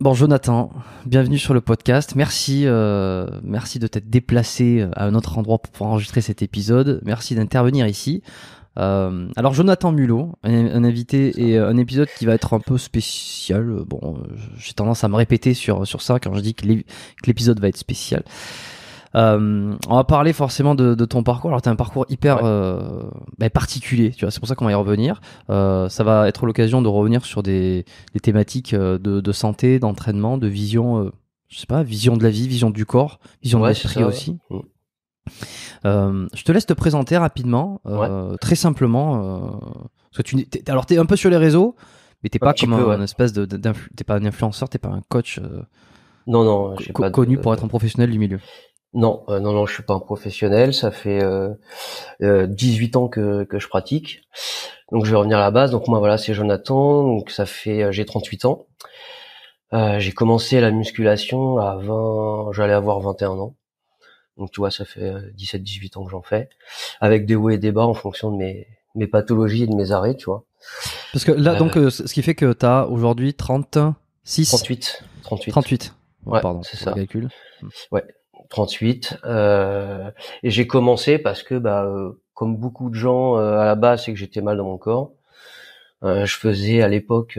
Bon Jonathan, bienvenue sur le podcast. Merci, euh, merci de t'être déplacé euh, à un autre endroit pour enregistrer cet épisode. Merci d'intervenir ici. Euh, alors Jonathan Mulot, un, invité et un épisode qui va être un peu spécial. Bon, j'ai tendance à me répéter sur sur ça quand je dis que l'épisode va être spécial. Euh, on va parler forcément de, ton parcours. Alors, tu as un parcours hyper euh, bah, particulier, tu vois. C'est pour ça qu'on va y revenir. Euh, ça va être l'occasion de revenir sur des, thématiques de, santé, d'entraînement, de vision, je sais pas, vision de la vie, vision du corps, vision de l'esprit aussi. Mm. je te laisse te présenter rapidement, très simplement. alors tu, t'es, alors, tu es un peu sur les réseaux, mais t'es pas comme un, espèce de, t'es pas un influenceur, t'es pas un coach. non, non, connu pour être un professionnel du milieu. Non, euh, non, non, je suis pas un professionnel. Ça fait 18 euh, euh, ans que, je pratique. Donc je vais revenir à la base. Donc moi voilà, c'est Jonathan. Donc ça fait, euh, j'ai 38 ans. j'ai commencé la musculation à 20, j'allais avoir 21 ans. Donc tu vois, ça fait 17-18 ans que j'en fais, avec des hauts et des bas en fonction de mes pathologies et de mes arrêts, tu vois. Parce que là, donc, ce qui fait que tu as aujourd'hui 36 38. 38. 38. ouais, pardon, c'est ça. 38. Euh, et j'ai commencé parce que, bah, euh, comme beaucoup de gens euh, à la base, c'est que j'étais mal dans mon corps. je faisais à l'époque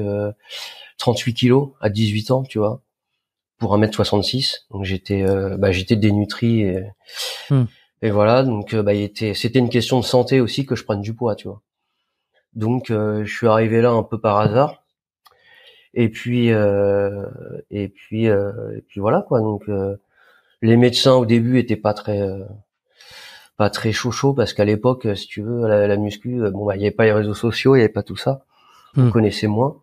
38 kilos à 18 ans, tu vois, pour 1m66. Donc j'étais, bah, j'étais dénutri. Et, hmm. et voilà, donc bah, était, c'était une question de santé aussi que je prenne du poids, tu vois. Donc je suis arrivé là un peu par hasard. Et puis, et puis, et puis voilà quoi. Donc les médecins au début étaient pas très euh, pas très chaud parce qu'à l'époque, euh, si tu veux, la, muscu, euh, bon, bah, il n'y avait pas les réseaux sociaux, il n'y avait pas tout ça. Vous hmm. connaissez moins.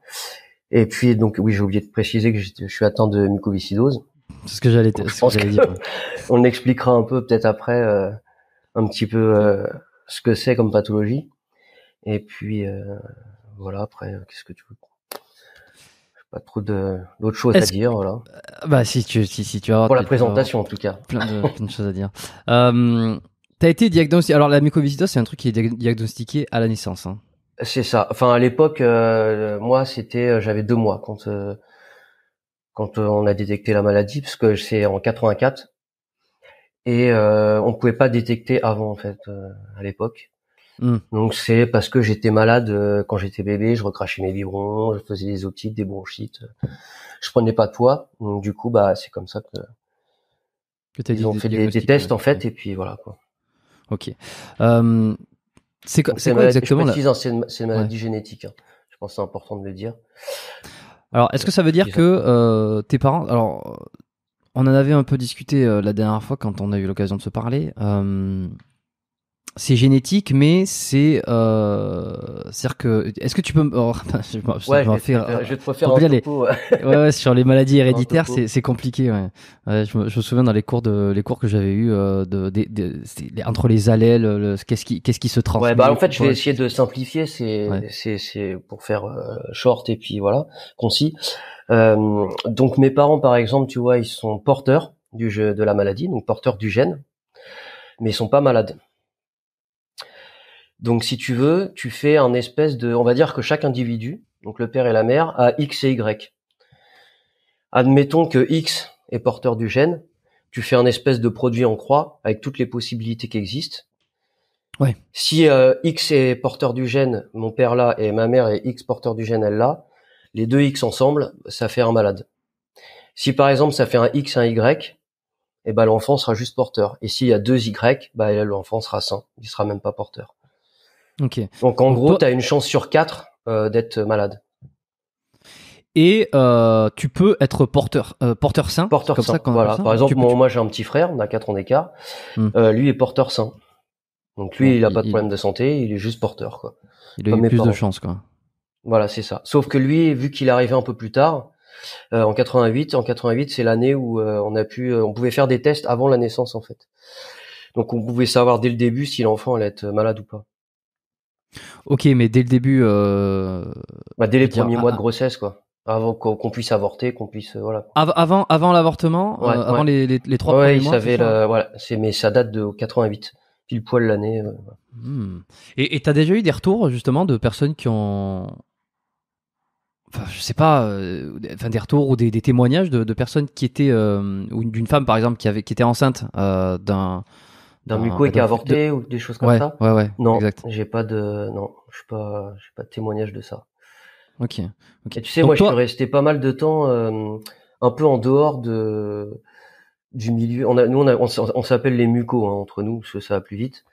Et puis donc oui, j'ai oublié de préciser que je suis atteint de mucoviscidose. C'est ce que j'allais dire. on expliquera un peu peut-être après un petit peu ce que c'est comme pathologie. Et puis voilà après qu'est-ce que tu veux pas trop de d'autres choses à dire voilà. Euh, bah si tu si, tu as pour la présentation en tout cas plein de, choses à dire. Euh, T'as été diagnostiqué. Alors la mycoviscidose c'est un truc qui est diagnostiqué à la naissance. Hein. C'est ça. Enfin à l'époque euh, moi c'était euh, j'avais deux mois quand quand on a détecté la maladie parce que c'est en 84 et on pouvait pas détecter avant en fait à l'époque. Hmm. Donc c'est parce que j'étais malade euh, quand j'étais bébé, je recrachais mes biberons, je faisais des otites, des bronchites, euh, je prenais pas de poids. Donc du coup bah c'est comme ça que, que ils ont fait des, tests en fait et puis voilà quoi. Ok. Euh, c'est quoi, exactement hein, C'est une, maladie génétique. Hein. Je pense c'est important de le dire. Alors est-ce que ça veut dire que tes parents alors on en avait un peu discuté la dernière fois quand on a eu l'occasion de se parler c'est génétique, mais c'est. Euh, C'est-à-dire que. Est-ce que tu peux. je, te, je ouais, ouais, sur les maladies héréditaires, c'est compliqué. Ouais. je, me, souviens dans les cours, de, les cours que j'avais eu euh, de, de, entre les allèles, qu'est-ce qui, qu'est-ce qui se transmet. Ouais, bah, en fait, je vais essayer de simplifier c'est c'est pour faire euh, short et puis voilà, concis. Euh, donc, mes parents, par exemple, tu vois, ils sont porteurs du jeu, de la maladie, donc porteurs du gène, mais ils sont pas malades. Donc, si tu veux, tu fais un espèce de, on va dire que chaque individu, donc le père et la mère, a X et Y. Admettons que X est porteur du gène, tu fais un espèce de produit en croix avec toutes les possibilités qui existent. Si euh, X est porteur du gène, mon père là, et ma mère est X porteur du gène, elle là, les deux X ensemble, ça fait un malade. Si par exemple ça fait un X, un Y, et eh ben l'enfant sera juste porteur. Et s'il y a deux Y, bah l'enfant sera sain, il sera même pas porteur. Donc en gros, tu as une chance sur quatre euh, d'être euh, malade. Et euh, tu peux être porteur, porteur sain. Porteur comme Ça, voilà. Par exemple, moi, j'ai un petit frère, on a quatre ans d'écart. Hum. lui est porteur sain. Donc lui, il a pas de problème de santé, il est juste porteur. Quoi. Il a plus de chance. Quoi. Voilà, c'est ça. Sauf que lui, vu qu'il est arrivé un peu plus tard, en 88, en 88, c'est l'année où on a pu, on pouvait faire des tests avant la naissance en fait. Donc on pouvait savoir dès le début si l'enfant allait être malade ou pas. Ok, mais dès le début. Euh, bah, dès les eh premiers ah, mois de ah. grossesse, quoi. Avant qu'on puisse avorter, qu'on puisse euh, voilà. avant avant l'avortement, euh, avant les, les, les trois premiers mois. ils voilà, c'est mais ça date de 88, pile poil l'année. Hmm. et Et t'as déjà eu des retours justement de personnes qui ont, enfin je sais pas, enfin des retours ou des, des témoignages de, de, personnes qui étaient ou d'une femme par exemple qui avait qui était enceinte d'un d'un muco qui a avorté ou des choses comme ça. Ouais, ouais. Non, j'ai pas de, non, je pas, j'ai pas de témoignage de ça. Ok. ok. tu sais, moi, je suis resté pas mal de temps euh, un peu en dehors de du milieu. On a, nous, on, on, s'appelle les mucos hein, entre nous parce que ça va plus vite.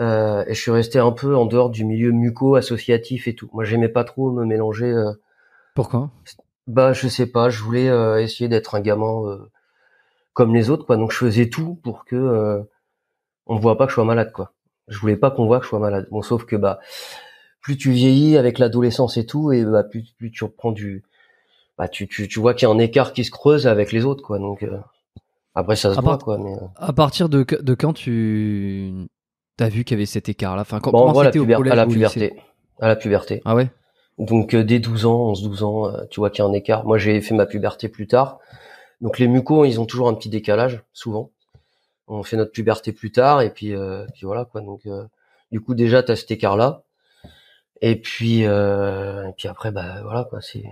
Euh, et je suis resté un peu en dehors du milieu muco associatif et tout. Moi, j'aimais pas trop me mélanger. Euh, Pourquoi Bah, je sais pas. Je voulais euh, essayer d'être un gamin comme les autres, quoi. Donc, je faisais tout pour que on voit pas que je sois malade quoi. Je voulais pas qu'on voit que je sois malade. Bon sauf que bah plus tu vieillis avec l'adolescence et tout et bah plus, tu reprends du bah tu tu, tu vois qu'il y a un écart qui se creuse avec les autres quoi donc euh, après ça se voit quoi euh. à partir de, de quand tu t'as vu qu'il y avait cet écart là enfin quand à la puberté à la puberté ah ouais donc euh, dès 12 ans 11 12 ans tu vois qu'il y a un écart moi j'ai fait ma puberté plus tard donc les mucos ils ont toujours un petit décalage souvent on fait notre puberté plus tard et puis euh, puis voilà quoi. Donc euh, du coup déjà tu as cet écart là. Et puis euh, et puis après bah voilà quoi c'est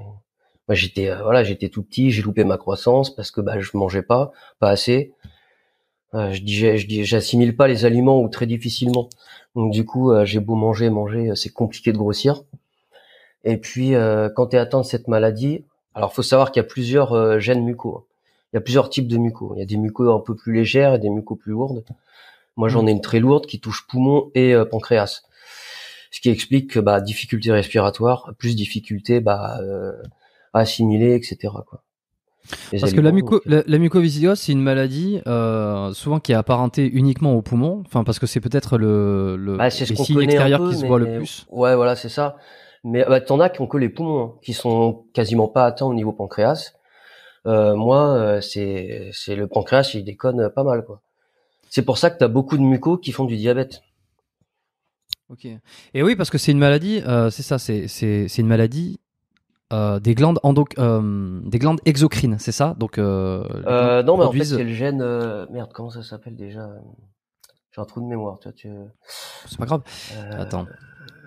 moi j'étais voilà j'étais tout petit j'ai loupé ma croissance parce que bah je mangeais pas pas assez je dis je dis j'assimile pas les aliments ou très difficilement donc du coup j'ai beau manger manger c'est compliqué de grossir et puis quand tu es atteint de cette maladie alors faut savoir qu'il y a plusieurs gènes mucaux hein il y a plusieurs types de mucos. Il y a des mucos un peu plus légères et des mucos plus lourdes. Moi, j'en mm. ai une très lourde qui touche poumon et euh, pancréas. Ce qui explique que bah, difficulté respiratoire, plus difficulté bah, euh, à assimiler, etc. Quoi. Parce que la, muco, euh, la, mucoviscidose, c'est une maladie euh, souvent qui est apparentée uniquement au poumon, enfin parce que c'est peut-être le, le bah, qui se voit le plus. Ouais, voilà, c'est ça. Mais bah, t'en as qui ont que les poumons, hein, qui sont quasiment pas atteints au niveau pancréas. Euh, moi, euh, c'est le pancréas, il déconne pas mal C'est pour ça que tu beaucoup de mucos qui font du diabète. Ok. Et oui, parce que c'est une maladie, euh, c'est ça, c'est une maladie des glandes endo des glandes exocrines, c'est ça Donc non, mais en fait c'est le gène merde, comment ça s'appelle déjà J'ai un trou de mémoire, Tu tu. C'est pas grave. Attends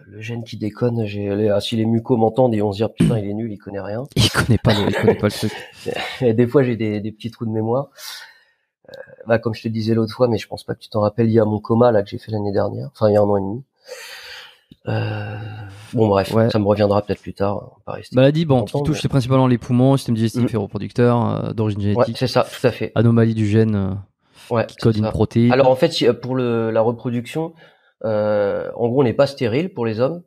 le gène qui déconne. J'ai, ah, si les mucos m'entendent, ils vont se dire putain, il est nul, il connaît rien. Il connaît pas il connaît pas le truc. Et des fois, j'ai des, petits trous de mémoire. Euh, bah, comme je te disais l'autre fois, mais je pense pas que tu t'en rappelles, il y a mon coma là que j'ai fait l'année dernière, enfin il y a un an et demi. Euh, bon bref, ça me reviendra peut-être plus tard. Maladie, bon, qui touche principalement les poumons, système digestif mm. et reproducteur, euh, d'origine génétique. c'est ça, tout à fait. Anomalie du gène qui code une protéine. Alors en fait, pour la reproduction, euh, en gros, on n'est pas stérile pour les hommes,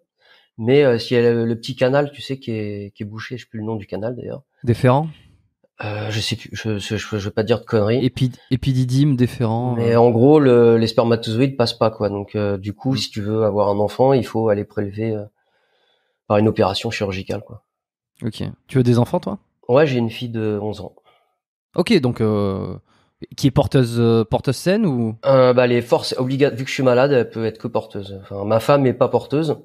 mais euh, si elle a le, petit canal, tu sais, qui est, qui est bouché, je sais plus le nom du canal d'ailleurs. Déférent. Euh, je sais plus, je, je, je, veux pas dire de conneries. épididyme, déférent. Mais en gros, le, les spermatozoïdes passent pas quoi. Donc du coup, mm. si tu veux avoir un enfant, il faut aller prélever par une opération chirurgicale quoi. Ok. Tu veux des enfants toi Ouais, j'ai une fille de 11 ans. Ok, donc qui est euh, porteuse saine ou euh, bah, les forces obliga... vu que je suis malade, elle peut être que porteuse. Enfin, ma femme n'est pas porteuse,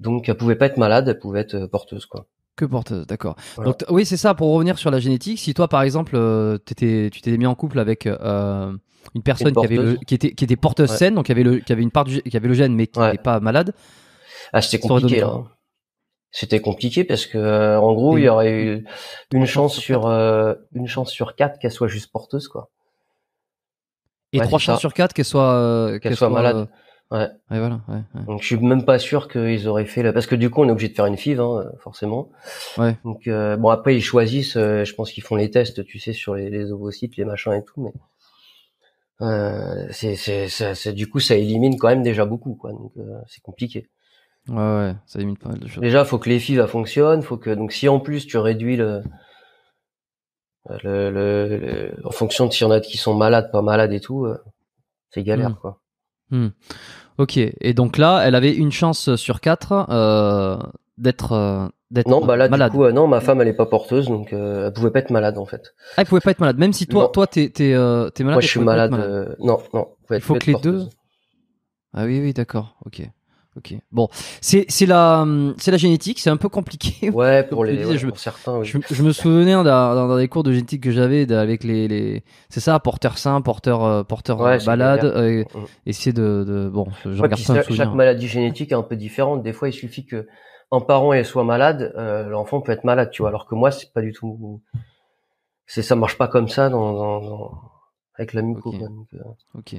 donc elle pouvait pas être malade, elle pouvait être euh, porteuse quoi. Que porteuse, d'accord. Donc oui, c'est ça. Pour revenir sur la génétique, si toi par exemple, euh, t'étais, tu t'es mis en couple avec une personne qui, avait qui était qui était porteuse saine, donc qui avait le, qui avait une part du, qui avait le gène mais qui n'était pas malade. Ah, c'était compliqué. Là c'était compliqué parce que euh, en gros il y aurait eu une chance sur euh, une chance sur quatre qu'elle soit juste porteuse quoi. Et trois chances sur quatre qu'elle soit euh, qu'elle soit, malade. Ouais. Et voilà. Donc je suis même pas sûr qu'ils auraient fait là parce que du coup on est obligé de faire une five hein, forcément. Ouais. Donc bon après ils choisissent, je pense qu'ils font les tests, tu sais sur les, les ovocytes, les machins et tout, mais c'est c'est du coup ça élimine quand même déjà beaucoup quoi, donc c'est compliqué. Ouais, ouais, ça limite pas mal de choses. Déjà, faut que les filles fonctionnent, faut que donc si en plus tu réduis le, le, en fonction de s'il y en a qui sont malades, pas malades et tout, euh, c'est galère hmm. quoi. Hmm. Ok, et donc là, elle avait une chance sur quatre euh, euh, d'être non, bah là, malade. Du coup, non, ma femme elle est pas porteuse, donc elle pouvait pas être malade en fait. Ah, elle pouvait pas être malade, même si toi, toi t'es t'es, malade. Moi, je suis malade. non, non. Il faut que les deux. Ah oui, oui, d'accord, ok. Ok. Bon, c'est la c'est la génétique, c'est un peu compliqué. Ouais, pour les je, pour certains. Je, me souvenais dans, des cours de génétique que j'avais avec les, les c'est ça porteur sain, porteur euh, porteur malade. Euh, euh, mm. essayer de, de bon. chaque maladie génétique est un peu différente. Des fois, il suffit que un parent et soit malade, l'enfant peut être malade, tu vois. Alors que moi, c'est pas du tout. C'est ça marche pas comme ça dans, dans la euh. ok.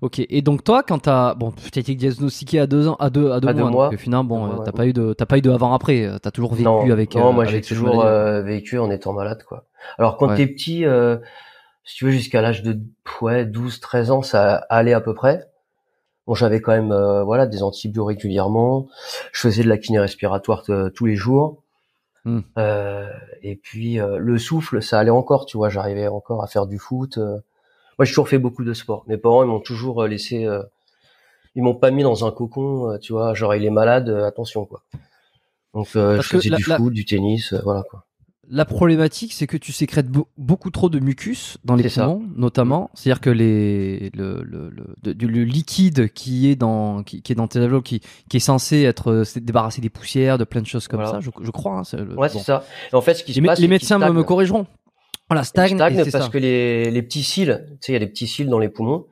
Ok. Et donc toi, quand t'as bon, t'as été diagnostiqué à deux ans, à deux, à mois, finalement, bon, euh, t'as pas eu de, t'as pas eu de avant après. Euh, t'as toujours vécu avec. Non, moi j'ai toujours vécu en étant malade, quoi. Alors quand tu t'es petit, si tu veux, jusqu'à l'âge de ouais, 12, 13 ans, ça allait à peu près. Bon, j'avais quand même voilà des antibiotiques régulièrement. Je faisais de la kiné respiratoire tous les jours. Hmm. et puis le souffle, ça allait encore, tu vois, j'arrivais encore à faire du foot, moi, j'ai toujours fait beaucoup de sport. Mes parents, ils m'ont toujours euh, laissé, euh, ils m'ont pas mis dans un cocon, euh, tu vois, genre il est malade, attention quoi. Donc je faisais du foot, du tennis, voilà quoi. La problématique, c'est que tu sécrètes beaucoup trop de mucus dans les poumons, notamment. C'est-à-dire que les, le, le, le, liquide qui est dans, qui, est dans tes alvéoles, qui, qui est censé être débarrassé des poussières, de plein de choses comme ça, je, crois. Hein, ouais, c'est ça. en fait, ce qui se passe, les médecins me corrigeront. Voilà, stagne. stagne parce que les, les petits cils, tu sais, il y a des petits cils dans les poumons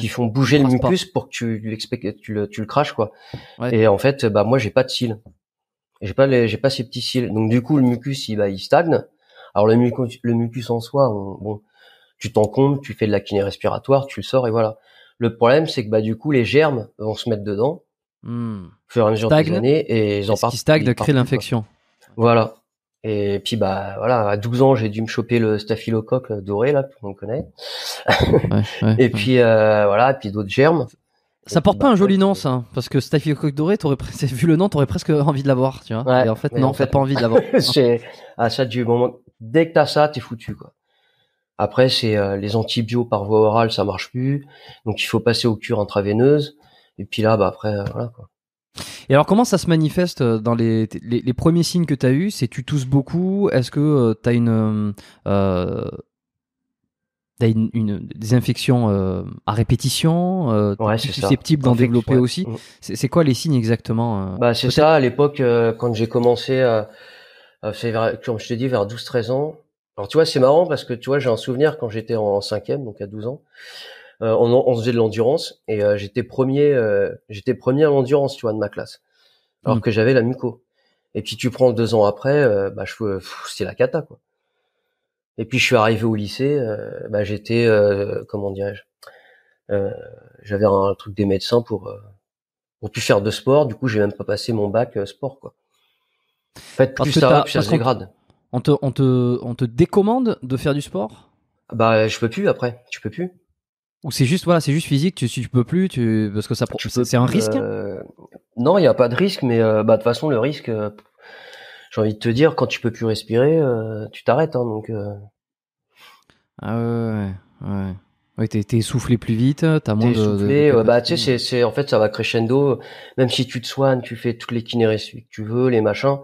qui font bouger le mucus pour que tu, tu, le, tu le craches, quoi. Et en fait, bah moi, j'ai pas de cils. J'ai pas les, j'ai pas ces petits cils. Donc du coup, le mucus, il, bah, il stagne. Alors le mucus, le mucus en soi, bon, tu t'en comptes, tu fais de la kiné respiratoire, tu le sors et voilà. Le problème, c'est que bah du coup, les germes vont se mettre dedans, hmm. au fur et à mesure des et ils en partent. Qui de créer l'infection. Voilà. Et puis bah voilà, à 12 ans, j'ai dû me choper le staphylocoque doré là, pour le connaît. et puis euh, voilà, et puis d'autres germes. Ça porte pas bah, un joli nom, ça, hein, parce que Staphylocoque doré, t'aurais vu le nom, t'aurais presque envie de l'avoir, tu vois. et en fait, non, en fait, pas envie de l'avoir. c'est à ah, ça du moment dès que t'as ça, t'es foutu quoi. Après, c'est euh, les antibiotiques par voie orale, ça marche plus, donc il faut passer au cure intraveineuse. Et puis là, bah après, euh, voilà quoi. Et alors, comment ça se manifeste euh, dans les, les, premiers signes que tu as eus C'est tu tousses beaucoup Est-ce que euh, tu as une. Euh, euh, T'as une, une, des infections à répétition, euh, es susceptible d'en développer aussi. Mmh. C'est quoi les signes exactement Bah c'est ça. À l'époque, quand j'ai commencé, à, faire vers, comme je t'ai dit vers 12-13 ans. Alors tu vois, c'est marrant parce que tu vois, j'ai un souvenir quand j'étais en, en cinquième, donc à 12 ans euh, on, on, faisait de l'endurance et euh, j'étais premier, euh, j'étais premier à l'endurance, tu vois, de ma classe, alors mm. que j'avais la muco. Et puis tu prends deux ans après, euh, bah je, c'est la cata quoi. Et puis je suis arrivé au lycée, bah j'étais, comment dirais-je, j'avais un, truc des médecins pour pour plus faire de sport. Du coup, j'ai même pas passé mon bac sport quoi. En fait, plus ça plus ça se dégrade. On te, on te, on te décommande de faire du sport Bah, je peux plus après. Tu peux plus. Ou c'est juste voilà, c'est juste physique, tu tu peux plus, tu parce que ça c'est un risque. Hein euh, non, il n'y a pas de risque, mais euh, bah de toute façon le risque, euh, j'ai envie de te dire, quand tu peux plus respirer, tu t'arrêtes hein, donc. Ah ouais ouais. ouais. t'es, essoufflé plus vite, t'as moins de, bah tu sais, c'est, en fait ça va crescendo. Même si tu te soignes, tu fais toutes les kinérés que tu veux, les machins,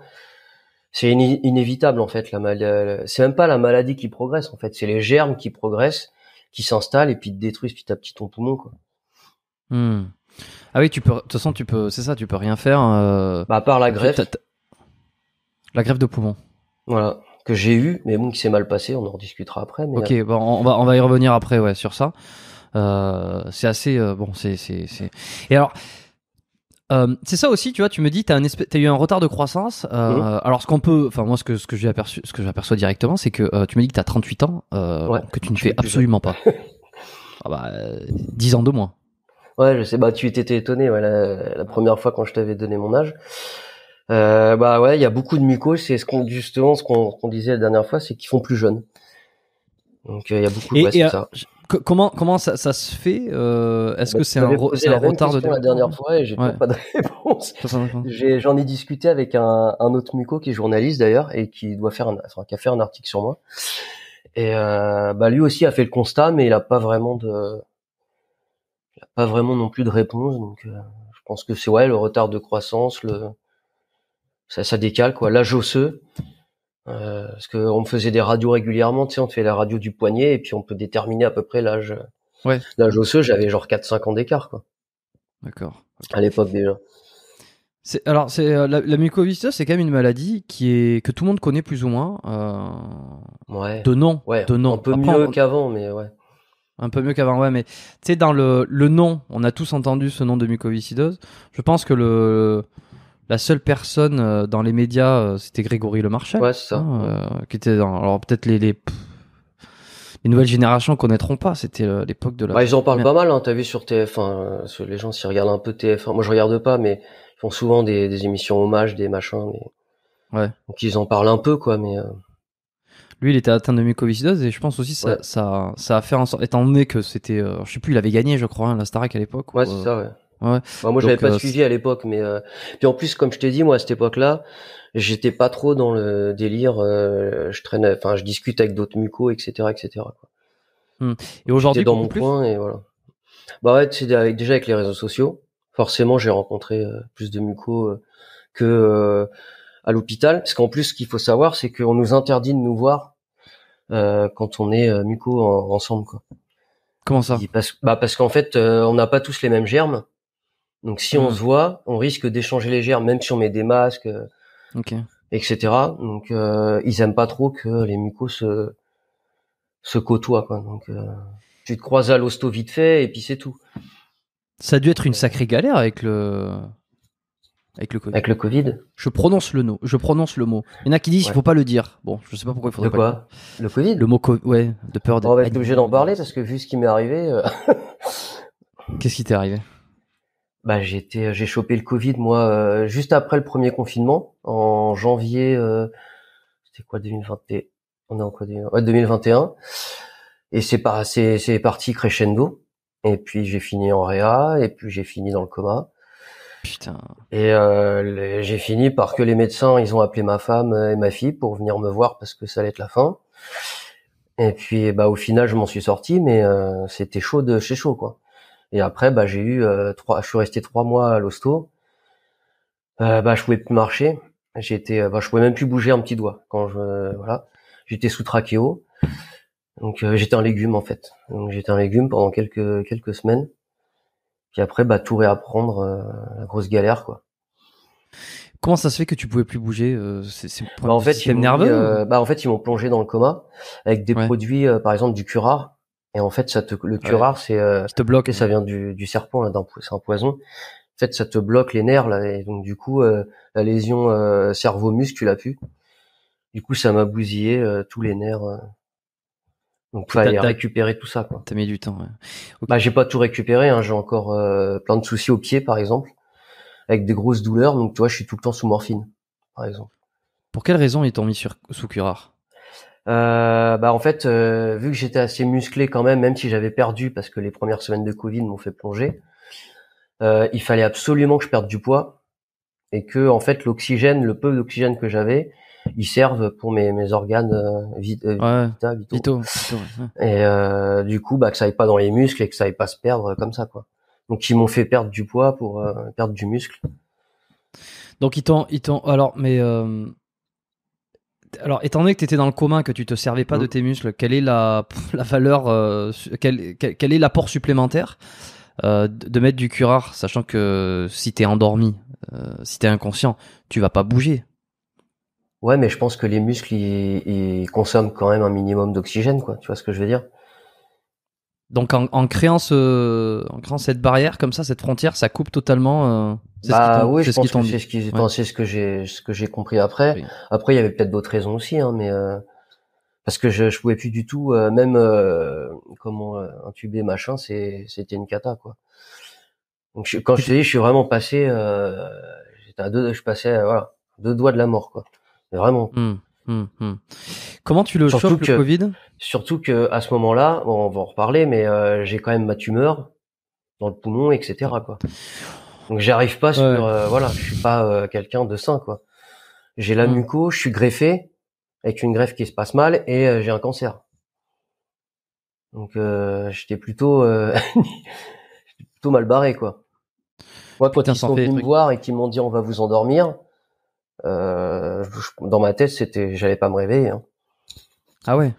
c'est inévitable en fait. La mal- c'est même pas la maladie qui progresse en fait, c'est les germes qui progressent qui s'installe et puis te détruisent petit à petit ton poumon, quoi. Hmm. Ah oui, tu peux. De toute façon, tu peux. C'est ça, tu peux rien faire. Euh, bah, à part la greffe. La greffe de poumon. Voilà que j'ai eu, mais bon, qui s'est mal passé. On en discutera après. ok, euh, bon, on va on va y revenir après, ouais, sur ça. Euh, c'est assez bon. C'est c'est c'est. Et alors. Euh, c'est ça aussi, tu vois, tu me dis, tu as, eu un retard de croissance. Euh, alors, ce qu'on peut, enfin, moi, ce que, ce que j'aperçois directement, c'est que euh, tu me dis que tu as 38 ans, que tu ne fais absolument pas. ah 10 bah, ans de moins. Ouais, je sais, bah, tu étais étonné ouais, la, première fois quand je t'avais donné mon âge. bah ouais, il y a beaucoup de mucos c'est ce qu'on justement ce qu'on disait la dernière fois, c'est qu'ils font plus jeunes. Donc il y a beaucoup de ça comment ça, se fait euh, Est-ce bah, que c'est un, retard de la dernière fois et j'ai pas de réponse. J'en ai, discuté avec un, autre muco qui est journaliste d'ailleurs et qui doit faire a fait un article sur moi. Et euh, bah, lui aussi a fait le constat, mais il a pas vraiment de, il a pas vraiment non plus de réponse. Donc euh, je pense que c'est ouais le retard de croissance, le ça, ça décale quoi, l'âge osseux. Euh, parce qu'on faisait des radios régulièrement, tu sais, on fait la radio du poignet et puis on peut déterminer à peu près l'âge. L'âge osseux, j'avais genre 4-5 ans d'écart, quoi. D'accord. À l'époque déjà. C'est, alors, c'est, euh, la, mucoviscidose, c'est quand même une maladie qui est, que tout le monde connaît plus ou moins. Euh, de nom. de nom. Un peu mieux qu'avant, mais ouais. Un peu mieux qu'avant, ouais, mais tu sais, dans le, le nom, on a tous entendu ce nom de mucoviscidose. Je pense que le, la seule personne euh, dans les médias, euh, c'était Grégory Le Marchal. Ouais, c'est ça. Hein, euh, qui était dans, alors peut-être les, les, les, nouvelles générations ne connaîtront pas. C'était l'époque de la. Bah, ils en parlent pas mal. Hein, tu as vu sur TF1, les gens s'y regardent un peu TF1. Moi, je regarde pas, mais ils font souvent des, émissions hommages, des machins. Mais... Ouais. Donc ils en parlent un peu, quoi. Mais. Lui, il était atteint de mucoviscidose et je pense aussi ça, ça, a fait en sorte, étant donné que c'était, je sais plus, il avait gagné, je crois, hein, la à l'époque. Ouais, c'est ça, ouais. Ouais. moi, j'avais pas euh, suivi à l'époque, mais euh, puis en plus, comme je t'ai dit, moi à cette époque-là, j'étais pas trop dans le délire. Euh, je traîne, enfin, je discute avec d'autres mucos, etc., etc. Quoi. Hmm. Et aujourd'hui, dans mon plus... coin et voilà. Bah ouais, c'est déjà avec les réseaux sociaux. Forcément, j'ai rencontré plus de mucos que à l'hôpital, parce qu'en plus, ce qu'il faut savoir, c'est qu'on nous interdit de nous voir quand on est mucos ensemble, quoi. Comment ça bah parce qu'en fait, on n'a pas tous les mêmes germes. Donc si on hmm. se voit, on risque d'échanger légère, même si on met des masques, euh, etc. Donc euh, ils aiment pas trop que les mucos se, côtoient. Donc euh, tu te croises à l'hosto vite fait et puis c'est tout. Ça a dû être une sacrée galère avec le avec le Covid. Je prononce le nom. Je prononce le mot. Il y en a qui disent qu'il ne faut pas le dire. Bon, je ne sais pas pourquoi il faudrait de quoi pas le... le Covid. Le mot Covid. ouais, de peur. On va être obligé d'en parler parce que vu ce qui m'est arrivé. Qu'est-ce qui t'est arrivé bah, j'étais, euh, j'ai chopé le Covid moi euh, juste après le premier confinement en janvier. Euh, c'était quoi 2020 On est en quoi 2021. Et c'est par, c'est, c'est parti crescendo. Et puis j'ai fini en réa. Et puis j'ai fini dans le coma. Putain. Et j'ai fini par que les médecins, ils ont appelé ma femme et ma fille pour venir me voir parce que ça allait être la fin. Et puis, bah, au final, je m'en suis sorti, mais c'était chaud de chez chaud, quoi. Et après, bah, j'ai eu euh, trois, je suis resté trois mois à l'hosto. Euh, bah, je pouvais plus marcher. J'étais, euh, bah, je pouvais même plus bouger un petit doigt quand je, voilà, j'étais sous trachéo. Donc j'étais un légume en fait. Donc j'étais un légume pendant quelques quelques semaines. Puis après, bah, tout réapprendre, la grosse galère, quoi. Comment ça se fait que tu pouvais plus bouger C'est bah, en fait, bah en fait, ils m'ont plongé dans le coma avec des produits, par exemple du curare. Et en fait, ça te, le curare, c'est, euh, ça Et ça vient du, serpent, c'est un poison. En fait, ça te bloque les nerfs, là, et donc du coup, euh, la lésion euh, cerveau-muscle, tu pu. Du coup, ça m'a bousillé tous les nerfs. Donc, fallait récupérer tout ça, quoi. T'as mis du temps. Bah, j'ai pas tout récupéré. Hein. j'ai encore plein de soucis aux pieds, par exemple, avec des grosses douleurs. Donc, tu vois, je suis tout le temps sous morphine, par exemple. Pour quelle raison est t'ont mis sur sous curare euh, bah en fait, euh, vu que j'étais assez musclé quand même, même si j'avais perdu parce que les premières semaines de Covid m'ont fait plonger, euh, il fallait absolument que je perde du poids et que en fait l'oxygène, le peu d'oxygène que j'avais, ils servent pour mes, mes organes euh, euh, vitaux. vitaux, Et du coup, bah que ça aille pas dans les muscles et que ça aille pas se perdre comme ça quoi. Donc ils m'ont fait perdre du poids pour perdre du muscle. Donc ils t'ont, ils t'ont, alors mais alors, étant donné que tu étais dans le commun, que tu te servais pas de mmh. tes muscles, quelle est la, la valeur, euh, quel, est l'apport supplémentaire euh, de mettre du curare, sachant que si tu es endormi, euh, si tu es inconscient, tu vas pas bouger. Ouais, mais je pense que les muscles, ils consomment quand même un minimum d'oxygène, quoi. Tu vois ce que je veux dire donc en, créant ce, en créant cette barrière comme ça, cette frontière, ça coupe totalement. Euh, bah, oui, je pense que c'est ce, qui, ce que j'ai, ce que j'ai compris après. Après, il y avait peut-être d'autres raisons aussi, hein, mais euh, parce que je, je pouvais plus du tout, euh, même euh, comment intuber machin, c'était une cata quoi. Donc quand je te dis, je suis vraiment passé, j'étais à deux, je passais, voilà, deux doigts de la mort quoi, vraiment. Hmm. Hum, hum. Comment tu le surtout le Covid Surtout que à ce moment-là, on va en reparler, mais euh, j'ai quand même ma tumeur dans le poumon, etc. Quoi. Donc j'arrive pas sur, euh, voilà, je suis pas euh, quelqu'un de sain quoi. J'ai la hum. muco, je suis greffé avec une greffe qui se passe mal et j'ai un cancer. Donc j'étais plutôt, plutôt mal barré quoi. Moi, quand ils sont venus me voir et qu'ils m'ont dit on va vous endormir, euh, dans ma tête, c'était, j'allais pas me réveiller. Hein. Ah ouais.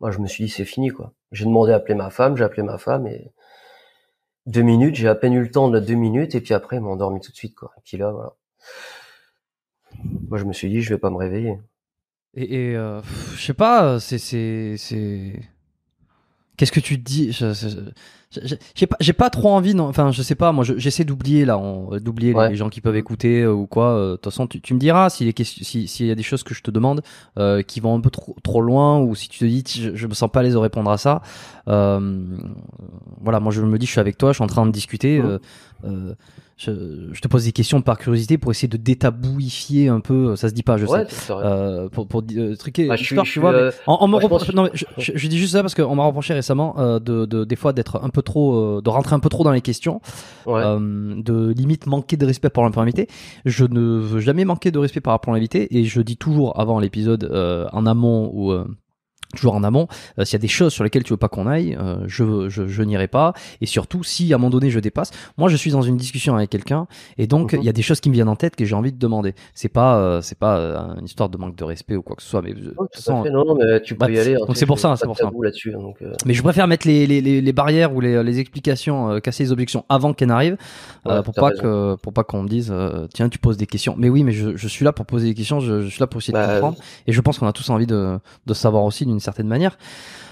Moi, je me suis dit, c'est fini, quoi. J'ai demandé à appeler ma femme, j'ai appelé ma femme et deux minutes, j'ai à peine eu le temps de la deux minutes et puis après, elle endormi tout de suite, quoi. Et puis là, voilà. Moi, je me suis dit, je vais pas me réveiller. Et, et euh, je sais pas, euh, c'est, c'est, c'est, Qu'est-ce que tu dis J'ai pas, trop envie. Non, enfin, je sais pas. Moi, j'essaie d'oublier là, d'oublier les, gens qui peuvent écouter euh, ou quoi. Euh, de toute façon, tu, me diras s'il y a des choses que je te demande euh, qui vont un peu trop, loin ou si tu te dis, je, me sens pas à l'aise de répondre à ça. voilà, moi, je me dis, je suis avec toi, je suis en train de discuter. Mmh je, je, te pose des questions par curiosité pour essayer de détabouifier un peu. Ça se dit pas, je sais. Euh, pour pour euh, truquer. Bah, je, vois, je, dis juste ça parce qu'on m'a reproché récemment euh, de, de, des fois d'être un peu trop, euh, de rentrer un peu trop dans les questions, de limite manquer de respect par l'invité. Je ne veux jamais manquer de respect par rapport à l'invité et je dis toujours avant l'épisode, en amont ou toujours en amont, euh, s'il y a des choses sur lesquelles tu veux pas qu'on aille, euh, je, je, n'irai pas. Et surtout, si à un moment donné je dépasse, moi je suis dans une discussion avec quelqu'un, et donc mhm. il y a des choses qui me viennent en tête que j'ai envie de demander. C'est pas euh, c'est pas une histoire de manque de respect ou quoi que ce soit, mais, non, non, mais tu peux bah, y aller. Hein, donc c'est pour ça, c'est pour ça. mais je préfère mettre les, les, les, barrières ou les, les explications, casser les objections avant qu'elles n'arrivent, pour, pas que, pour pas qu'on me dise tiens tu poses des questions. Mais oui, mais je, je suis là pour poser des questions, je, suis là pour essayer de bah, comprendre, et je pense qu'on a tous envie de, de savoir aussi d'une certaine manière.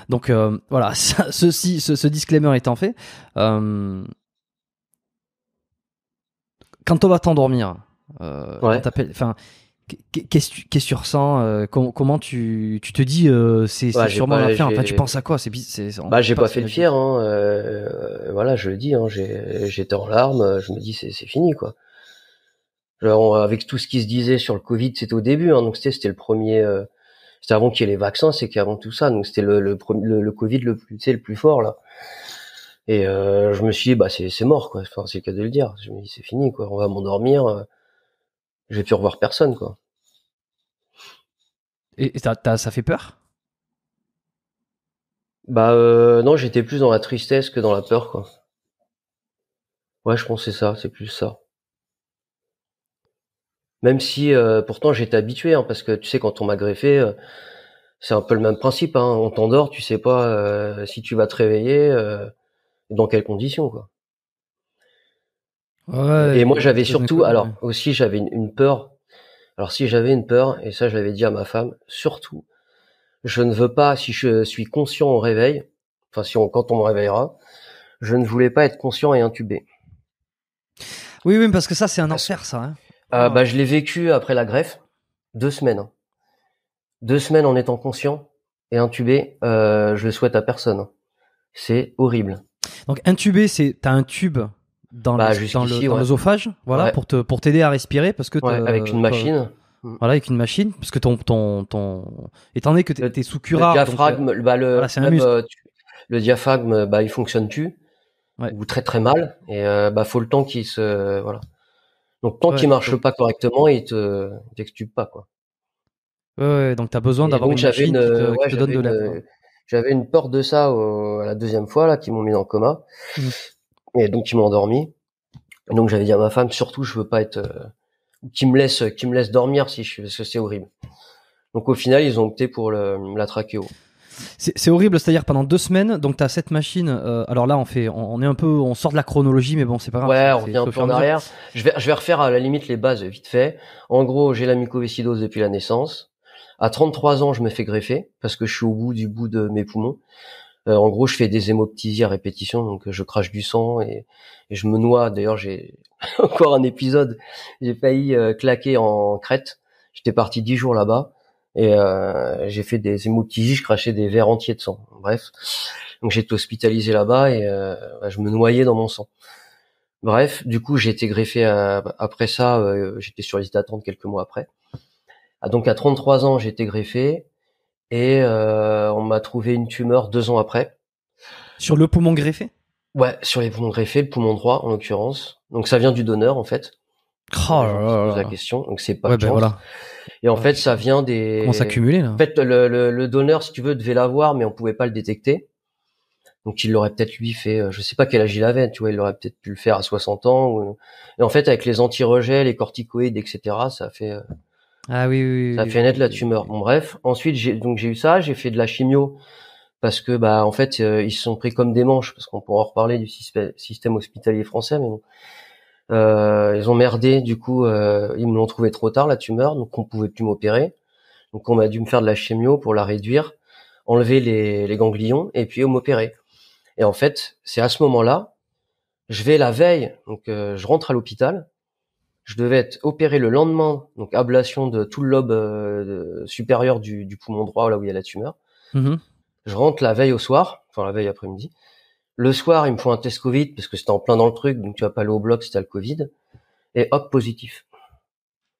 Donc euh, voilà, ceci, ce, disclaimer étant fait, euh, quand on va t'endormir, euh, enfin, qu'est-ce que tu ressens euh, Comment tu, te dis c'est sûrement la fin Enfin, tu penses à quoi C'est bah, j'ai pas, fait le fier. Hein, voilà, je le dis. Hein, j'étais en larmes. Je me dis c'est fini quoi. Alors, avec tout ce qui se disait sur le Covid, c'était au début, hein, donc c'était le premier, c'est avant qu'il y ait les vaccins, c'est qu'avant tout ça, donc c'était le, le, le, Covid le plus, le plus fort là. Et euh, je me suis dit, bah c'est mort quoi. c'est le cas de le dire. Je me dis, c'est fini quoi. On va m'endormir. Euh. J'ai je vais plus revoir personne quoi. Et, ça fait peur Bah euh, non, j'étais plus dans la tristesse que dans la peur quoi. Ouais, je pensais ça, c'est plus ça. Même si euh, pourtant j'étais habitué, hein, parce que tu sais, quand on m'a greffé, euh, c'est un peu le même principe. Hein. on t'endort, tu sais pas euh, si tu vas te réveiller, dans quelles conditions, quoi. et moi j'avais surtout, alors aussi j'avais une, peur. Alors si j'avais une peur, et ça je l'avais dit à ma femme, surtout, je ne veux pas, si je suis conscient au réveil, enfin si on, quand on me réveillera, je ne voulais pas être conscient et intubé. Oui, oui, parce que ça c'est un enfer, ça. Hein. Euh, ah. bah, Je l'ai vécu après la greffe, deux semaines. Hein. Deux semaines en étant conscient et intubé, euh, je le souhaite à personne. Hein. C'est horrible. Donc intubé, c'est t'as un tube dans bah, l'œsophage, voilà, pour te pour t'aider à respirer parce que avec une machine. Mm. Voilà, avec une machine, parce que ton ton ton étant donné que t'es es sous cura. le diaphragme, euh, bah, le, euh, le diaphragme, bah il fonctionne plus ou très très mal et bah faut le temps qu'il se voilà. Donc tant qu'il marche pas correctement, il te t'extube pas quoi. Ouais, donc tu as besoin d'avoir une machine donne de J'avais une peur de ça la deuxième fois là qui m'ont mis en coma. Mmh. Et donc ils m'ont endormi. donc j'avais dit à ma femme surtout je veux pas être euh, qui me laisse qui me laisse dormir si parce que c'est horrible. Donc au final ils ont opté pour le, la trachéo. C'est horrible, c'est-à-dire pendant deux semaines, donc t'as cette machine. Euh, alors là, on fait, on, est un peu, on sort de la chronologie, mais bon, c'est pas grave. on revient un peu en arrière. Je vais, je vais refaire à la limite les bases vite fait. En gros, j'ai la mucoviscidose depuis la naissance. À 33 ans, je me fais greffer parce que je suis au bout du bout de mes poumons. Euh, en gros, je fais des hémoptysies à répétition, donc euh, je crache du sang et, je me noie. D'ailleurs, j'ai encore un épisode, j'ai failli claquer en crête J'étais parti dix jours là-bas et euh, j'ai fait des hémoptysies, je crachais des verres entiers de sang. Bref, donc j'ai été hospitalisé là-bas et euh, bah, je me noyais dans mon sang. Bref, du coup j'ai été greffé après ça, euh, j'étais sur liste d'attente quelques mois après. Ah, donc à 33 ans j'ai été greffé et on m'a trouvé une tumeur deux ans après. Sur le poumon greffé Ouais, sur les poumons greffés, le poumon droit en l'occurrence. Donc ça vient du donneur en fait. Oh la question, donc c'est pas ouais, ben voilà. Et en fait, ça vient des. Comment s'accumuler là En fait, le, le, le, donneur, si tu veux, devait l'avoir, mais on pouvait pas le détecter. Donc il l'aurait peut-être lui fait, euh, je sais pas quel âge il avait, tu vois, il aurait peut-être pu le faire à 60 ans. Et en fait, avec les anti-rejets, les corticoïdes, etc., ça fait. Euh, ah oui, oui, Ça fait naître la tumeur. Bon, bref. Ensuite, j'ai donc j'ai eu ça, j'ai fait de la chimio parce que bah en fait euh, ils se sont pris comme des manches parce qu'on pourra en reparler du système hospitalier français mais bon euh, ils ont merdé, du coup, euh, ils me l'ont trouvé trop tard la tumeur, donc on pouvait plus m'opérer. Donc on a dû me faire de la chimio pour la réduire, enlever les, ganglions et puis m'opérer. Et en fait, c'est à ce moment-là, je vais la veille, donc euh, je rentre à l'hôpital. Je devais être opéré le lendemain, donc ablation de tout le lobe supérieur du, poumon droit, là où il y a la tumeur. Mm-hmm. Je rentre la veille au soir, enfin la veille après-midi. Le soir, il me faut un test Covid parce que c'était en plein dans le truc, donc tu vas pas aller au bloc si t'as le Covid. Et hop, positif.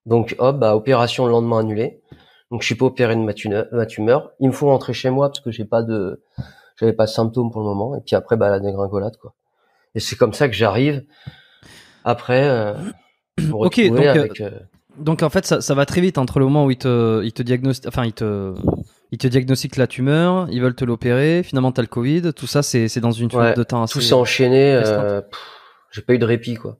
Donc hop, bah, opération le lendemain annulée. Donc je suis pas opéré de ma, tumeur. Il me faut rentrer chez moi parce que j'ai pas de, j'avais pas de symptômes pour le moment. Et puis après, bah la dégringolade quoi. Et c'est comme ça que j'arrive. Après, euh, ok, donc, euh, euh, donc en fait ça, ça va très vite entre le moment où il te, il te diagnostique, enfin il te, ils te diagnostiquent la tumeur, ils veulent te l'opérer, finalement as le Covid, tout ça c'est dans une de temps assez. Tout s'est enchaîné, euh, j'ai pas eu de répit quoi.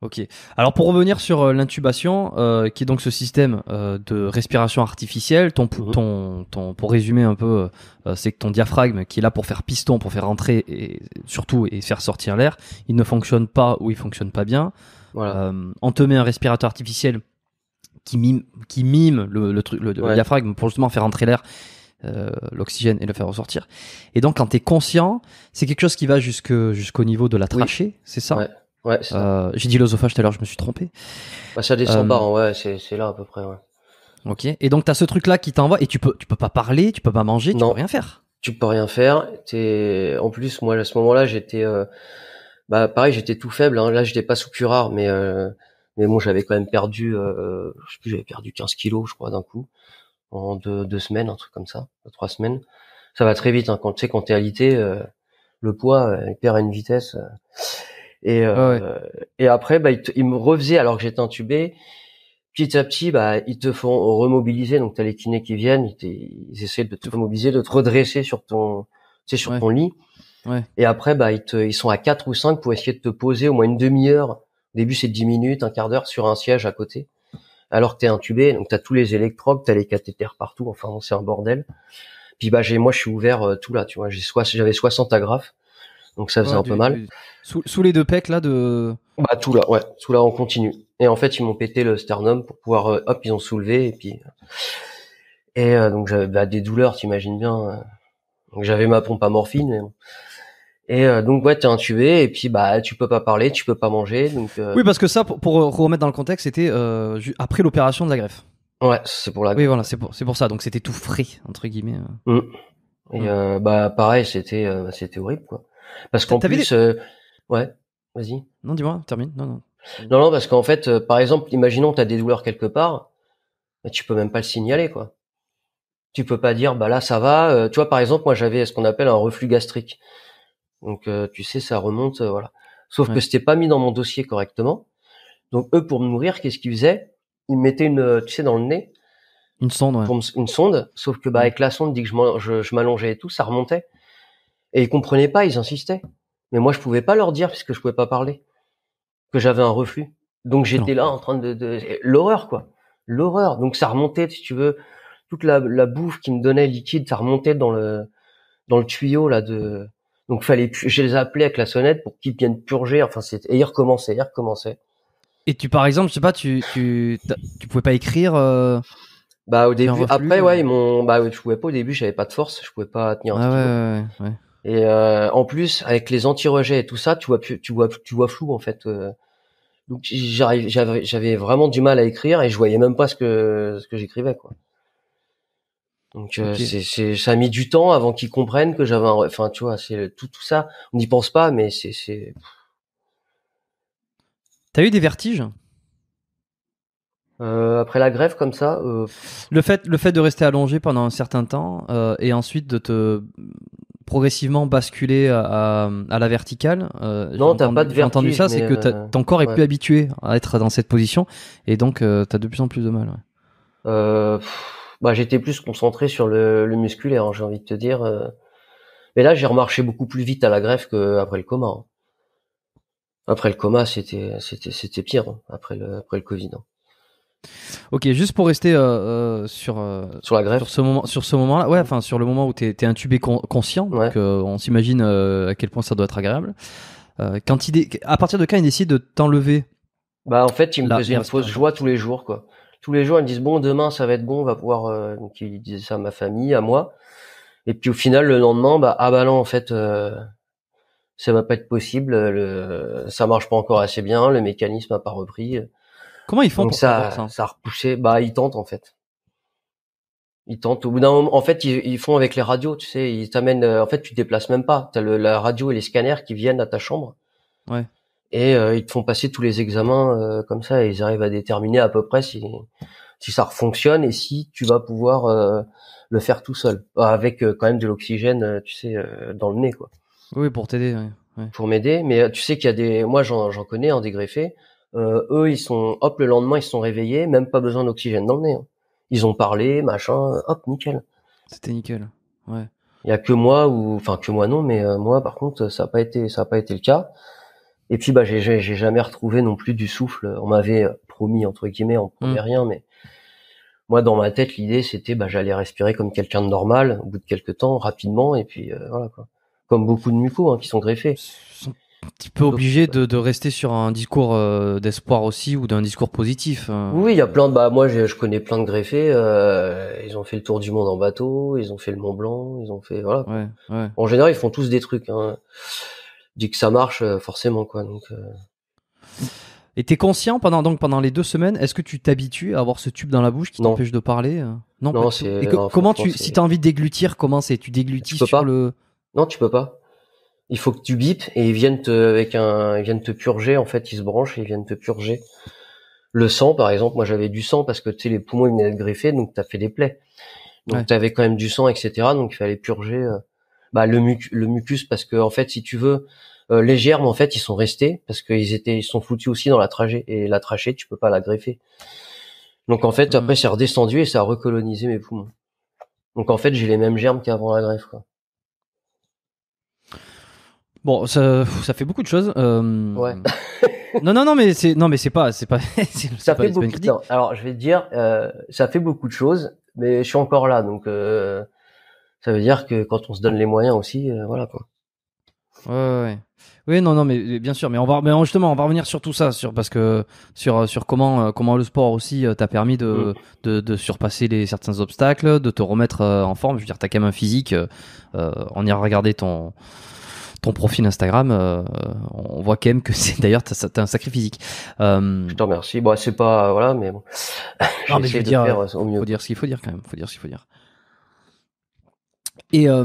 Ok. Alors pour revenir sur euh, l'intubation, euh, qui est donc ce système de respiration artificielle, mhm. ton, pour résumer un peu, c'est que ton diaphragme, qui est là pour faire piston, pour faire entrer, et surtout et faire sortir l'air, il ne fonctionne pas ou il fonctionne pas bien. Voilà. on te met un respirateur artificiel qui mime, qui mime le, truc, le, diaphragme pour justement faire entrer l'air, euh, l'oxygène et le faire ressortir. Et donc, quand t'es conscient, c'est quelque chose qui va jusque jusqu'au niveau de la trachée, c'est ça. Ouais. Euh, j'ai dit l'osophage tout à l'heure, je me suis trompé. Bah, ça descend pas euh, hein, ouais, c'est, c'est là à peu près. Ouais. Ok. Et donc, t'as ce truc-là qui t'envoie et tu peux, tu peux pas parler, tu peux pas manger, non. tu peux rien faire. Tu peux rien faire. T'es... En plus, moi, à ce moment-là, j'étais, bah, pareil, j'étais tout faible. Hein. Là, j'étais pas sous curare, mais mais bon, j'avais quand même perdu, euh, je sais plus, j'avais perdu 15 kilos, je crois, d'un coup, en deux, deux, semaines, un truc comme ça, trois semaines. Ça va très vite, hein. quand tu sais, quand t'es alité, euh, le poids euh, il perd à une vitesse. et, ah et après, bah, ils me refaisaient alors que j'étais intubé, petit à petit, bah, ils te font remobiliser. Donc, tu as les kinés qui viennent, ils, essaient de te remobiliser, de te redresser sur ton, tu sais, sur ton lit. Ouais. Et après, bah, ils, te, ils sont à quatre ou cinq pour essayer de te poser au moins une demi-heure début, c'est 10 minutes, un quart d'heure sur un siège à côté, alors que t'es intubé, donc t'as tous les électrodes, t'as les cathéters partout, enfin c'est un bordel. Puis bah j'ai moi je suis ouvert euh, tout là, tu vois, j'ai soit j'avais 60 agrafes, donc ça faisait un peu mal. sous, les deux pecs là de. Bah tout là, ouais, tout là on continue. Et en fait ils m'ont pété le sternum pour pouvoir, euh, hop ils ont soulevé et puis et euh, donc j'avais bah, des douleurs, t'imagines bien. j'avais ma pompe à morphine, mais et euh, donc ouais, t'es intubé et puis bah tu peux pas parler, tu peux pas manger. Donc euh oui, parce que ça, pour, pour euh, remettre dans le contexte, c'était après l'opération de la greffe. Ouais, c'est pour la. Oui, voilà, c'est pour c'est pour ça. Donc c'était tout frais entre guillemets. Mmh. Et mmh. bah pareil, c'était bah, c'était horrible quoi. Parce qu'en plus, ouais, vas-y. Non, dis-moi, termine. Non, non. Non, non, parce qu'en fait, par exemple, imaginons t'as des douleurs quelque part, bah, tu peux même pas le signaler quoi. Tu peux pas dire bah là ça va. tu vois par exemple, moi j'avais ce qu'on appelle un reflux gastrique. Donc euh, tu sais, ça remonte, euh, voilà. Sauf que c'était pas mis dans mon dossier correctement. Donc eux, pour me nourrir, qu'est-ce qu'ils faisaient Ils mettaient une, euh, tu sais, dans le nez. Une sonde. une sonde. Sauf que bah avec la sonde, que je m'allongeais et tout, ça remontait. Et ils comprenaient pas, ils insistaient. Mais moi, je pouvais pas leur dire puisque je pouvais pas parler, que j'avais un reflux. Donc j'étais là en train de, de... l'horreur quoi, l'horreur. Donc ça remontait, si tu veux, toute la, la bouffe qui me donnait liquide, ça remontait dans le dans le tuyau là de donc fallait, je les appelais avec la sonnette pour qu'ils viennent purger. Enfin, c'est et ils recommençaient, ils Et tu, par exemple, je sais pas, tu, tu, tu pouvais pas écrire. Euh, bah au début, après, ou... ouais, euh. mon, bah je pouvais pas au début, j'avais pas de force, je pouvais pas tenir. ouais, ouais, Et euh, en plus, avec les anti-rejets et tout ça, tu vois, tu vois, tu vois flou en fait. Donc j'arrive, j'avais, j'avais vraiment du mal à écrire et je voyais même pas ce que ce que j'écrivais quoi. Donc euh, c'est ça a mis du temps avant qu'ils comprennent que j'avais un enfin tu vois c'est tout tout ça on n'y pense pas mais c'est T'as eu des vertiges euh, après la grève comme ça euh, le fait le fait de rester allongé pendant un certain temps euh, et ensuite de te progressivement basculer à, à la verticale non t'as pas de vertige j'ai entendu ça c'est que ton corps est plus habitué à être dans cette position et donc tu t'as de plus en plus de mal euh bah, j'étais plus concentré sur le, le musculaire, hein, j'ai envie de te dire. Euh. Mais là, j'ai remarché beaucoup plus vite à la greffe qu'après le coma. Hein. Après le coma, c'était c'était c'était pire hein, après le après le Covid. Ok, juste pour rester euh, euh, sur sur la greffe, sur ce moment, sur ce moment-là, ouais, enfin sur le moment où t'es es intubé conscient, on s'imagine à quel point ça doit être agréable. quand à partir de quand il décide de t'enlever Bah en fait, il me faisait une fausse joie tous les jours, quoi tous les jours, ils disent bon, demain ça va être bon, on va pouvoir. Euh, donc ils disaient ça à ma famille, à moi. Et puis au final, le lendemain, bah ah bah non, en fait, euh, ça va pas être possible. Le, ça marche pas encore assez bien. Le mécanisme a pas repris. Comment ils font pour ça, ça Ça a repoussé. Bah ils tentent en fait. Ils tentent. Au bout d'un moment, en fait, ils, font avec les radios. Tu sais, ils t'amènent. Euh, en fait, tu te déplaces même pas. T'as la radio et les scanners qui viennent à ta chambre. Ouais et euh, ils te font passer tous les examens euh, comme ça et ils arrivent à déterminer à peu près si si ça fonctionne et si tu vas pouvoir euh, le faire tout seul bah, avec quand même de l'oxygène tu sais dans le nez quoi. Oui pour t'aider. Pour m'aider mais tu sais qu'il y a des moi j'en connais en dégreffé eux ils sont hop le lendemain ils sont réveillés même pas besoin d'oxygène dans le nez. Hein. Ils ont parlé machin hop nickel. C'était nickel ouais. Il y a que moi ou enfin que moi non mais moi par contre ça a pas été ça a pas été le cas. Et puis bah j'ai jamais retrouvé non plus du souffle. On m'avait euh, promis entre guillemets, on promet mm. rien, mais moi dans ma tête l'idée c'était bah j'allais respirer comme quelqu'un de normal au bout de quelques temps rapidement et puis euh, voilà quoi. Comme beaucoup de mucos hein, qui sont greffés. un petit peu obligé de, de, rester sur un discours euh, d'espoir aussi ou d'un discours positif. Hein. Oui, il y a plein de bah moi je, je connais plein de greffés. ils ont fait le tour du monde en bateau, ils ont fait le Mont Blanc, ils ont fait voilà. ouais. En général ils font tous des trucs. Hein dit que ça marche euh, forcément quoi. Donc. Euh. Et conscient pendant donc pendant les deux semaines, est-ce que tu t'habitues à avoir ce tube dans la bouche qui t'empêche de parler euh? Non. comment tu, si t'as envie de déglutir, comment c'est Tu déglutis tu peux pas. le Non, tu peux pas. Il faut que tu bipes et ils viennent te avec un, ils viennent te purger. En fait, ils se branchent et ils viennent te purger. Le sang, par exemple, moi j'avais du sang parce que tu sais les poumons ils venaient de Donc, donc t'as fait des plaies. Donc t'avais quand même du sang, etc. Donc il fallait purger bah, le, mu le mucus parce que en fait, si tu veux, euh, les germes en fait, ils sont restés parce qu'ils étaient, ils sont foutus aussi dans la trachée et la trachée, tu peux pas la greffer. Donc en fait, après, hmm. c'est redescendu et ça a recolonisé mes poumons. Donc en fait, j'ai les mêmes germes qu'avant la greffe. Quoi. Bon, ça, ça fait beaucoup de choses. Euh... Ouais. non, non, non, mais c'est non, mais c'est pas, c'est pas. ça fait beaucoup. De... Alors, je vais dire, euh, ça fait beaucoup de choses, mais je suis encore là, donc euh, ça veut dire que quand on se donne les moyens aussi, euh, voilà quoi. Ouais, ouais. Oui, non, non, mais bien sûr. Mais on va, mais justement, on va revenir sur tout ça, sur parce que sur euh, sur comment euh, comment le sport aussi t'a permis de, mm. de, de surpasser les certains obstacles, de te remettre en forme. Je veux dire, t'as quand même un physique. on ira regarder ton ton profil Instagram, on voit quand même que c'est d'ailleurs t'as, t'as un sacré physique. je te remercie. Bon, bah, c'est pas voilà, mais bon. je veux dire, au mieux. Faut dire ce qu'il faut dire quand même. Faut dire ce qu'il faut dire. Et euh,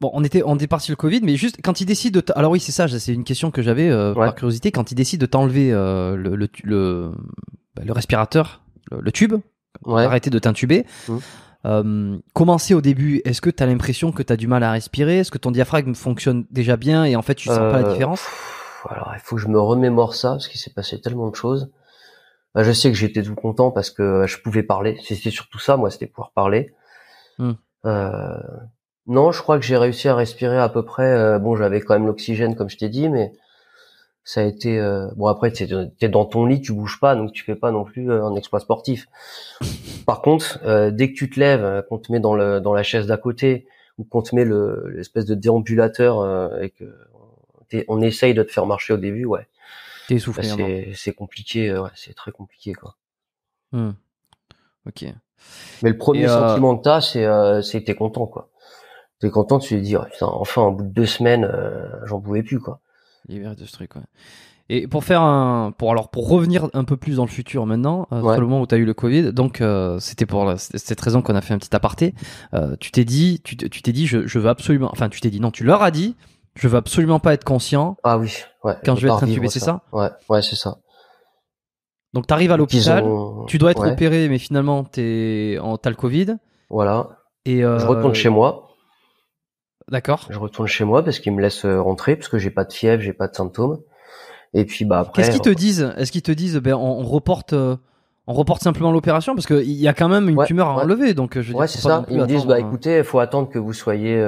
bon, on était, on était parti le Covid, mais juste quand il décide de. Alors oui, c'est ça, c'est une question que j'avais euh, par curiosité. Quand il décide de t'enlever euh, le, le, le, bah, le, respirateur, le, tube, arrêter de t'intuber. Mmh. Euh, commencer au début, est-ce que tu as l'impression que tu as du mal à respirer Est-ce que ton diaphragme fonctionne déjà bien et en fait tu sens pas la euh, différence Alors il faut que je me remémore ça parce qu'il s'est passé tellement de choses. Bah, je sais que j'étais tout content parce que euh, je pouvais parler. C'était surtout ça, moi, c'était pouvoir parler. Mmh. Euh, non, je crois que j'ai réussi à respirer à peu près. Euh, bon, j'avais quand même l'oxygène, comme je t'ai dit, mais ça a été euh, bon après t'es es dans ton lit tu bouges pas donc tu fais pas non plus un exploit sportif par contre dès que tu te lèves qu'on te met dans le dans la chaise d'à côté ou qu'on te met le l'espèce de déambulateur et que on essaye de te faire marcher au début ouais bah, hein, c'est compliqué ouais c'est très compliqué quoi mmh. ok mais le premier euh, sentiment de ta euh, c'est que t'es content quoi. T'es content, tu se dire oh, enfin au bout de deux semaines, euh, j'en pouvais plus quoi. L'hiver de ce truc quoi. Et pour faire un, pour alors pour revenir un peu plus dans le futur maintenant, euh, le moment où tu as eu le Covid, donc c'était pour cette raison qu'on a fait un petit aparté. tu t'es dit, tu, t'es dit, je, veux absolument, enfin tu t'es dit non, tu leur as dit, je veux absolument pas être conscient. Ah oui, ouais. Quand je vais être intubé, c'est ça. ça ouais, ouais, c'est ça. Donc t'arrives à l'hôpital, tu dois être opéré, mais finalement t'es en t'as le Covid. Voilà. Et euh, je retourne chez moi. D'accord. Je retourne chez moi parce qu'ils me laissent euh, rentrer parce que j'ai pas de fièvre, j'ai pas de symptômes. Et puis bah après. Qu'est-ce qu'ils te disent Est-ce qu'ils te disent ben on, reporte euh, on reporte simplement l'opération parce qu'il y a quand même une tumeur à enlever donc je. Ouais c'est ça. Ils me disent bah écoutez il faut attendre que vous soyez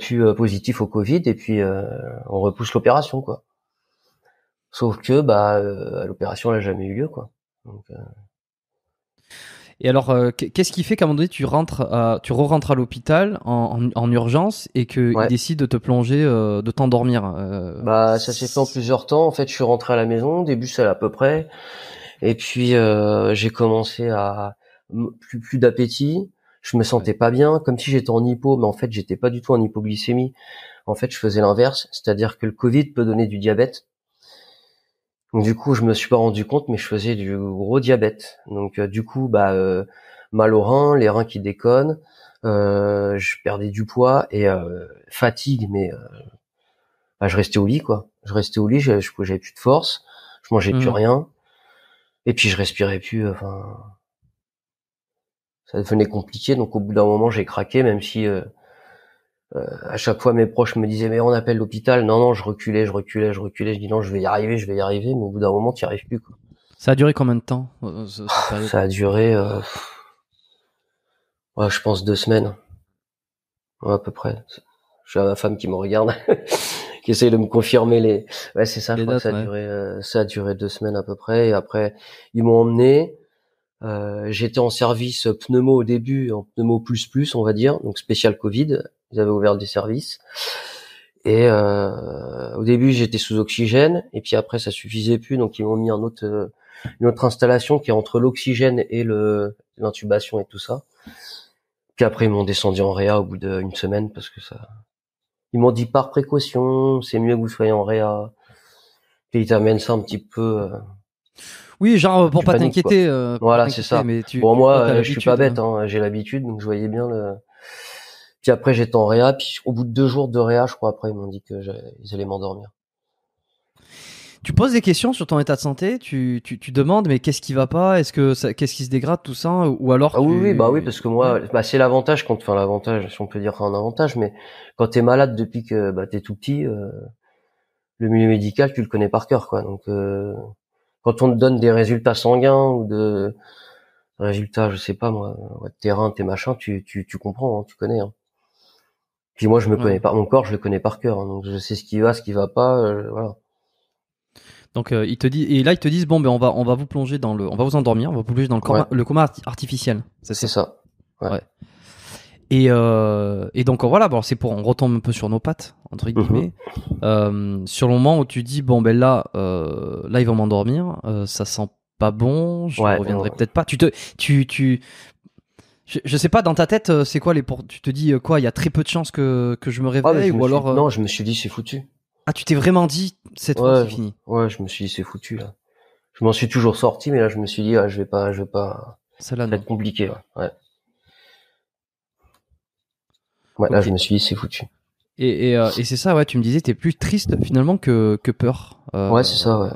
plus positif au Covid et puis on repousse l'opération quoi. Sauf que bah euh, l'opération n'a jamais eu lieu quoi. Euh. Et alors euh, qu'est-ce qui fait qu'à un moment donné tu rentres à, tu re-rentres à l'hôpital en, urgence et que décident décide de te plonger de t'endormir Bah ça s'est fait en plusieurs temps. En fait je suis rentré à la maison, début seul à peu près, et puis j'ai commencé à plus plus d'appétit. Je me sentais pas bien, comme si j'étais en hypo, mais en fait j'étais pas du tout en hypoglycémie. En fait je faisais l'inverse, c'est-à-dire que le Covid peut donner du diabète du coup, je me suis pas rendu compte, mais je faisais du gros diabète. Donc, euh, du coup, bah, euh, mal aux reins, les reins qui déconnent, euh, je perdais du poids et fatigue, mais bah, je restais au lit, quoi. Je restais au lit, j'avais, plus de force, je mangeais plus mmh. rien, et puis je respirais plus. Enfin, ça devenait compliqué. Donc, au bout d'un moment, j'ai craqué, même si euh, à chaque fois, mes proches me disaient mais on appelle l'hôpital. Non, non, je reculais, je reculais, je reculais. Je dis non, je vais y arriver, je vais y arriver. Mais au bout d'un moment, tu n'y arrives plus. Quoi. Ça a duré combien de temps euh, euh, Ça a duré, je pense deux semaines, ouais, à peu près. J'ai ma femme qui me regarde, qui essaye de me confirmer les. Ouais, c'est ça. ça a duré, deux semaines à peu près. Et après, ils m'ont emmené. j'étais en service pneumo au début, en pneumo plus plus, on va dire, donc spécial Covid. Ils avaient ouvert des services. Et euh, au début, j'étais sous oxygène, et puis après, ça suffisait plus, donc ils m'ont mis un autre, euh, une autre installation qui est entre l'oxygène et le l'intubation et tout ça. Puis après, ils m'ont descendu en réa au bout d'une semaine parce que ça. Ils m'ont dit par précaution, c'est mieux que vous soyez en réa. Et ils t'amènent ça un petit peu. Euh, oui, genre pour pas t'inquiéter. Euh, voilà, c'est ça. Mais tu, bon, moi, je suis pas bête, hein. hein. j'ai l'habitude, donc je voyais bien le puis après, j'étais en réa. Puis au bout de deux jours de réa, je crois, après, ils m'ont dit que allaient m'endormir. Tu poses des questions sur ton état de santé, tu, tu, tu demandes mais qu'est-ce qui va pas, est-ce que qu'est-ce qui se dégrade tout ça ou alors ah oui, oui bah oui parce que moi bah c'est l'avantage quand enfin l'avantage si on peut dire un avantage mais quand t'es malade depuis que bah t'es tout petit euh, le milieu médical tu le connais par cœur quoi donc euh, quand on te donne des résultats sanguins ou de résultats je sais pas moi ouais, de terrain tes machins tu tu tu comprends hein, tu connais hein. Puis moi, je me connais pas, mon corps, je le connais par cœur, hein, donc je sais ce qui va, ce qui va pas, euh, voilà. Donc euh, te dit et là ils te disent bon ben on va on va vous plonger dans le on va vous endormir on va vous plonger dans le, coma, le coma artificiel c'est ça, Ouais. Et, euh, et donc voilà bon c'est pour on retombe un peu sur nos pattes entre mhm. guillemets euh, sur le moment où tu dis bon ben là euh, là ils vont m'endormir euh, ça sent pas bon je reviendrai peut-être pas tu te tu tu je, sais pas, dans ta tête, euh, c'est quoi les pour... Tu te dis euh, quoi Il y a très peu de chances que, je me réveille ah, ou alors euh, Non, je me suis dit c'est foutu. Ah, tu t'es vraiment dit cette c'est fini. Ouais, je me suis dit c'est foutu là. Je m'en suis toujours sorti, mais là je me suis dit ah, je vais pas, je vais pas. Ça va être compliqué. Ouais. Là, je me suis dit c'est foutu. Et, c'est ça, ouais. Tu me disais, t'es plus triste finalement que, peur. ouais, c'est ça, ouais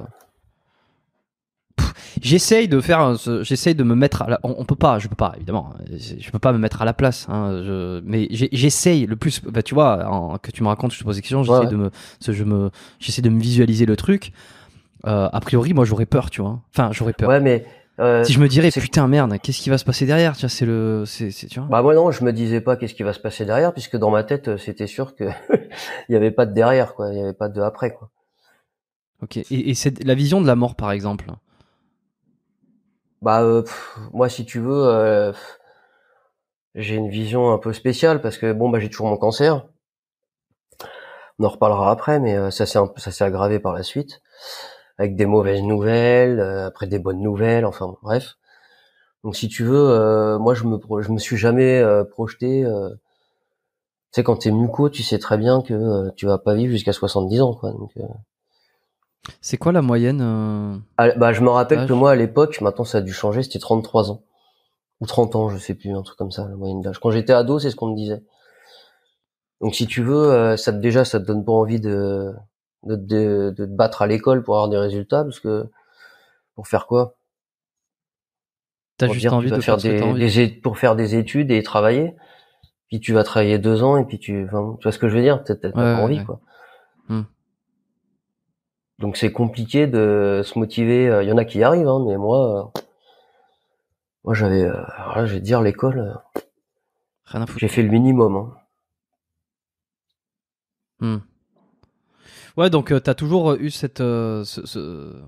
j'essaye de faire, j'essaye de me mettre à la, on, peut pas, je peux pas évidemment, je peux pas me mettre à la place, hein, je, mais j'essaye le plus, bah, tu vois, que tu me racontes, je te pose des questions, j'essaie de me, je me, j'essaie de me visualiser le truc. Euh, a priori, moi, j'aurais peur, tu vois. Enfin, j'aurais peur. Ouais, mais euh, si je me dirais putain merde, qu'est-ce qui va se passer derrière tu vois c'est le, c'est, tu vois. Bah moi non, je me disais pas qu'est-ce qui va se passer derrière, puisque dans ma tête, euh, c'était sûr que il y avait pas de derrière, quoi. Il y avait pas de après, quoi. Ok. Et, et c'est la vision de la mort, par exemple. Bah euh, moi si tu veux, euh, j'ai une vision un peu spéciale parce que bon bah j'ai toujours mon cancer. On en reparlera après, mais euh, ça s'est ça s'est aggravé par la suite avec des mauvaises nouvelles, après des bonnes nouvelles, enfin bref. Donc si tu veux, moi je me je me suis jamais projeté. tu sais quand t'es muco, tu sais très bien que tu vas pas vivre jusqu'à 70 ans quoi. Donc, c'est quoi la moyenne euh, ah, Bah, je me rappelle que moi à l'époque, maintenant ça a dû changer, c'était 33 ans ou 30 ans, je sais plus, un truc comme ça, la moyenne d'âge. Quand j'étais ado, c'est ce qu'on me disait. Donc si tu veux, euh, ça déjà ça te donne pas envie de de, de, te battre à l'école pour avoir des résultats parce que pour faire quoi T'as juste envie de faire, des, pour faire des études et travailler. Puis tu vas travailler deux ans et puis tu, tu vois ce que je veux dire T'as être pas envie quoi. Hmm. Donc c'est compliqué de se motiver. Euh, il y en a qui arrivent, hein, mais moi, euh, moi j'avais, euh, je vais dire l'école. Rien à foutre. J'ai fait le minimum. Hein. Hmm. Ouais, donc tu as t'as toujours eu cette, ce,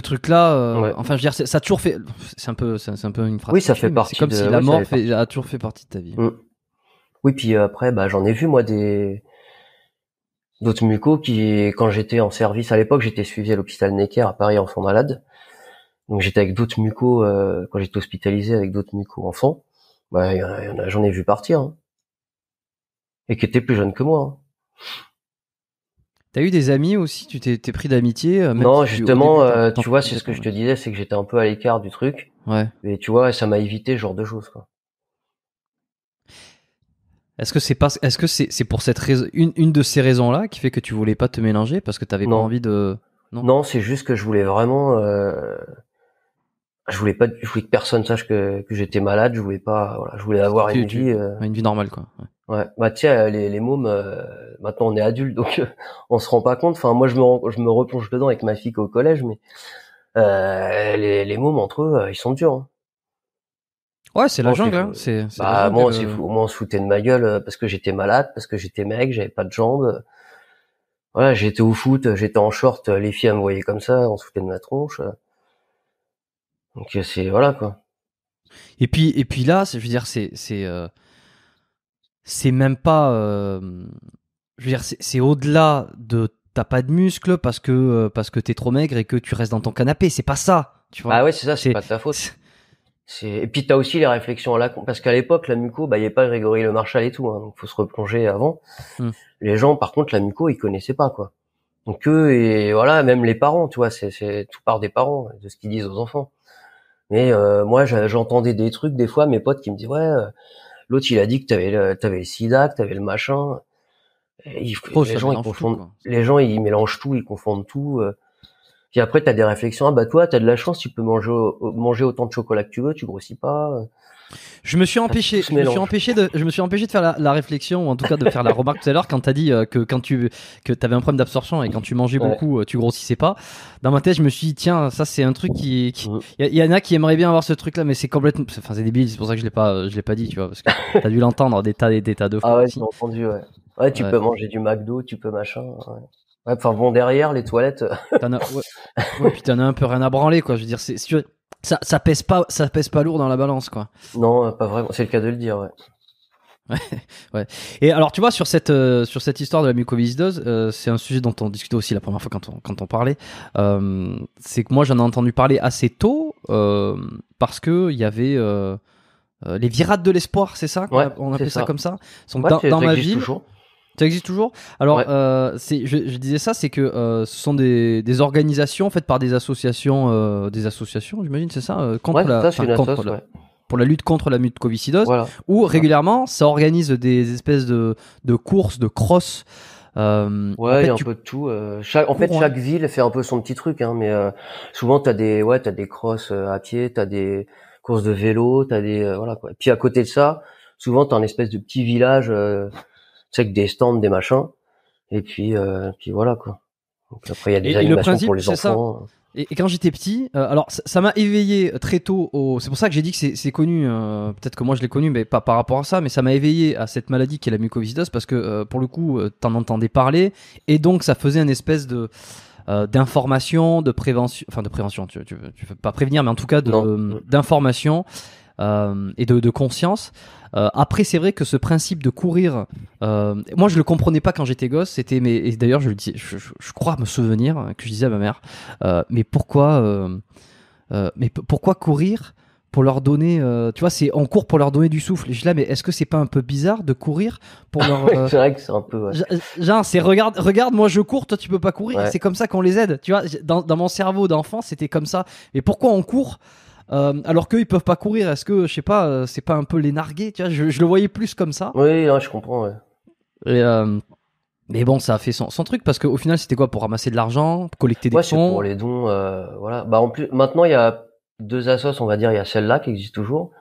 truc-là. Enfin, je veux dire, ça a toujours fait. C'est un peu, c'est un peu une phrase. Oui, ça fait partie. C'est comme si la mort a toujours fait partie de ta vie. Hmm. Oui, puis après, bah, j'en ai vu moi des d'autres mucos qui, quand j'étais en service à l'époque, j'étais suivi à l'hôpital Necker à Paris enfant malade. Donc j'étais avec d'autres mucos euh, quand j'étais hospitalisé avec d'autres mucos enfants. Bah, j'en ai vu partir hein. et qui étaient plus jeunes que moi. Hein. T'as eu des amis aussi Tu t'es, pris d'amitié euh, Non, justement, euh, tu vois, c'est ce que je te disais, c'est que j'étais un peu à l'écart du truc. Ouais. Et tu vois, ça m'a évité ce genre de choses. Quoi. Est-ce que c'est pas, est-ce que c'est, c'est pour cette raison, une, de ces raisons-là qui fait que tu voulais pas te mélanger parce que t'avais avais pas envie de. Non, non c'est juste que je voulais vraiment. Euh, je voulais pas, je voulais que personne sache que, que j'étais malade. Je voulais pas, voilà, je voulais avoir une vie, euh, une vie normale, quoi. Ouais. Bah tiens, les, les mômes. Euh, maintenant, on est adulte, donc on se rend pas compte. Enfin, moi, je me, je me replonge dedans avec ma fille au collège, mais les, les mômes entre eux, ils sont durs. Hein. Ouais, c'est la jungle. C'est, hein. bah, moi, euh. on se foutait de ma gueule euh, parce que j'étais malade, parce que j'étais maigre j'avais pas de jambes. Voilà, j'étais au foot, j'étais en short, les filles me voyaient comme ça, on se foutait de ma tronche. Donc euh, c'est voilà quoi. Et puis et puis là, je veux dire, c'est c'est même pas, je veux dire, c'est au-delà de t'as pas de muscles parce que parce que t'es trop maigre et que tu restes dans ton canapé. C'est pas ça, tu vois. Ah ouais, c'est ça, c'est pas de ta faute. Et puis as aussi les réflexions à la con, parce qu'à l'époque la muco, bah il y avait pas Grégory Le Marchal et tout, hein, donc faut se replonger avant. Hmm. Les gens, par contre, la muco, ils connaissaient pas quoi. Donc eux et voilà, même les parents, tu vois, c'est tout part des parents de ce qu'ils disent aux enfants. Mais euh, moi, j'entendais des trucs des fois, mes potes qui me disent, ouais, euh, l'autre il a dit que t'avais le, t'avais le sida, que t'avais le machin. les, gens, ils les gens ils mélangent tout, ils confondent tout. Euh. Puis après, as des réflexions. Ah bah toi, tu as de la chance, tu peux manger manger autant de chocolat que tu veux, tu grossis pas. Je me suis empêché, je me suis empêché de, je me suis empêché de faire la, réflexion, ou en tout cas de faire la remarque tout à l'heure quand t'as dit euh, que quand tu que t'avais un problème d'absorption et quand tu mangeais beaucoup, euh, tu grossissais pas. Dans ma tête, je me suis dit tiens, ça c'est un truc qui, il y, en a qui aimeraient bien avoir ce truc là, mais c'est complètement, enfin c'est débile, c'est pour ça que je l'ai pas, je l'ai pas dit, tu vois, parce que t'as dû l'entendre des tas, des, tas de ah fois. Ah ouais, j'ai entendu, ouais. Ouais, tu peux manger du McDo, tu peux machin. Ouais enfin bon, derrière les toilettes. Euh. t'en as, ouais. puis t'en as un peu rien à branler, quoi. Je veux dire, c'est, ça, ça pèse pas, ça pèse pas lourd dans la balance, quoi. Non, euh, pas vraiment. C'est le cas de le dire, ouais. Ouais, Et alors, tu vois, sur cette, euh, sur cette histoire de la mucoviscidose, c'est un sujet dont on discutait aussi la première fois quand on, quand on parlait. c'est que moi, j'en ai entendu parler assez tôt parce que il y avait les virades de l'espoir, c'est ça On appelait ça. comme ça. dans, ma vie ça existe toujours. Alors, euh, je, disais ça, c'est que euh, ce sont des, organisations faites par des associations, euh, des associations, j'imagine, c'est ça, contre la, contre pour la lutte contre la mucoviscidose, voilà. où régulièrement, ça organise des espèces de, courses, de cross. Euh, ouais, un peu de tout. en fait, chaque ville fait un peu son petit truc, hein, mais souvent t'as des, ouais, t'as des crosses à pied, t'as des courses de vélo, t'as des, voilà quoi. puis à côté de ça, souvent t'as un espèce de petit village c'est que des stands, des machins. Et puis, euh, puis voilà quoi. Donc après, il y a des animations pour les enfants. Et, quand j'étais petit, euh, alors ça m'a éveillé euh, très tôt. Au... C'est pour ça que j'ai dit que c'est connu. Peut-être que moi je l'ai connu, mais pas par rapport à ça. Mais ça m'a éveillé à cette maladie qui est la mucoviscidose parce que pour le coup, t'en entendais parler et donc ça faisait une espèce de d'information, de prévention, enfin de prévention, tu, tu, tu, veux pas prévenir, mais en tout cas d'information euh, et de, conscience. Euh, après, c'est vrai que ce principe de courir, euh, moi je le comprenais pas quand j'étais gosse. C'était mais et d'ailleurs je je, crois me souvenir hein, que je disais à ma mère, mais pourquoi, mais pourquoi courir pour leur donner, tu vois, c'est en court pour leur donner du souffle. je dis là, mais est-ce que c'est pas un peu bizarre de courir pour ah leur. c'est vrai que c'est un peu. Genre, c'est regarde, regarde, moi je cours, toi tu peux pas courir. C'est comme ça qu'on les aide, tu vois. Dans, dans mon cerveau d'enfant, c'était comme ça. Et pourquoi on court euh, alors qu'eux, ils peuvent pas courir. Est-ce que, je sais pas, euh, c'est pas un peu les narguer tu vois je, le voyais plus comme ça. Oui, je comprends, Et, euh, mais bon, ça a fait son, truc parce qu'au final, c'était quoi Pour ramasser de l'argent, collecter des ouais, pour les dons. voilà. Bah, en plus, maintenant, il y a deux assos, on va dire. Il y a celle-là qui existe toujours.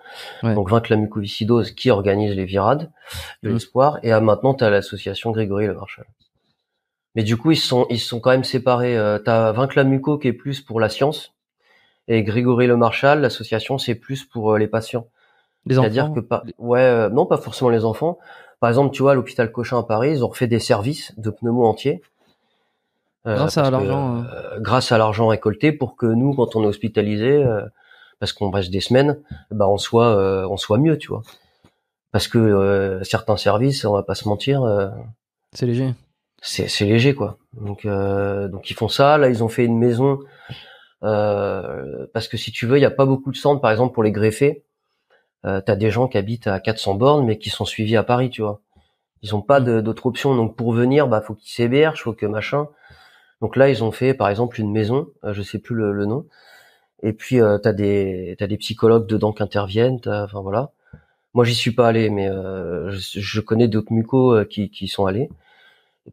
Donc, vaincre la mucoviscidose qui organise les virades de mm. l'espoir. Et à, maintenant, tu l'association Grégory Le Marshall Mais du coup, ils sont, ils sont quand même séparés. Euh, t'as Vaincre la Muco qui est plus pour la science, et Grégory le Marchal, l'association, c'est plus pour euh, les patients. Les enfants. C'est-à-dire que ouais, euh, non, pas forcément les enfants. Par exemple, tu vois, l'hôpital Cochin à Paris, ils ont refait des services de pneumo entiers. Euh, grâce à l'argent. Hein. grâce à l'argent récolté pour que nous, quand on est hospitalisé, parce qu'on reste des semaines, bah on soit, on soit mieux, tu vois. Parce que certains services, on va pas se mentir. c'est léger. C'est, léger, quoi. Donc, donc ils font ça. Là, ils ont fait une maison euh, parce que si tu veux, il n'y a pas beaucoup de centres, par exemple, pour les greffés. Euh, tu as des gens qui habitent à 400 bornes, mais qui sont suivis à Paris, tu vois. Ils n'ont pas mm. d'autre option. Donc pour venir, bah faut qu'ils s'hébergent, faut que machin. Donc là, ils ont fait, par exemple, une maison, je euh, je sais plus le, nom. Et puis tu t'as des des psychologues dedans qui interviennent. Enfin voilà. Moi, j'y suis pas allé, mais je, connais d'autres mucos qui, qui sont allés.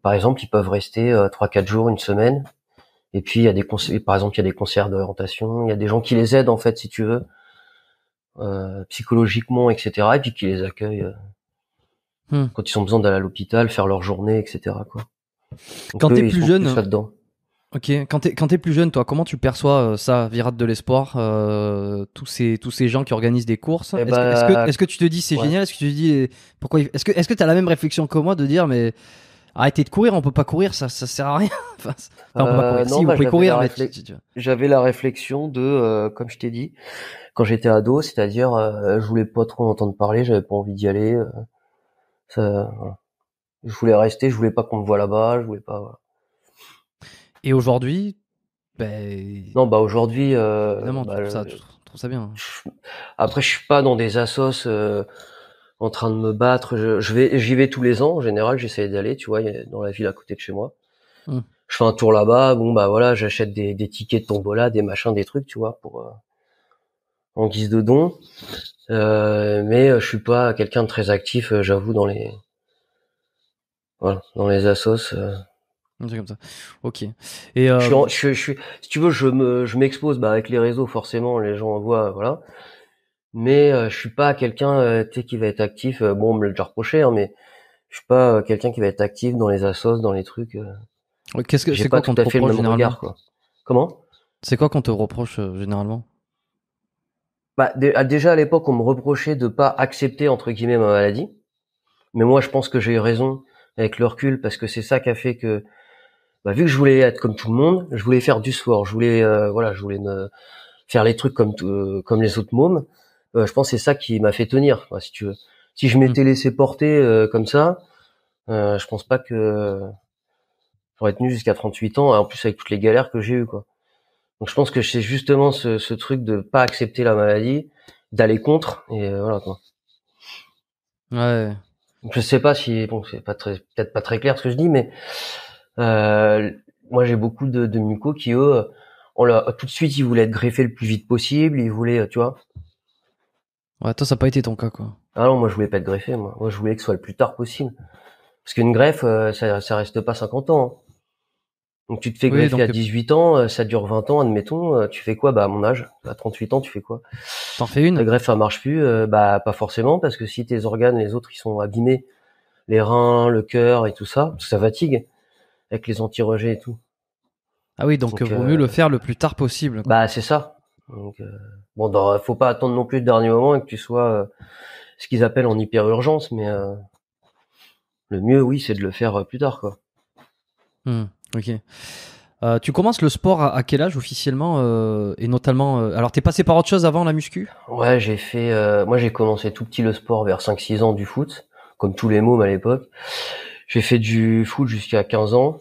par exemple, ils peuvent rester trois 4 quatre jours, une semaine, et puis il y a des par exemple, il y a des concerts d'orientation, il y a des gens qui les aident en fait, si tu veux, euh, psychologiquement, etc. Et puis qui les accueillent euh, hmm. quand ils ont besoin d'aller à l'hôpital, faire leur journée, etc. Quoi. quand quand es plus jeune, là-dedans. Ok, quand t'es es plus jeune, toi, comment tu perçois euh, ça, Virate de l'espoir, tous ces tous ces gens qui organisent des courses. Eh est-ce que, bah, est que tu te dis c'est génial Est-ce que tu te dis pourquoi Est-ce que est-ce que t'as la même réflexion que moi de dire mais arrêtez de courir, on peut pas courir, ça, ça sert à rien. enfin, on peut euh, courir. Non, bah, si, courir, J'avais la réflexion de, euh, comme je t'ai dit, quand j'étais ado, c'est-à-dire, euh, je voulais pas trop entendre parler, j'avais pas envie d'y aller. Je voulais rester, je voulais pas qu'on me voit là-bas, je voulais pas. Et aujourd'hui, ben... Non, bah aujourd'hui. Bah, ça, tu trouves ça, bien. après, je suis pas dans des assos en train de me battre. Je, vais, j'y vais tous les ans en général. J'essaie d'aller, tu vois, dans la ville à côté de chez moi. Hmm. Je fais un tour là-bas. Bon bah voilà, j'achète des, tickets de tombola, des machins, des trucs, tu vois, pour euh, en guise de don. Euh, mais euh, je suis pas quelqu'un de très actif, j'avoue, dans les voilà, dans les assos. comme ça. Ok. Et je suis, je, si tu veux, je me, je m'expose bah, avec les réseaux forcément. Les gens en voient, voilà mais euh, je suis pas quelqu'un euh, qui va être actif. Euh, bon, on me l'a déjà reproché, hein, mais je suis pas quelqu'un qui va être actif dans les assos, dans les trucs. Qu'est-ce que c'est quoi qu'on te reproche généralement regard, Comment C'est quoi qu'on te reproche généralement Bah ah, déjà à l'époque, on me reprochait de pas accepter entre guillemets ma maladie, mais moi je pense que j'ai eu raison avec le recul parce que c'est ça qui a fait que bah, vu que je voulais être comme tout le monde, je voulais faire du sport, je voulais voilà, je voulais me faire les trucs comme comme les autres mômes euh, je pense que c'est ça qui m'a fait tenir, si tu veux. Si je m'étais mhm. laissé porter euh, comme ça, euh, je pense pas que j'aurais tenu jusqu'à 38 ans, en plus avec toutes les galères que j'ai eues, quoi. Donc je pense que c'est justement ce, ce, truc de pas accepter la maladie, d'aller contre, et voilà quoi. Ouais. je sais pas si bon c'est pas peut-être pas très clair ce que je dis, mais moi j'ai beaucoup de, de mucos qui eux, tout de suite ils voulaient être greffés le plus vite possible, ils voulaient tu vois Ouais, toi, ça n'a pas été ton cas, quoi. Ah non, moi, je voulais pas être greffé, moi. Moi, je voulais que ce soit le plus tard possible. Parce qu'une greffe, euh, ça, ça reste pas 50 ans. Hein. Donc, tu te fais greffer à 18 ans, euh, ça dure 20 ans, admettons. Euh, tu fais quoi Bah, à mon âge, à 38 ans, tu fais quoi T'en fais une La greffe, ça marche plus Bah, pas forcément, parce que si tes organes, les autres, ils sont abîmés, les reins, le cœur et tout ça, ça fatigue avec les anti-rejets et tout. Ah oui, donc, vaut mieux le faire le plus tard possible. Bah, c'est ça. Donc, bon, ne faut pas attendre non plus le dernier moment et que tu sois euh, ce qu'ils appellent en hyper urgence, mais euh, le mieux, oui, c'est de le faire euh, plus tard, quoi. Hmm, ok. tu commences le sport à, quel âge officiellement et notamment euh, alors t'es passé par autre chose avant la muscu Ouais j'ai fait moi j'ai commencé tout petit le sport vers 5-6 ans du foot comme tous les mômes à l'époque j'ai fait du foot jusqu'à 15 ans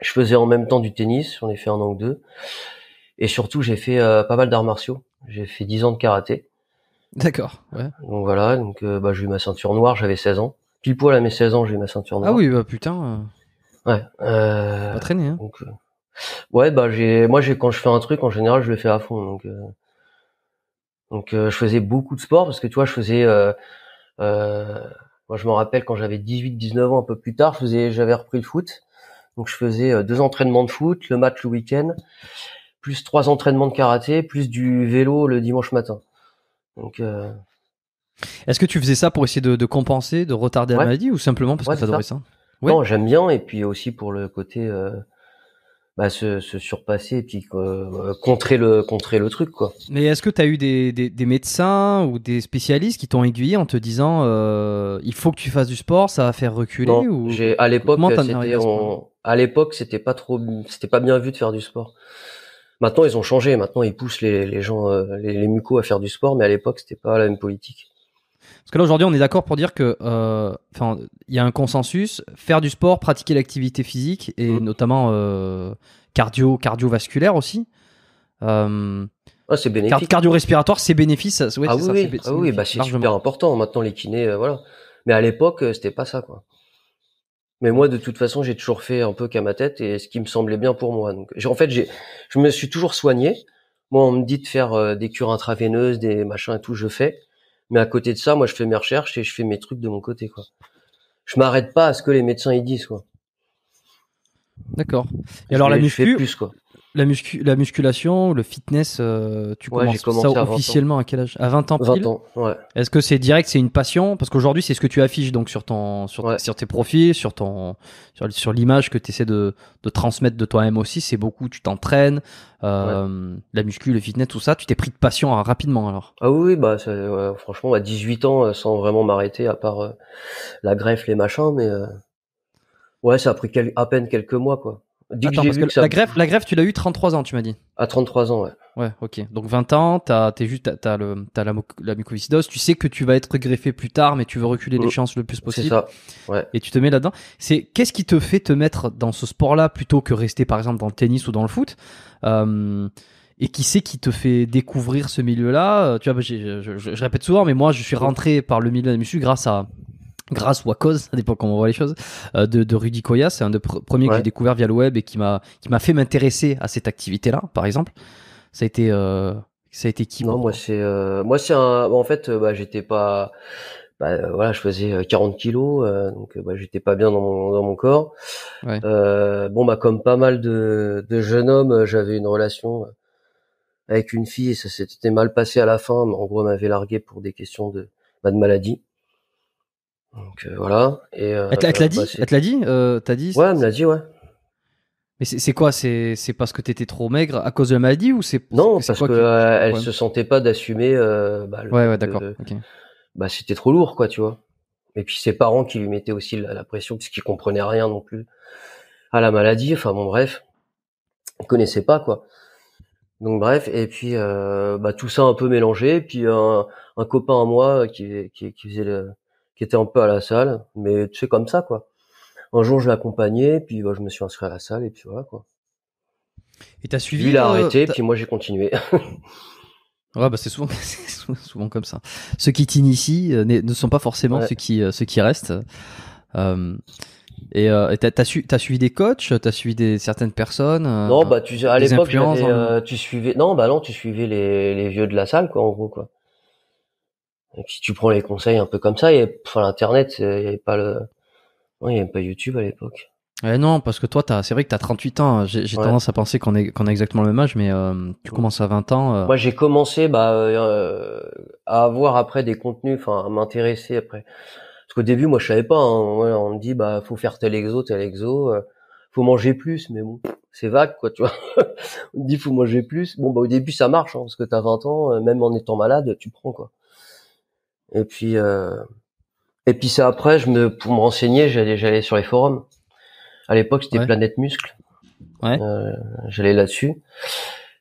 je faisais en même temps du tennis j'en ai fait un an ou deux et surtout, j'ai fait euh, pas mal d'arts martiaux. J'ai fait 10 ans de karaté. D'accord. Ouais. Donc voilà, donc euh, bah, j'ai eu ma ceinture noire, j'avais 16 ans. Pile poil à mes 16 ans, j'ai eu ma ceinture ah noire. Ah oui, bah putain. Euh. Ouais. Euh... Pas traîné. Hein. Donc, ouais, bah j'ai, moi j'ai quand je fais un truc, en général, je le fais à fond. Donc, donc je faisais beaucoup de sport parce que tu vois, je faisais. Moi, je me rappelle quand j'avais 18-19 ans, un peu plus tard, je faisais, j'avais repris le foot. Donc, je faisais deux entraînements de foot, le match le week-end plus trois entraînements de karaté, plus du vélo le dimanche matin. Donc. Euh, est-ce que tu faisais ça pour essayer de, compenser, de retarder la maladie, ou simplement parce que t'adorais ça, ça ouais. Non, j'aime bien, et puis aussi pour le côté euh, bah, se, se, surpasser, et puis euh, contrer le contrer le truc, quoi. Mais est-ce que t'as eu des, médecins ou des spécialistes qui t'ont aiguillé en te disant il faut que tu fasses du sport, ça va faire reculer non, ou à l'époque à, à l'époque c'était pas trop c'était pas bien vu de faire du sport. Maintenant, ils ont changé. Maintenant, ils poussent les, gens, euh, les, les mucos à faire du sport, mais à l'époque, c'était pas la même politique. Parce que là aujourd'hui, on est d'accord pour dire que, euh, enfin, il y a un consensus faire du sport, pratiquer l'activité physique et mm. notamment euh, cardio, cardiovasculaire aussi. Euh, c'est bénéfique. Cardio-respiratoire, c'est bénéfice. Ah, ah oui, oui bah, c'est super important. Maintenant, les kinés, euh, voilà. Mais à l'époque, c'était pas ça, quoi. Mais moi, de toute façon, j'ai toujours fait un peu qu'à ma tête et ce qui me semblait bien pour moi. Donc, en fait, j'ai, je me suis toujours soigné. Moi, on me dit de faire euh, des cures intraveineuses, des machins et tout, je fais. Mais à côté de ça, moi, je fais mes recherches et je fais mes trucs de mon côté, quoi. Je m'arrête pas à ce que les médecins y disent, quoi. D'accord. Et alors, la muscu, plus, quoi la, la musculation, le fitness, euh, tu commences ça officiellement à quel âge À 20 ans Est-ce que c'est direct, c'est une passion Parce qu'aujourd'hui, c'est ce que tu affiches donc sur, ton, sur, sur tes profils, sur, ton, sur, l'image que tu essaies de, de, transmettre de toi-même aussi. C'est beaucoup, tu t'entraînes, euh, la muscu, le fitness, tout ça. Tu t'es pris de passion hein, rapidement alors Ah oui, bah, franchement, à 18 ans, euh, sans vraiment m'arrêter, à part la greffe, les machins, mais ouais, ça a pris à peine quelques mois, quoi la, greffe, la greffe, tu l'as eu 33 ans, tu m'as dit À 33 ans, ouais. Ouais, ok. Donc 20 ans, tu as juste, la, la tu sais que tu vas être greffé plus tard, mais tu veux reculer les mm. chances le plus possible. C'est ça, Et tu te mets là-dedans. C'est, qu'est-ce qui te fait te mettre dans ce sport-là plutôt que rester par exemple dans le tennis ou dans le foot euh, et qui c'est qui te fait découvrir ce milieu-là euh, Tu vois, bah, je, je, répète souvent, mais moi, je suis mm. rentré par le milieu de la muscu grâce à grâce ou à cause, ça dépend comment on voit les choses, euh, de, de, Rudy Koya. C'est un des premiers que j'ai découvert via le web et qui m'a qui m'a fait m'intéresser à cette activité-là, par exemple. Ça a été euh, ça a été qui Non, euh, moi c'est moi c'est En fait, bah, j'étais pas. Bah, voilà, je faisais 40 kilos, donc bah, j'étais pas bien dans mon, dans mon corps. bon, bah comme pas mal de, de jeunes hommes, j'avais une relation avec une fille et ça s'était mal passé à la fin. En gros, on m'avait largué pour des questions de bah, de maladie. Donc euh, voilà. Et, euh, elle te l'a bah, dit Elle te l'a dit euh, T'as dit Ouais, elle me dit, ouais. Mais c'est quoi C'est parce que t'étais trop maigre à cause de la maladie ou c'est Non, parce qu'elle elle se sentait pas d'assumer. Euh, bah, ouais, ouais, d'accord. Bah, c'était trop lourd, quoi, tu vois. Et puis ses parents qui lui mettaient aussi la, pression, parce qu'ils comprenaient rien non plus à la maladie. Enfin bon, bref, ils connaissaient pas, quoi. Donc bref, et puis euh, bah, tout ça un peu mélangé. Puis un, copain à moi qui, qui, qui faisait le, qui était un peu à la salle, mais tu sais comme ça quoi. Un jour je l'accompagnais, puis bah, je me suis inscrit à la salle et puis voilà quoi. Et t'as suivi Lui il a euh, arrêté, puis moi j'ai continué. Ouais, bah c'est souvent, souvent comme ça. Ceux qui t'initient euh, ne sont pas forcément ceux, qui, euh, ceux qui restent. Euh, et t'as as as suivi des coachs, t'as suivi des, certaines personnes. non, bah tu à l'époque, hein. tu suivais. Non, bah non, tu suivais les, les vieux de la salle, quoi, en gros, quoi si tu prends les conseils un peu comme ça, et enfin l'internet, euh, il n'y avait pas le, non, il y avait pas YouTube à l'époque. Eh non, parce que toi, c'est vrai que tu as 38 ans. Hein. J'ai tendance à penser qu'on est, qu'on a exactement le même âge, mais euh, tu commences à 20 ans. Euh. Moi, j'ai commencé bah, à avoir après des contenus, enfin, à m'intéresser après. Parce qu'au début, moi, je savais pas. Hein. on me dit, bah, faut faire tel exo, tel exo, faut manger plus, mais bon, c'est vague, quoi, tu vois. on me dit, faut manger plus. Bon, bah, au début, ça marche, hein, parce que t'as 20 ans, même en étant malade, tu prends, quoi. Et puis euh, et puis ça après, je me pour me renseigner, j'allais j'allais sur les forums. À l'époque, c'était Planète Muscle. Ouais. Euh, j'allais là-dessus.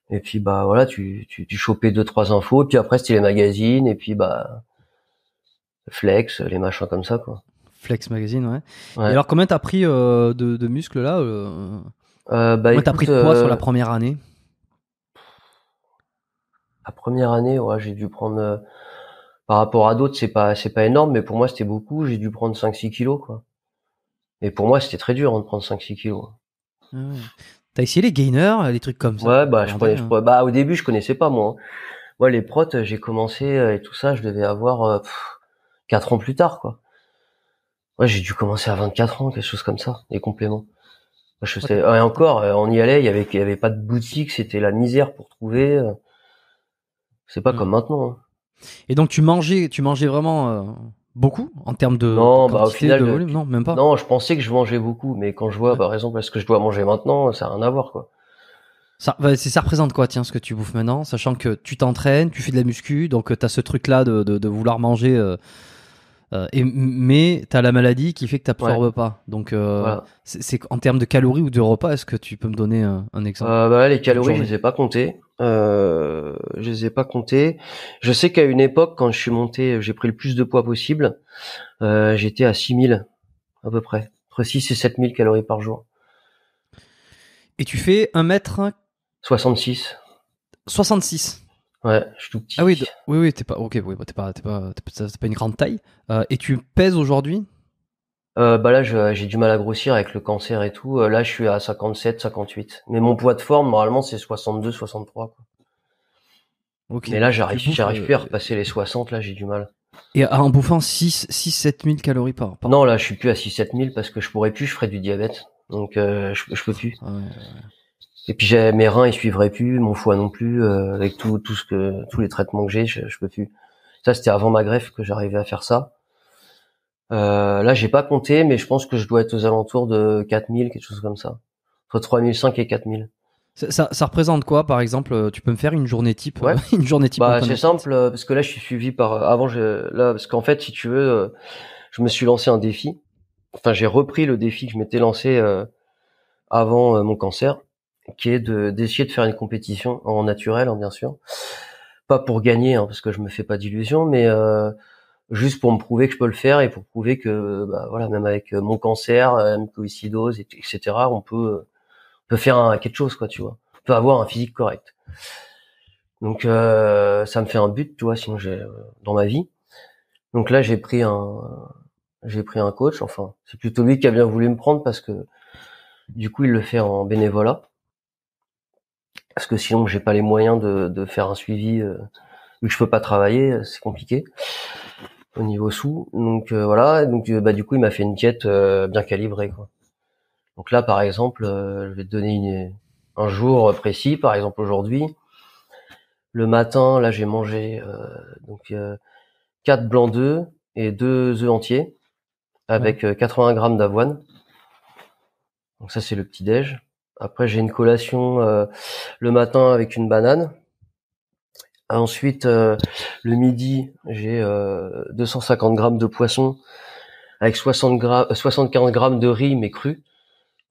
Et puis bah voilà, tu, tu, tu chopais deux trois infos. Et puis après c'était les magazines et puis bah flex, les machins comme ça quoi. Flex magazine ouais. Et alors combien t'as pris euh, de, de muscles là euh... euh bah, t'as pris de poids sur la première année La première année ouais j'ai dû prendre par rapport à d'autres, c'est pas c'est pas énorme, mais pour moi c'était beaucoup. J'ai dû prendre 5-6 kilos quoi. Et pour moi c'était très dur hein, de prendre 5-6 kilos. Ah T'as essayé les gainers, les trucs comme ça Ouais bah je, hein. bah au début je connaissais pas moi. Hein. Moi les protes j'ai commencé euh, et tout ça je devais avoir 4 euh, ans plus tard quoi. Ouais j'ai dû commencer à 24 ans quelque chose comme ça les compléments. Je sais, et encore, euh, on y allait, il y avait, il y avait pas de boutique, c'était la misère pour trouver. C'est pas mm. comme maintenant. Et donc tu mangeais, tu mangeais vraiment euh, beaucoup en termes de non, bah, au final, euh, non, même pas. Non, je pensais que je mangeais beaucoup, mais quand je vois, bah par exemple, ce que je dois manger maintenant, ça n'a rien à voir, quoi. Ça, bah, ça représente quoi, tiens, ce que tu bouffes maintenant, sachant que tu t'entraînes, tu fais de la muscu, donc euh, tu as ce truc-là de, de, vouloir manger. Euh, mais tu as la maladie qui fait que tu n'absorbes pas. Donc, euh, c'est en termes de calories ou de repas, est-ce que tu peux me donner euh, un exemple bah Les calories, je les ai pas comptées. je les ai pas comptées. Je sais qu'à une époque, quand je suis monté, j'ai pris le plus de poids possible. J'étais à 6000 à peu près, entre 6 et 7000 calories par jour. Et tu fais 1 mètre 66. 66 Ouais, je suis tout petit. Ah oui, oui, oui, t'es pas, ok, bah, pas, une grande taille. Euh, et tu pèses aujourd'hui euh, Bah là, j'ai du mal à grossir avec le cancer et tout. Euh, là, je suis à 57, 58. Mais mon poids de forme, normalement, c'est 62, 63. Quoi. Mais là, j'arrive, j'arrive plus à repasser les 60. Là, j'ai du mal. Et en bouffant 6, 6 7 000 calories par, par Non, là, je suis plus à 6, 7 000 parce que je pourrais plus, je ferais du diabète. Donc, je, peux plus. ouais. Et puis j'ai mes reins, ils suivraient plus, mon foie non plus, euh, avec tout, tout ce que, tous les traitements que j'ai, je, peux plus. Ça, c'était avant ma greffe que j'arrivais à faire ça. Euh, là, j'ai pas compté, mais je pense que je dois être aux alentours de 4000, quelque chose comme ça. Entre 3500 et 4000. Ça, ça, représente quoi, par exemple euh, Tu peux me faire une journée type ouais. Euh, une journée type bah, C'est simple, parce que là, je suis suivi par. Avant, je... là, parce qu'en fait, si tu veux, je me suis lancé un défi. Enfin, j'ai repris le défi que je m'étais lancé avant mon cancer qui est d'essayer de, faire une compétition en naturel, hein, bien sûr. Pas pour gagner, hein, parce que je me fais pas d'illusions, mais euh, juste pour me prouver que je peux le faire et pour prouver que, bah, voilà, même avec euh, mon cancer, euh, et, etc., on peut, euh, on peut faire quelque chose, quoi, tu vois. On peut avoir un physique correct. Donc euh, ça me fait un but, tu vois, sinon j'ai euh, dans ma vie. Donc là j'ai pris un j'ai pris un coach, enfin c'est plutôt lui qui a bien voulu me prendre parce que du coup il le fait en bénévolat parce que sinon j'ai pas les moyens de, de faire un suivi euh, vu que je peux pas travailler euh, c'est compliqué au niveau sous donc euh, voilà donc euh, bah du coup il m'a fait une quête bien calibrée quoi donc là par exemple je vais te donner un jour précis par exemple aujourd'hui le matin là j'ai mangé donc quatre blancs d'œufs et deux œufs entiers avec 80 grammes d'avoine donc ça c'est le petit déj après, j'ai une collation euh, le matin avec une banane. Ensuite, euh, le midi, j'ai 250 euh, grammes de poisson avec 60 grammes, 75 grammes de riz mais cru.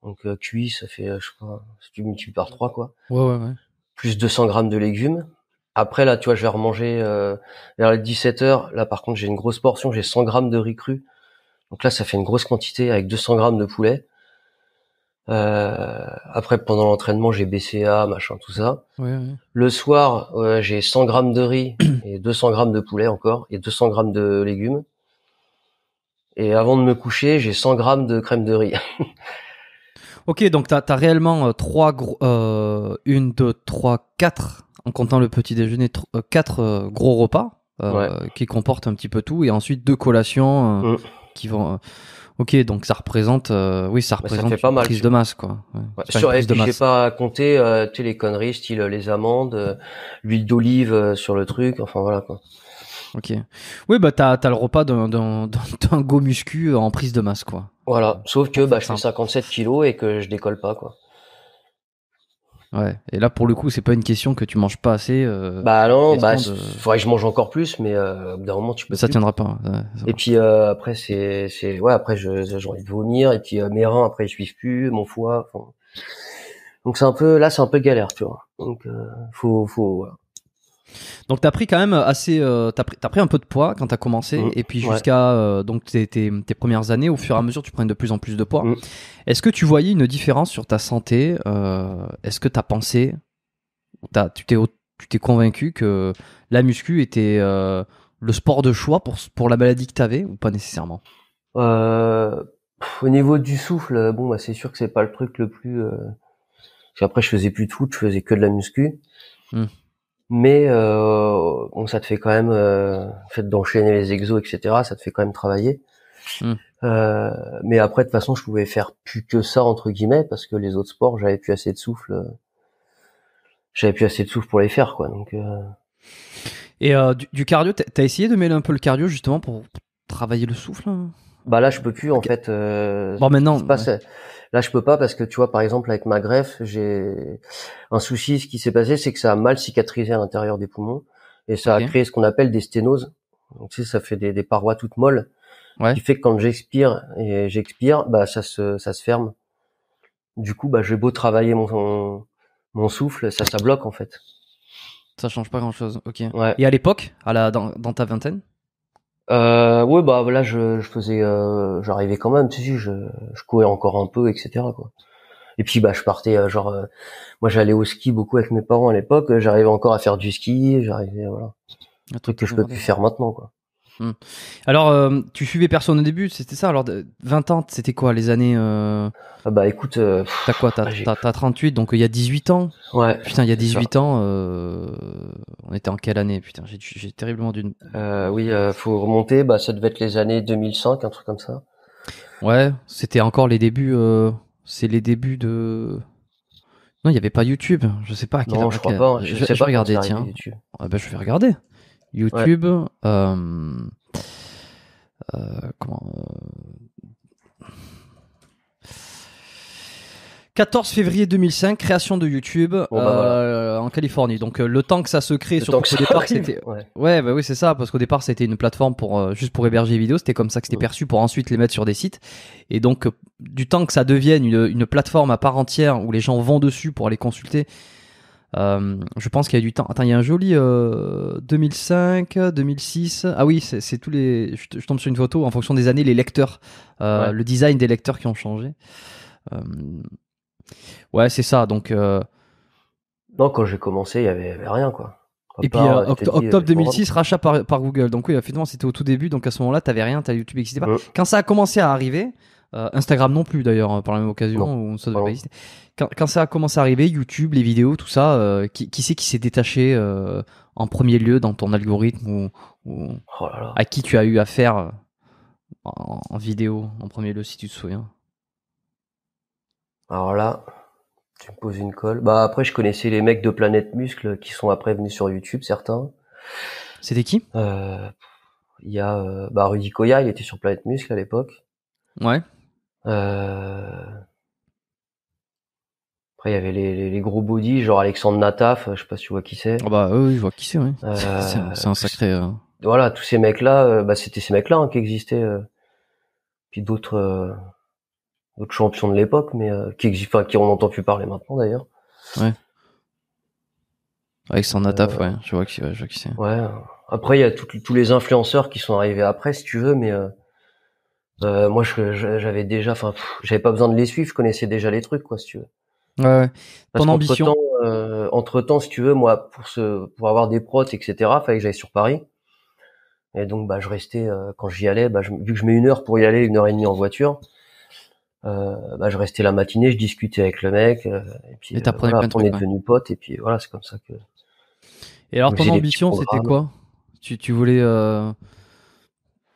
Donc cuit, ça fait, je crois, si tu multiplies par 3, quoi. Ouais, ouais, ouais. Plus 200 grammes de légumes. Après, là, tu vois, je vais remanger vers les 17 heures. Là, par contre, j'ai une grosse portion, j'ai 100 grammes de riz cru. Donc là, ça fait une grosse quantité avec 200 grammes de poulet. Euh, après, pendant l'entraînement, j'ai BCA, machin, tout ça. Le soir, j'ai 100 grammes de riz et 200 grammes de poulet encore et 200 grammes de légumes. Et avant de me coucher, j'ai 100 grammes de crème de riz. ok, donc tu as réellement 3 euh, gros, euh, une, deux, trois, quatre, en comptant le petit déjeuner, euh, quatre euh, gros repas qui comportent un petit peu tout, et ensuite deux collations mm. qui vont Ok, donc ça représente, euh, oui, ça bah, représente prise de masse, quoi. Ouais, sur j'ai pas compté euh, tu sais, les conneries, style euh, les amandes, euh, l'huile d'olive euh, sur le truc, enfin voilà quoi. Ok. Oui, bah t'as as le repas d'un d'un go muscu en prise de masse, quoi. Voilà, sauf que bah je fais 57 kilos et que je décolle pas, quoi. Ouais. Et là, pour le coup, c'est pas une question que tu manges pas assez. Euh, bah non, bah faudrait que je mange encore plus, mais euh, d'un moment, tu peux. Ça tiendra pas. Hein. et puis euh, après, c'est c'est ouais, après j'ai envie de vomir et puis euh, mes reins après ils suivent plus, mon foie. Donc c'est un peu là, c'est un peu galère, tu vois. Donc euh, faut faut donc t'as pris quand même assez, euh, t'as pris, un peu de poids quand t'as commencé, mmh. et puis jusqu'à euh, donc tes, tes, premières années, au fur et à mesure, tu prenais de plus en plus de poids. Mmh. Est-ce que tu voyais une différence sur ta santé euh, Est-ce que t'as pensé, as, tu t'es tu t'es convaincu que la muscu était le sport de choix pour pour la maladie que t'avais ou pas nécessairement Au niveau du souffle, bon bah c'est sûr que c'est pas le truc le plus. Après je faisais plus de foot, je faisais que de la muscu. Mmh mais euh, bon, ça te fait quand même euh, fait d'enchaîner les exos etc ça te fait quand même travailler hmm. euh, mais après de toute façon je pouvais faire plus que ça entre guillemets parce que les autres sports j'avais plus assez de souffle euh, j'avais plus assez de souffle pour les faire quoi donc euh, et euh, du, du, cardio t'as essayé de mêler un peu le cardio justement pour travailler le souffle hein bah là je peux plus en fait bon maintenant Là, je peux pas parce que tu vois, par exemple, avec ma greffe, j'ai un souci. Ce qui s'est passé, c'est que ça a mal cicatrisé à l'intérieur des poumons et ça a créé ce qu'on appelle des sténoses. Donc, tu sais, ça fait des, parois toutes molles. Ouais. Qui fait que quand j'expire et j'expire, bah ça se ça se ferme. Du coup, bah j'ai beau travailler mon, mon souffle, ça ça bloque en fait. Ça change pas grand chose. Ok. Et à l'époque, à la dans ta vingtaine, euh, ouais, bah voilà je, je faisais, euh, j'arrivais quand même, tu sais, je, je courais encore un peu, etc. Quoi. Et puis bah, je partais, euh, genre, euh, moi j'allais au ski beaucoup avec mes parents à l'époque. J'arrivais encore à faire du ski, j'arrivais, voilà, un truc que je peux plus faire maintenant, quoi. Hmm. Alors, euh, tu suivais personne au début, c'était ça Alors, 20 ans, c'était quoi les années euh, ah Bah écoute. Euh, t'as quoi T'as 38, donc il y a 18 ans Ouais. Putain, il y a 18 ans, on était en quelle année Putain, j'ai terriblement d'une. oui, faut remonter, bah, ça devait être les années 2005, un truc comme ça. Ouais, c'était encore les débuts. C'est les débuts de. Non, il n'y avait pas YouTube. Je sais pas à non, je crois pas. Je, sais pas regarder, tiens. Ah bah, je vais regarder. YouTube, euh, euh, comment, 14 euh, février 2005, création de YouTube bah, en Californie. Donc le temps que ça se crée, sur au départ, c'était ouais. Bah oui, c'est ça parce qu'au départ, c'était une plateforme pour juste pour héberger les vidéos, c'était comme ça que c'était perçu pour ensuite les mettre sur des sites et donc du temps que ça devienne une, une, plateforme à part entière où les gens vont dessus pour aller consulter euh, je pense qu'il y a du temps. Attends, il y a un joli 2005, euh, 2006. Ah oui, c'est tous les. Je, tombe sur une photo en fonction des années, les lecteurs, euh, le design des lecteurs qui ont changé. Ouais, c'est ça. Donc. Non, quand j'ai commencé, il y avait, rien quoi. Et puis octobre 2006, rachat par, Google. Donc oui, effectivement, c'était au tout début. Donc à ce moment-là, tu n'avais rien, as YouTube n'existait pas. Quand ça a commencé à arriver, euh, Instagram non plus d'ailleurs hein, par la même occasion Quand, ça a commencé à arriver, YouTube, les vidéos, tout ça, euh, qui, c'est qui s'est détaché euh, en premier lieu dans ton algorithme ou, oh à qui tu as eu affaire en, vidéo en premier lieu si tu te souviens Alors là, tu me poses une colle. Bah après je connaissais les mecs de Planète Muscle qui sont après venus sur YouTube certains. C'était qui Il y a bah, Rudy Koya, il était sur Planète Muscle à l'époque. Ouais. Euh, après, il y avait les, gros bodies genre Alexandre Nataf, euh, je sais pas si tu vois qui c'est. Ah bah oui, je vois qui c'est, oui. Euh, c'est un sacré. Voilà, tous ces mecs-là, bah, c'était ces mecs-là hein, qui existaient. puis d'autres d'autres champions de l'époque, mais euh, qui enfin, qui on n'entend plus parler maintenant d'ailleurs. Ouais. Alexandre Nataf ouais, je vois qui, ouais, qui c'est. Ouais. Après, il y a tous les influenceurs qui sont arrivés après, si tu veux, mais euh, moi, j'avais déjà, enfin, j'avais pas besoin de les suivre, je connaissais déjà les trucs, quoi, si tu veux. Ouais. ambition. Euh, entre temps, si tu veux, moi, pour se pour avoir des prods, etc., fallait que j'aille sur Paris. Et donc, bah, je restais euh, quand j'y allais, bah, vu que je mets une heure pour y aller, une heure et demie en voiture, euh, bah, je restais la matinée, je discutais avec le mec, et puis après, on est devenu potes, et puis voilà, c'est comme ça que. Et alors, ton ambition, c'était quoi tu, tu voulais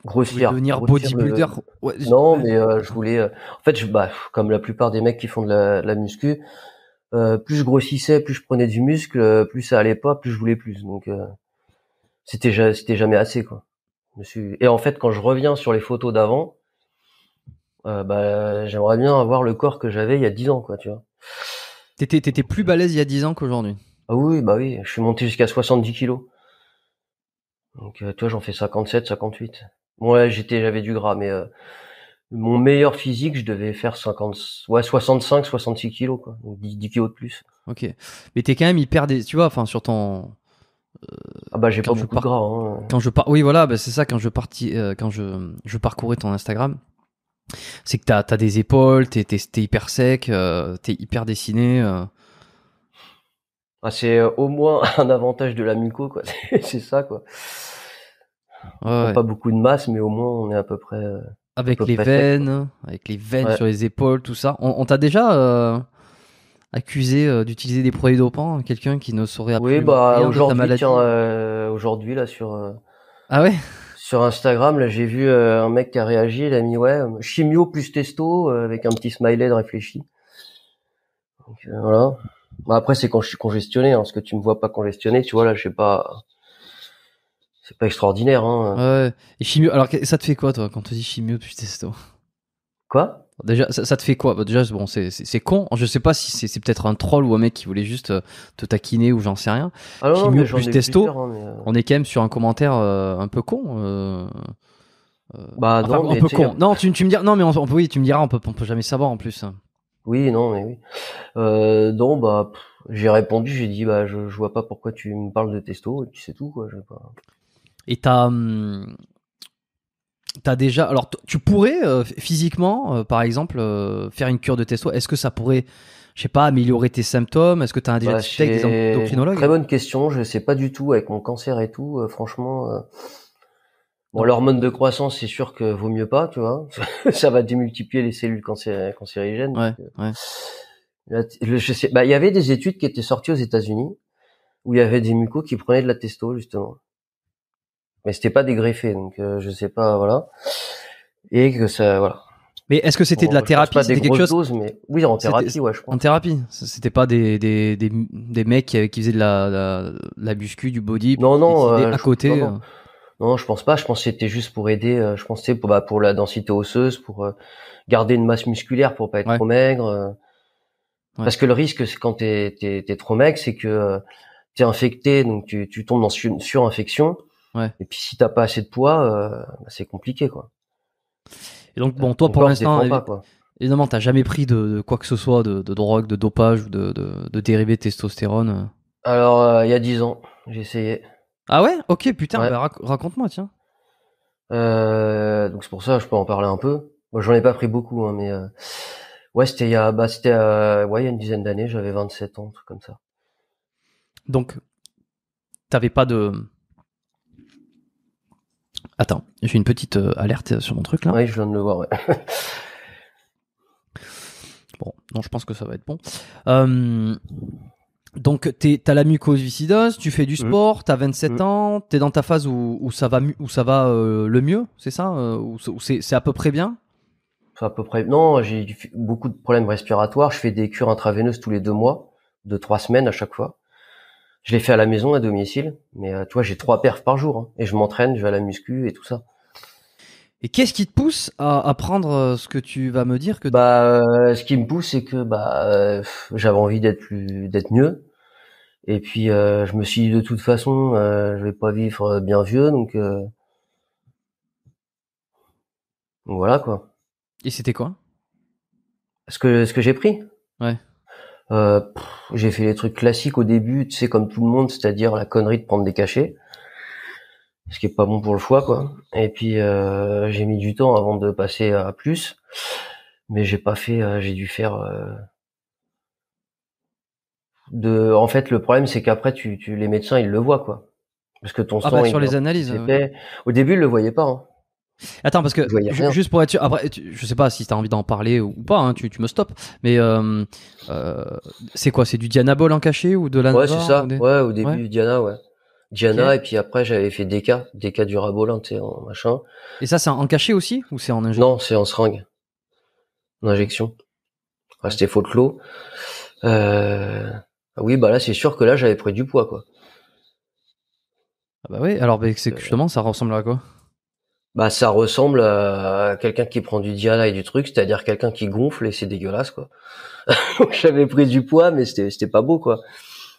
grossir. Devenir bodybuilder. non, mais euh, je voulais. Euh, en fait, je, bah, comme la plupart des mecs qui font de la, la muscu, euh, plus je grossissais, plus je prenais du muscle, plus ça allait pas, plus je voulais plus. Donc c'était c'était jamais assez quoi. Je suis... Et en fait, quand je reviens sur les photos d'avant, bah, j'aimerais bien avoir le corps que j'avais il y a 10 ans quoi, tu vois. T'étais t'étais plus balèze il y a 10 ans qu'aujourd'hui. Ah oui, bah oui, je suis monté jusqu'à 70 kilos. Donc, toi, j'en fais 57, 58. Ouais, j'étais, j'avais du gras, mais euh, mon meilleur physique, je devais faire 50, ouais, 65, 66 kilos, quoi. Donc 10, kg kilos de plus. Ok. Mais t'es quand même hyper, des tu vois, enfin, sur ton, euh, ah bah j'ai pas beaucoup de gras. Hein. Quand je pars, oui voilà, bah c'est ça quand je parti, euh, quand je, je parcourais ton Instagram, c'est que t'as as des épaules, t'es es, hyper sec, euh, t'es hyper dessiné. Ah, c'est au moins un avantage de la muco quoi, c'est ça quoi. Pas beaucoup de masse, mais au moins on est à peu près. Euh, avec, les veines, avec les veines, sur les épaules, tout ça. On, t'a déjà euh, accusé euh, d'utiliser des produits dopants, hein, quelqu'un qui ne saurait pas. bah, rien aujourd'hui là sur. ah ouais. Sur Instagram, là, j'ai vu un mec qui a réagi. Il a mis ouais, chimio plus testo avec un petit smiley de réfléchi. Donc, voilà. Bah, après, c'est quand je suis congestionné, hein, parce que tu me vois pas congestionné. Tu vois là, je sais pas c'est pas extraordinaire. Hein. Ouais. Et chimio, alors ça te fait quoi, toi, quand tu dis dit chimio plus testo Quoi Déjà, ça, te fait quoi bah, Déjà, bon, c'est con. Je sais pas si c'est peut-être un troll ou un mec qui voulait juste euh, te taquiner ou j'en sais rien. Ah chimio plus testo, hein, euh. on est quand même sur un commentaire euh, un peu con. Bah un peu con. Non, tu, me diras, non, mais on, peut oui, tu me diras, on peut, on peut jamais savoir en plus. Oui, non, mais oui. Euh, bah, j'ai répondu, j'ai dit, bah, je, vois pas pourquoi tu me parles de testo, et sais tout, quoi et t'as hum, t'as déjà alors tu pourrais euh, physiquement euh, par exemple euh, faire une cure de testo est-ce que ça pourrait je sais pas améliorer tes symptômes est-ce que t'as un bah, déjà des endocrinologues très bonne question je sais pas du tout avec mon cancer et tout franchement bon l'hormone de croissance c'est sûr que vaut mieux pas tu vois ça va démultiplier les cellules cancérigènes ouais, ouais. Bah, il y avait des études qui étaient sorties aux États-Unis où il y avait des mucos qui prenaient de la testo justement mais c'était pas dégreffé, donc euh, je sais pas, voilà. Et que ça, voilà. Mais est-ce que c'était de la thérapie C'était quelque chose mais... Oui, en thérapie, ouais, je pense. En thérapie, c'était pas des, des, des, des mecs qui, faisaient de la, la, la muscu, du body, non, non, euh, à côté. Euh. Non, je pense pas. Je pense que c'était juste pour aider. Je pensais pour, bah, pour la densité osseuse, pour garder une masse musculaire, pour pas être trop maigre. Parce que le risque, c'est quand t'es es, trop maigre, c'est que tu t'es infecté, donc tu, tu tombes dans surinfection. Ouais. Et puis si t'as pas assez de poids, euh, bah, c'est compliqué quoi. Et donc bon, toi pour l'instant, évidemment, t'as jamais pris de, quoi que ce soit, de, drogue, de dopage ou de, de, dérivés de testostérone. Euh. Alors euh, il y a 10 ans, j'ai essayé. Ah ouais, ok, putain, bah, raconte-moi tiens. donc c'est pour ça, je peux en parler un peu. Moi, j'en ai pas pris beaucoup, hein, mais ouais, c'était il y a, bah, c'était ouais, il y a une dizaine d'années, j'avais 27 ans, un truc comme ça. Donc, t'avais pas de Attends, j'ai une petite euh, alerte sur mon truc là. Oui, je viens de le voir. bon, non, je pense que ça va être bon. Euh, donc, t'as la mucoviscidose, tu fais du mmh. sport, tu t'as 27 mmh. ans, tu es dans ta phase où, ça va, où ça va euh, le mieux, c'est ça euh, c'est à peu près bien à peu près. Non, j'ai beaucoup de problèmes respiratoires. Je fais des cures intraveineuses tous les deux mois, de trois semaines à chaque fois. Je l'ai fait à la maison, à domicile, mais euh, tu vois, j'ai trois perfs par jour, hein, et je m'entraîne, je vais à la muscu et tout ça. Et qu'est-ce qui te pousse à, à prendre euh, ce que tu vas me dire que Bah, euh, ce qui me pousse, c'est que bah, euh, j'avais envie d'être plus, d'être mieux. Et puis, je me suis dit de toute façon, je vais pas vivre bien vieux, donc, donc voilà quoi. Et c'était quoi Ce que ce que j'ai pris. Ouais. Euh, j'ai fait les trucs classiques au début, tu sais, comme tout le monde, c'est-à-dire la connerie de prendre des cachets, ce qui est pas bon pour le foie, quoi. Et puis euh, j'ai mis du temps avant de passer à plus, mais j'ai pas fait, euh, j'ai dû faire. De, en fait, le problème c'est qu'après, tu, tu, les médecins, ils le voient, quoi, parce que ton ah Bah, sur les analyses. Au début, ils le voyaient pas. Hein. Attends, parce que juste pour être sûr, après, je sais pas si tu as envie d'en parler ou pas, hein, tu, tu, me stops, mais euh, euh, c'est quoi C'est du Dianabol en cachet ou de la Ouais, c'est ça, ouais, au début Diana, ouais. Diana, et puis après j'avais fait DK, DK du rabolant en machin. Et ça, c'est en cachet aussi Ou c'est en injection Non, c'est en seringue, en injection. Ah, C'était faux clos. Euh... Ah oui, bah là, c'est sûr que là, j'avais pris du poids, quoi. Ah bah oui, alors c'est euh, justement, ça ressemble à quoi bah ça ressemble à quelqu'un qui prend du Diala et du truc, c'est-à-dire quelqu'un qui gonfle et c'est dégueulasse quoi. J'avais pris du poids mais c'était c'était pas beau quoi.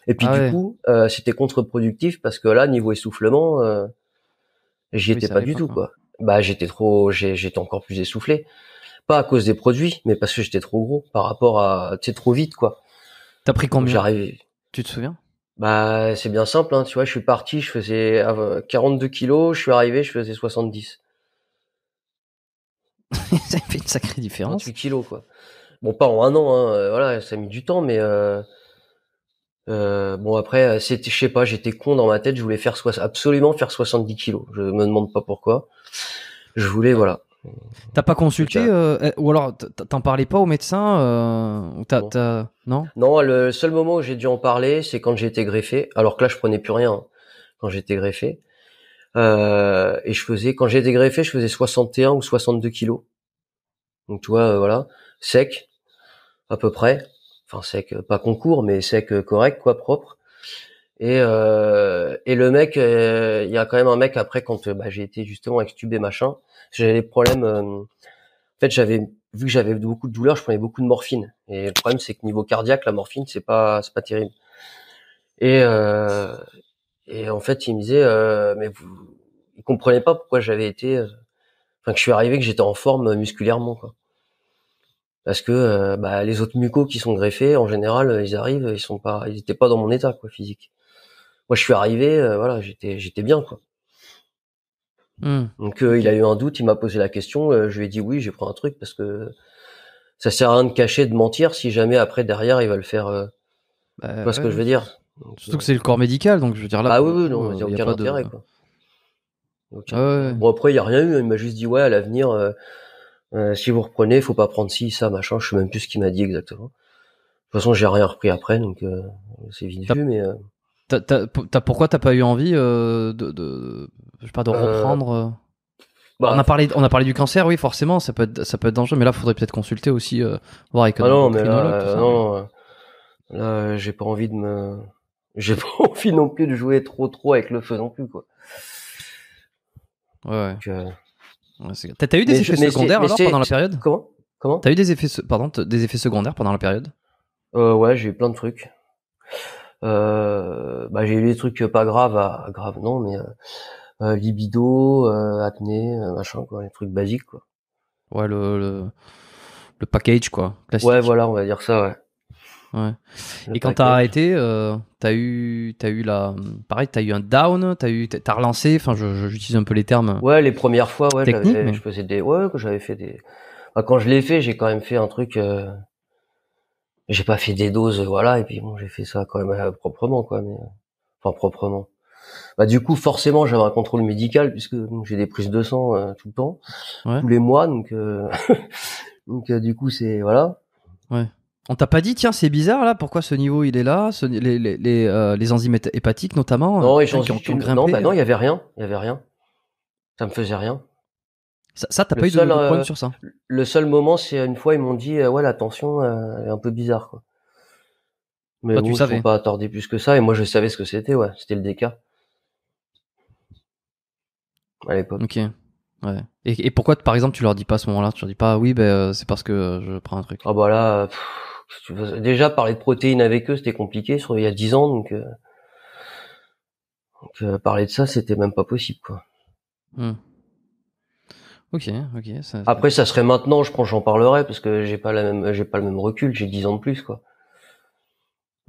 Et puis ah du coup, euh, c'était contre-productif parce que là niveau essoufflement, euh, j'y étais pas du tout quoi. Bah j'étais trop j'étais encore plus essoufflé. Pas à cause des produits, mais parce que j'étais trop gros par rapport à tu trop vite quoi. T'as pris combien j'arrivais Tu te souviens Bah c'est bien simple hein. tu vois, je suis parti, je faisais 42 euh, kilos, je suis arrivé, je faisais 70. ça fait une sacrée différence. 28 kilos, quoi. Bon, pas en un an, hein, euh, voilà, ça a mis du temps, mais euh, euh, bon après, c'était, je sais pas, j'étais con dans ma tête, je voulais faire absolument faire 70 kilos. Je me demande pas pourquoi. Je voulais, voilà. T'as pas consulté ou alors t'en parlais pas au médecin non. non, le seul moment où j'ai dû en parler, c'est quand j'ai été greffé. Alors que là, je prenais plus rien hein, quand j'étais greffé. Euh, et je faisais, quand j'ai dégreffé, je faisais 61 ou 62 kilos. Donc tu vois, euh, voilà, sec, à peu près. Enfin sec, euh, pas concours, mais sec correct, quoi, propre. Et, et le mec, il y a quand même un mec après quand bah, j'ai été justement extubé machin, j'avais des problèmes. en fait, j'avais vu que j'avais beaucoup de douleurs, je prenais beaucoup de morphine. Et le problème, c'est que niveau cardiaque, la morphine, c'est pas, c'est pas terrible. Et, euh, et en fait, il me disait, euh, mais vous, ne comprenez pas pourquoi j'avais été, euh, enfin que je suis arrivé, que j'étais en forme musculairement, quoi. Parce que euh, bah, les autres mucos qui sont greffés, en général, ils arrivent, ils sont pas, ils étaient pas dans mon état, quoi, physique. Moi, je suis arrivé, voilà, j'étais, j'étais bien, quoi. Mmh. Donc, il a eu un doute, il m'a posé la question, je lui ai dit oui, j'ai pris un truc parce que ça sert à rien de cacher, de mentir, si jamais après derrière il va le faire. Bah, vois ce que je veux dire. Surtout que euh, c'est le corps médical, donc je veux dire là. Ah oui, non, euh, il n'y a aucun intérêt, ah Bon, après, il n'y a rien eu. Hein, il m'a juste dit, ouais, à l'avenir, euh, si vous reprenez, faut pas prendre ci, ça, machin. Je sais même plus ce qu'il m'a dit exactement. De toute façon, j'ai rien repris après, donc c'est vite vu, mais. tu as, pourquoi t'as pas eu envie de, je pas, de reprendre bah, on, a parlé, on a parlé du cancer, oui, forcément, ça peut être, ça peut être dangereux, mais là, faudrait peut-être consulter aussi, voir avec ah un non, mais non, là, j'ai pas envie de me j'ai pas envie non plus de jouer trop trop avec le feu non plus quoi. Ouais. T'as eu des effets secondaires alors pendant la période Comment Comment T'as eu des effets pardon des effets secondaires pendant la période euh, Ouais, j'ai eu plein de trucs. Euh, bah, j'ai eu des trucs pas graves à grave non mais euh, libido, apnée, machin quoi, les trucs basiques quoi. Ouais le le, package quoi. Ouais voilà on va dire ça ouais. Ouais. Et quand t'as arrêté, euh, t'as eu, as eu la, pareil, t'as eu un down, t'as eu, t'as relancé. Enfin, j'utilise je, un peu les termes. Ouais, les premières fois, ouais, j'avais, je faisais des, ouais, que j'avais fait des. Bah, quand je l'ai fait, j'ai quand même fait un truc. Euh... J'ai pas fait des doses, voilà, et puis bon, j'ai fait ça quand même euh, proprement, quoi, mais euh, enfin proprement. Bah, du coup, forcément, j'avais un contrôle médical puisque j'ai des prises de sang euh, tout le temps, ouais. tous les mois, donc euh, donc du coup, c'est voilà. Ouais. On t'a pas dit, tiens, c'est bizarre là, pourquoi ce niveau il est là, euh, les, enzymes hépatiques notamment Non, ont, non, non, il y avait rien, il y avait rien. Ça me faisait rien. Ça, t'as pas eu de, euh, problème sur ça Le seul moment, c'est euh, une fois, ils m'ont dit, ouais, la tension est un peu bizarre, quoi. Mais ils tu pas attardé plus que ça, et moi je savais ce que c'était, ouais, c'était le déca À l'époque. Ok. Ouais. Et, pourquoi, par exemple, tu leur dis pas à ce moment-là Tu leur dis pas, oui, ben, c'est parce que je prends un truc Ah, bah là. Déjà parler de protéines avec eux, c'était compliqué il y a 10 ans, donc, euh, donc euh, parler de ça, c'était même pas possible, quoi. Hmm. Ok, Après, ça serait maintenant, je pense, j'en parlerai parce que j'ai pas la même, j'ai pas le même recul, j'ai dix ans de plus, quoi.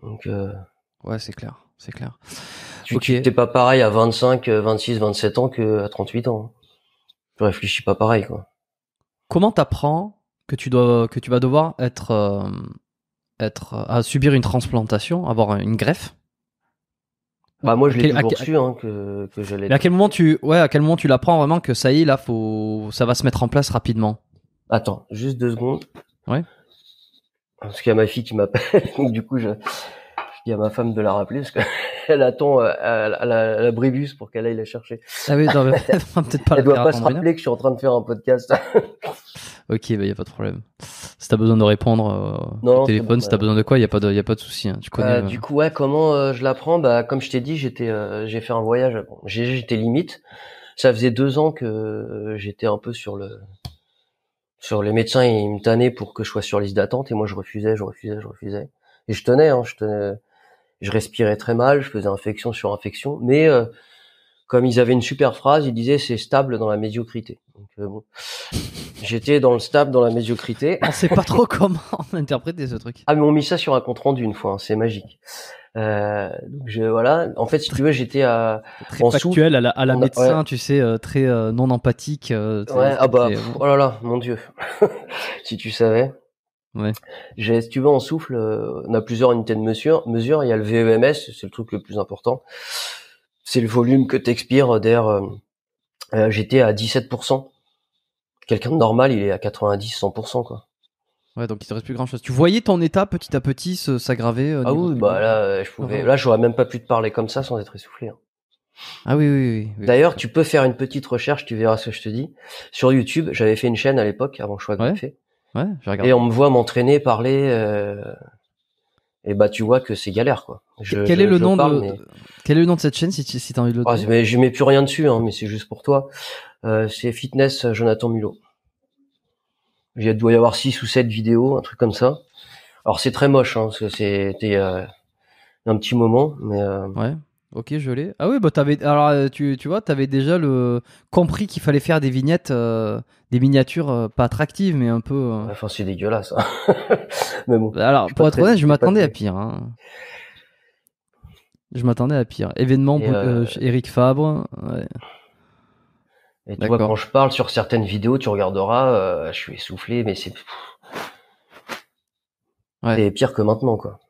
Donc. Euh, ouais, c'est clair, c'est clair. Tu okay. t'es pas pareil à 25, 26, 27 ans que à 38 ans. Je réfléchis pas pareil, quoi. Comment t'apprends que tu dois, que tu vas devoir être être, à subir une transplantation, avoir une greffe bah moi je l'ai toujours su hein, que, j'allais. Mais à quel moment tu ouais à quel moment tu l'apprends vraiment que ça y est là faut ça va se mettre en place rapidement. Attends juste deux secondes. Ouais. Parce qu'il y a ma fille qui m'appelle donc du coup je, dis à ma femme de la rappeler parce qu'elle attend à, la, à, pour qu'elle aille la chercher. Ah oui peut-être pas. doit pas se rappeler que je suis en train de faire un podcast. Ok, il bah, n'y a pas de problème. Si as besoin de répondre euh, au téléphone, si tu as besoin de quoi, il n'y a, pas de, y a pas de souci. Hein. Bah, euh, Du coup, ouais, comment euh, je l'apprends bah, Comme je t'ai dit, j'étais, euh, j'ai fait un voyage. Bon, j'étais limite. Ça faisait deux ans que j'étais un peu sur le. Sur les médecins, ils me tannaient pour que je sois sur liste d'attente et moi je refusais, je refusais, je refusais. Et je tenais, hein, je tenais. Je respirais très mal, je faisais infection sur infection, mais comme ils avaient une super phrase, ils disaient c'est stable dans la médiocrité. Euh, j'étais dans le stable dans la médiocrité. On sait pas trop comment interpréter ce truc. Ah mais on mis ça sur un compte rendu une fois, hein, c'est magique. Euh, donc je, voilà, en fait si tu veux j'étais à en factuel à la, à la médecin, tu sais, euh, très euh, non empathique. ouais, ah bah, oh là là, mon dieu, si tu savais. Ouais. J'ai, si tu veux, en souffle, on a plusieurs unités de mesure. Mesure, il y a le VEMS, c'est le truc le plus important c'est le volume que t'expires euh, d'air. J'étais euh, euh, à 17%. Quelqu'un de normal, il est à 90-100%, quoi. Ouais, donc il te reste plus grand chose. Tu voyais ton état petit à petit s'aggraver. ah oui, bah là, je pouvais. Là, j'aurais même pas pu te parler comme ça sans être essoufflé. Hein. Ah oui, oui, oui. D'ailleurs, tu peux faire une petite recherche, tu verras ce que je te dis. Sur YouTube, j'avais fait une chaîne à l'époque, avant que je sois ouais. Ouais, Et on me voit m'entraîner, parler et bah tu vois que c'est galère quoi. quel, est le nom de... quel est le nom de cette chaîne si tu as envie de le ah, mais Je mets plus rien dessus, hein, mais c'est juste pour toi. Euh, c'est Fitness euh, Jonathan Mulot. Il doit y avoir 6 ou 7 vidéos, un truc comme ça. Alors c'est très moche, hein, parce que c'était euh, un petit moment, mais... Ouais. Ok, je l'ai. Ah oui, bah avais, alors euh, tu, tu vois, déjà le compris qu'il fallait faire des vignettes, euh, des miniatures euh, pas attractives, mais un peu. Enfin, c'est dégueulasse. Hein. mais bon. Bah, alors, pour être honnête, je m'attendais à pire. Hein. Je m'attendais à pire. Événement Eric Fabre. Et tu vois, quand je parle sur certaines vidéos, tu regarderas, je suis essoufflé, mais c'est. Ouais. C'est pire que maintenant, quoi.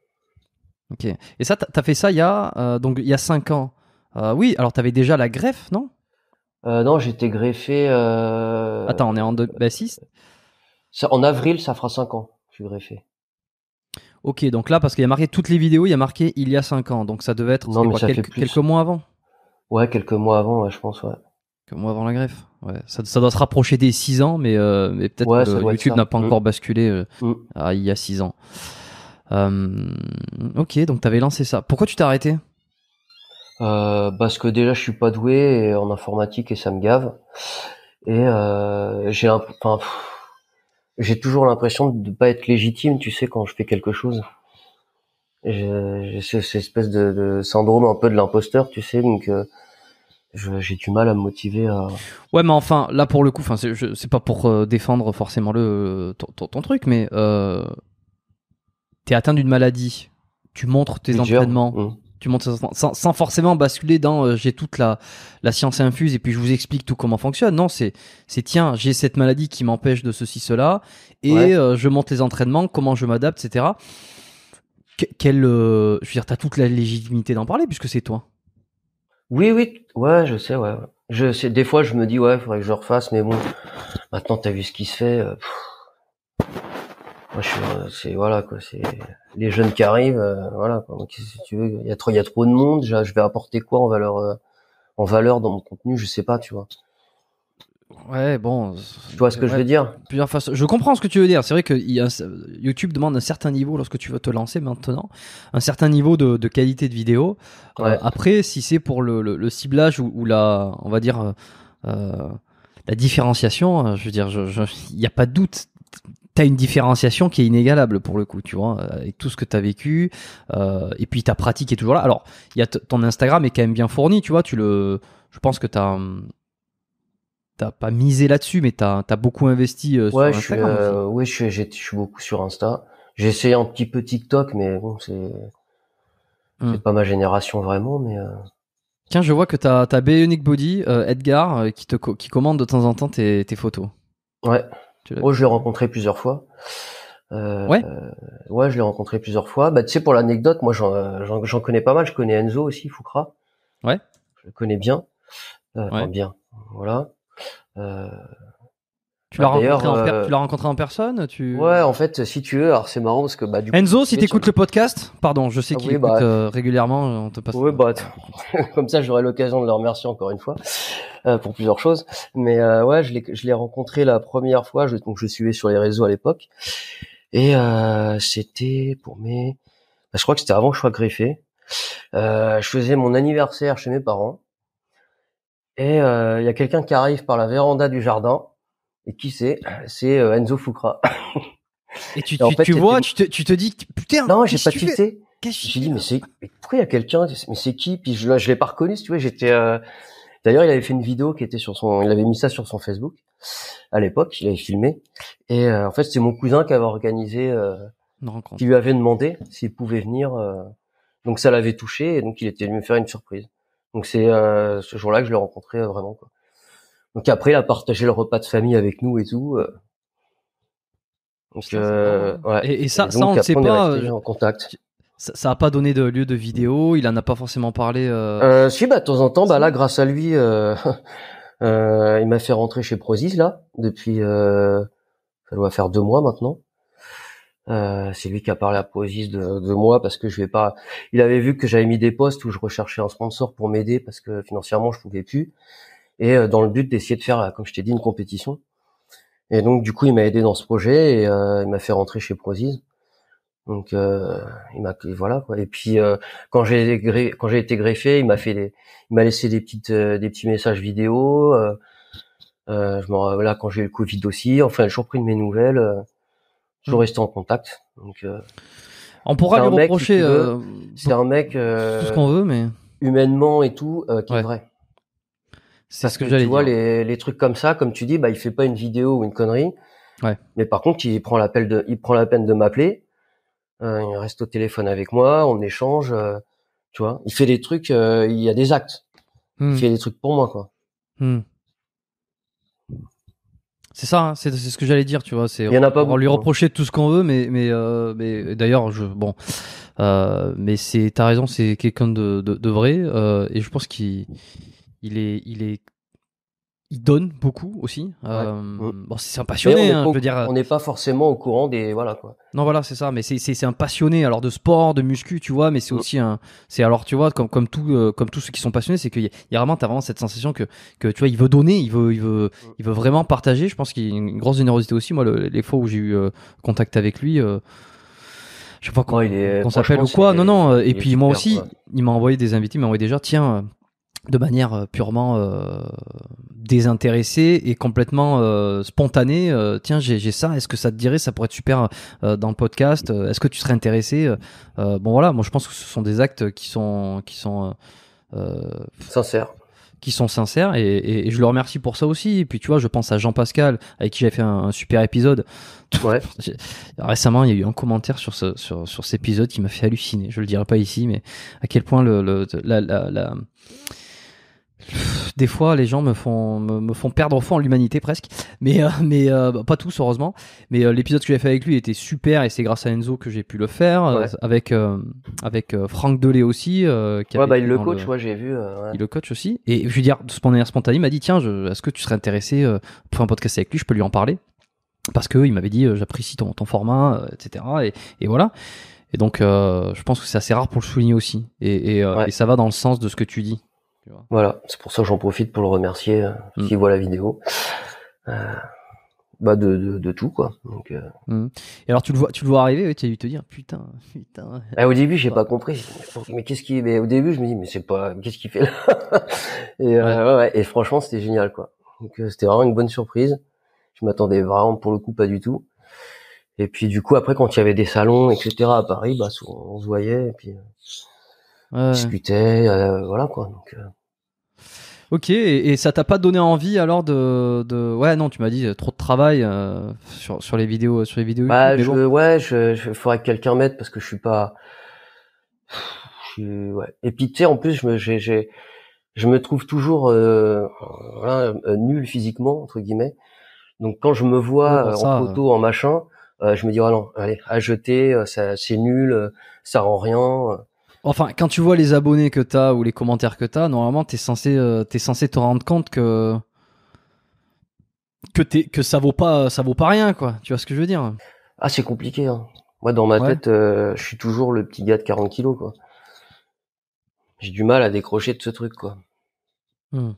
Ok. Et ça, t'as fait ça il y a 5 euh, donc il y a cinq ans. Euh, oui. Alors t'avais déjà la greffe, non euh, Non, j'étais greffé. Attends, on est en 2006. Bah, en avril, ça fera 5 ans je suis greffé. Ok, donc là, parce qu'il y a marqué toutes les vidéos, il y a marqué il y a 5 ans. Donc ça devait être quelques, mois avant. Ouais, quelques mois avant, je pense, ouais. Quelques mois avant la greffe. Ouais. Ça, doit se rapprocher des 6 ans, mais, peut-être que YouTube n'a pas encore mm. basculé mm. il y a 6 ans. Euh, ok, donc t'avais lancé ça. Pourquoi tu t'es arrêté euh, Parce que déjà je suis pas doué en informatique et ça me gave. Et euh, j'ai j'ai toujours l'impression de ne pas être légitime, tu sais, quand je fais quelque chose. J'ai cette espèce de, syndrome un peu de l'imposteur, tu sais, donc j'ai du mal à me motiver à... Ouais, mais enfin, là pour le coup, enfin, c'est pas pour défendre forcément le ton, truc, mais t'es atteint d'une maladie, tu montres tes entraînements, tu montres sans, forcément basculer dans euh, j'ai toute la, la science infuse et puis je vous explique tout comment fonctionne. Non, c'est c'est tiens, j'ai cette maladie qui m'empêche de ceci, cela et euh, je monte les entraînements, comment je m'adapte, etc. quelle, euh, je veux dire, t'as toute la légitimité d'en parler puisque c'est toi. Oui, oui, ouais, je sais, ouais. Je sais, des fois je me dis ouais, faudrait que je refasse, mais bon, maintenant t'as vu ce qui se fait. Euh, c'est voilà quoi, c'est les jeunes qui arrivent, euh, voilà. Quoi. Donc, si tu veux, il y a trop, il y a trop de monde. Je, vais apporter quoi en valeur, euh, en valeur dans mon contenu, je sais pas, tu vois. Ouais, bon. Tu vois ce que je veux dire Plusieurs Je comprends ce que tu veux dire. C'est vrai que YouTube demande un certain niveau lorsque tu veux te lancer maintenant, un certain niveau de, qualité de vidéo. après, si c'est pour le, ciblage ou, la, on va dire, la différenciation, hein, je veux dire, il n'y a pas de doute t'as une différenciation qui est inégalable pour le coup, tu vois, euh, avec tout ce que t'as vécu, euh, et puis ta pratique est toujours là. Alors, il y a ton Instagram est quand même bien fourni, tu vois, tu le, je pense que t'as mm, T'as pas misé là-dessus, mais t'as as beaucoup investi euh, sur Instagram. je suis, je suis beaucoup sur Insta. J'ai essayé un petit peu TikTok, mais bon, c'est hmm. c'est pas ma génération vraiment, mais. Tiens, je vois que t'as as, Bionic Body, Edgar, qui te qui commande de temps en temps tes, tes photos. Ouais, Oh, je l'ai rencontré plusieurs fois. Euh, ouais. ouais, je l'ai rencontré plusieurs fois. Bah, tu sais, pour l'anecdote, moi, j'en connais pas mal. Je connais Enzo aussi, Foucra. Ouais. Je le connais bien. Euh, bien. Voilà. Euh, ah, euh, tu l'as rencontré, en personne tu... Ouais, en fait, si tu veux, alors c'est marrant parce que bah, du coup, Enzo, si t'écoutes le podcast, pardon, je sais ah qu'il écoute bah, euh, régulièrement, on te passe. Oui, bah, comme ça, j'aurai l'occasion de le remercier encore une fois euh, pour plusieurs choses. Mais euh, ouais, je l'ai rencontré la première fois, je, donc je suivais sur les réseaux à l'époque. Et c'était pour mes. Bah, je crois que c'était avant que je sois greffé. je faisais mon anniversaire chez mes parents. Et il y a quelqu'un qui arrive par la véranda du jardin et qui c'est C'est euh, Enzo Fukra. Et tu, tu, tu vois, tu te, tu te dis, putain, non, j'ai pas tweeté. J'ai dit, mais c'est, pourquoi il y a quelqu'un, mais c'est qui? Puis je, l'ai pas reconnu, tu vois, j'étais, euh, d'ailleurs, il avait fait une vidéo qui était sur son, il avait mis ça sur son Facebook. À l'époque, il avait filmé. Et, euh, en fait, c'est mon cousin qui avait organisé, euh, une qui lui avait demandé s'il pouvait venir, donc ça l'avait touché, et donc il était venu me faire une surprise. Donc c'est, ce jour-là que je l'ai rencontré vraiment, quoi. Donc après, il a partagé le repas de famille avec nous et tout. Euh. Oh, donc, euh, hein. et, ça, ça on ne sait pas. Euh, en contact. Ça n'a pas donné de lieu de vidéo. Il en a pas forcément parlé. Euh... si, bah de temps en temps, bah là, grâce à lui, il m'a fait rentrer chez Prozis là depuis. ça doit faire deux mois maintenant. c'est lui qui a parlé à Prozis de, moi parce que je vais pas. Il avait vu que j'avais mis des postes où je recherchais un sponsor pour m'aider parce que financièrement je pouvais plus et euh, dans le but d'essayer de faire, euh, comme je t'ai dit, une compétition. Et donc du coup, il m'a aidé dans ce projet et euh, il m'a fait rentrer chez Prozis. Donc euh, il m'a voilà quoi. Et puis euh, quand j'ai quand j'ai été greffé, il m'a fait des, il m'a laissé des petites des petits messages vidéo. je me là quand j'ai eu le Covid aussi. Enfin, j'ai toujours pris de mes nouvelles. toujours mmh. resté en contact. Donc on pourra lui reprocher. c'est un mec. tout ce qu'on veut, mais humainement et tout, qui est vrai ce que, que tu vois les, les, trucs comme ça, comme tu dis, bah il fait pas une vidéo ou une connerie. Mais par contre, il prend de, il prend la peine de m'appeler. Euh, il reste au téléphone avec moi, on échange. Euh, tu vois, il fait des trucs, euh, il y a des actes. Il hmm. fait des trucs pour moi, quoi. Hmm. C'est ça, hein, c'est ce que j'allais dire, tu vois. C'est on, pas lui hein. reprocher tout ce qu'on veut, mais mais mais d'ailleurs, je bon, mais c'est t'as raison, c'est quelqu'un de, de, de vrai, et je pense qu'il il est, il est il donne beaucoup aussi. Euh, mmh. Bon, c'est un passionné, hein, je veux dire. Euh on n'est pas forcément au courant des voilà quoi. Non voilà c'est ça, mais c'est un passionné alors de sport, de muscu, tu vois, mais c'est mmh. aussi un, c'est alors tu vois comme comme tout euh, comme tous ceux qui sont passionnés, c'est qu'il y, y, a vraiment vraiment cette sensation que que tu vois il veut donner, il veut il veut mmh. il veut vraiment partager. Je pense qu'il y a une grosse générosité aussi. Moi les fois où j'ai eu contact avec lui je sais pas quoi, il s'appelle ou quoi. Non, non. Et puis moi aussi, il m'a envoyé des invités, il m'a envoyé déjà, tiens, de manière euh, purement euh, désintéressée et complètement euh, spontanée. tiens, j'ai ça, est-ce que ça te dirait, ça pourrait être super dans le podcast, est-ce que tu serais intéressé Bon voilà, moi je pense que ce sont des actes qui sont... Qui sont sincères qui sont sincères et, et, je le remercie pour ça aussi. Et puis tu vois, je pense à Jean Pascal avec qui j'avais fait un, super épisode. Récemment, il y a eu un commentaire sur ce sur, sur cet épisode qui m'a fait halluciner. Je le dirai pas ici, mais à quel point le, le la, la, la des fois, les gens me font, me, font perdre foi en l'humanité presque. Mais, euh, mais euh, pas tous, heureusement. Mais euh, l'épisode que j'ai fait avec lui était super et c'est grâce à Enzo que j'ai pu le faire. avec avec Franck Delay aussi. qui ouais, bah, il le coach, moi j'ai vu. Il le coach aussi. Et je veux dire, de manière il m'a dit tiens, est-ce que tu serais intéressé pour un podcast avec lui Je peux lui en parler. Parce qu'il m'avait dit j'apprécie ton, ton format, etc. Et, voilà. Et donc, je pense que c'est assez rare pour le souligner aussi. et ça va dans le sens de ce que tu dis. Voilà, c'est pour ça que j'en profite pour le remercier euh, mm. qui voit la vidéo. Euh, bah de, tout quoi. Donc, euh, mm. Et alors tu le vois, tu le vois arriver, tu as dû te dire putain, putain. Eh, au début j'ai bah. pas compris. Mais qu'est-ce qui, mais au début je me dis mais c'est pas, qu'est-ce qu'il fait là euh, et, franchement c'était génial quoi. Donc euh, c'était vraiment une bonne surprise. Je m'attendais vraiment pour le coup pas du tout. Et puis du coup après quand il y avait des salons etc à Paris, bah on se voyait et puis discuter euh, voilà quoi. Donc, euh. Ok, et, ça t'a pas donné envie alors de, de... ouais non tu m'as dit euh, trop de travail sur, sur les vidéos sur les vidéos. Bah, je, ouais, je, je faudrait que quelqu'un m'aide parce que je suis pas. Je ouais. Et puis tu sais en plus je me j'ai, j'ai je me trouve toujours voilà, nul physiquement entre guillemets. Donc quand je me vois en photo en machin, je me dis ah non allez à jeter ça c'est nul ça rend rien. Enfin, quand tu vois les abonnés que t'as ou les commentaires que t'as, normalement, t'es censé, euh, t'es censé te rendre compte que que t'es, que ça vaut pas, ça vaut pas rien, quoi. Tu vois ce que je veux dire Ah, c'est compliqué. Hein. Moi, dans ma tête, euh, je suis toujours le petit gars de 40 kilos, quoi. J'ai du mal à décrocher de ce truc, quoi. Hmm.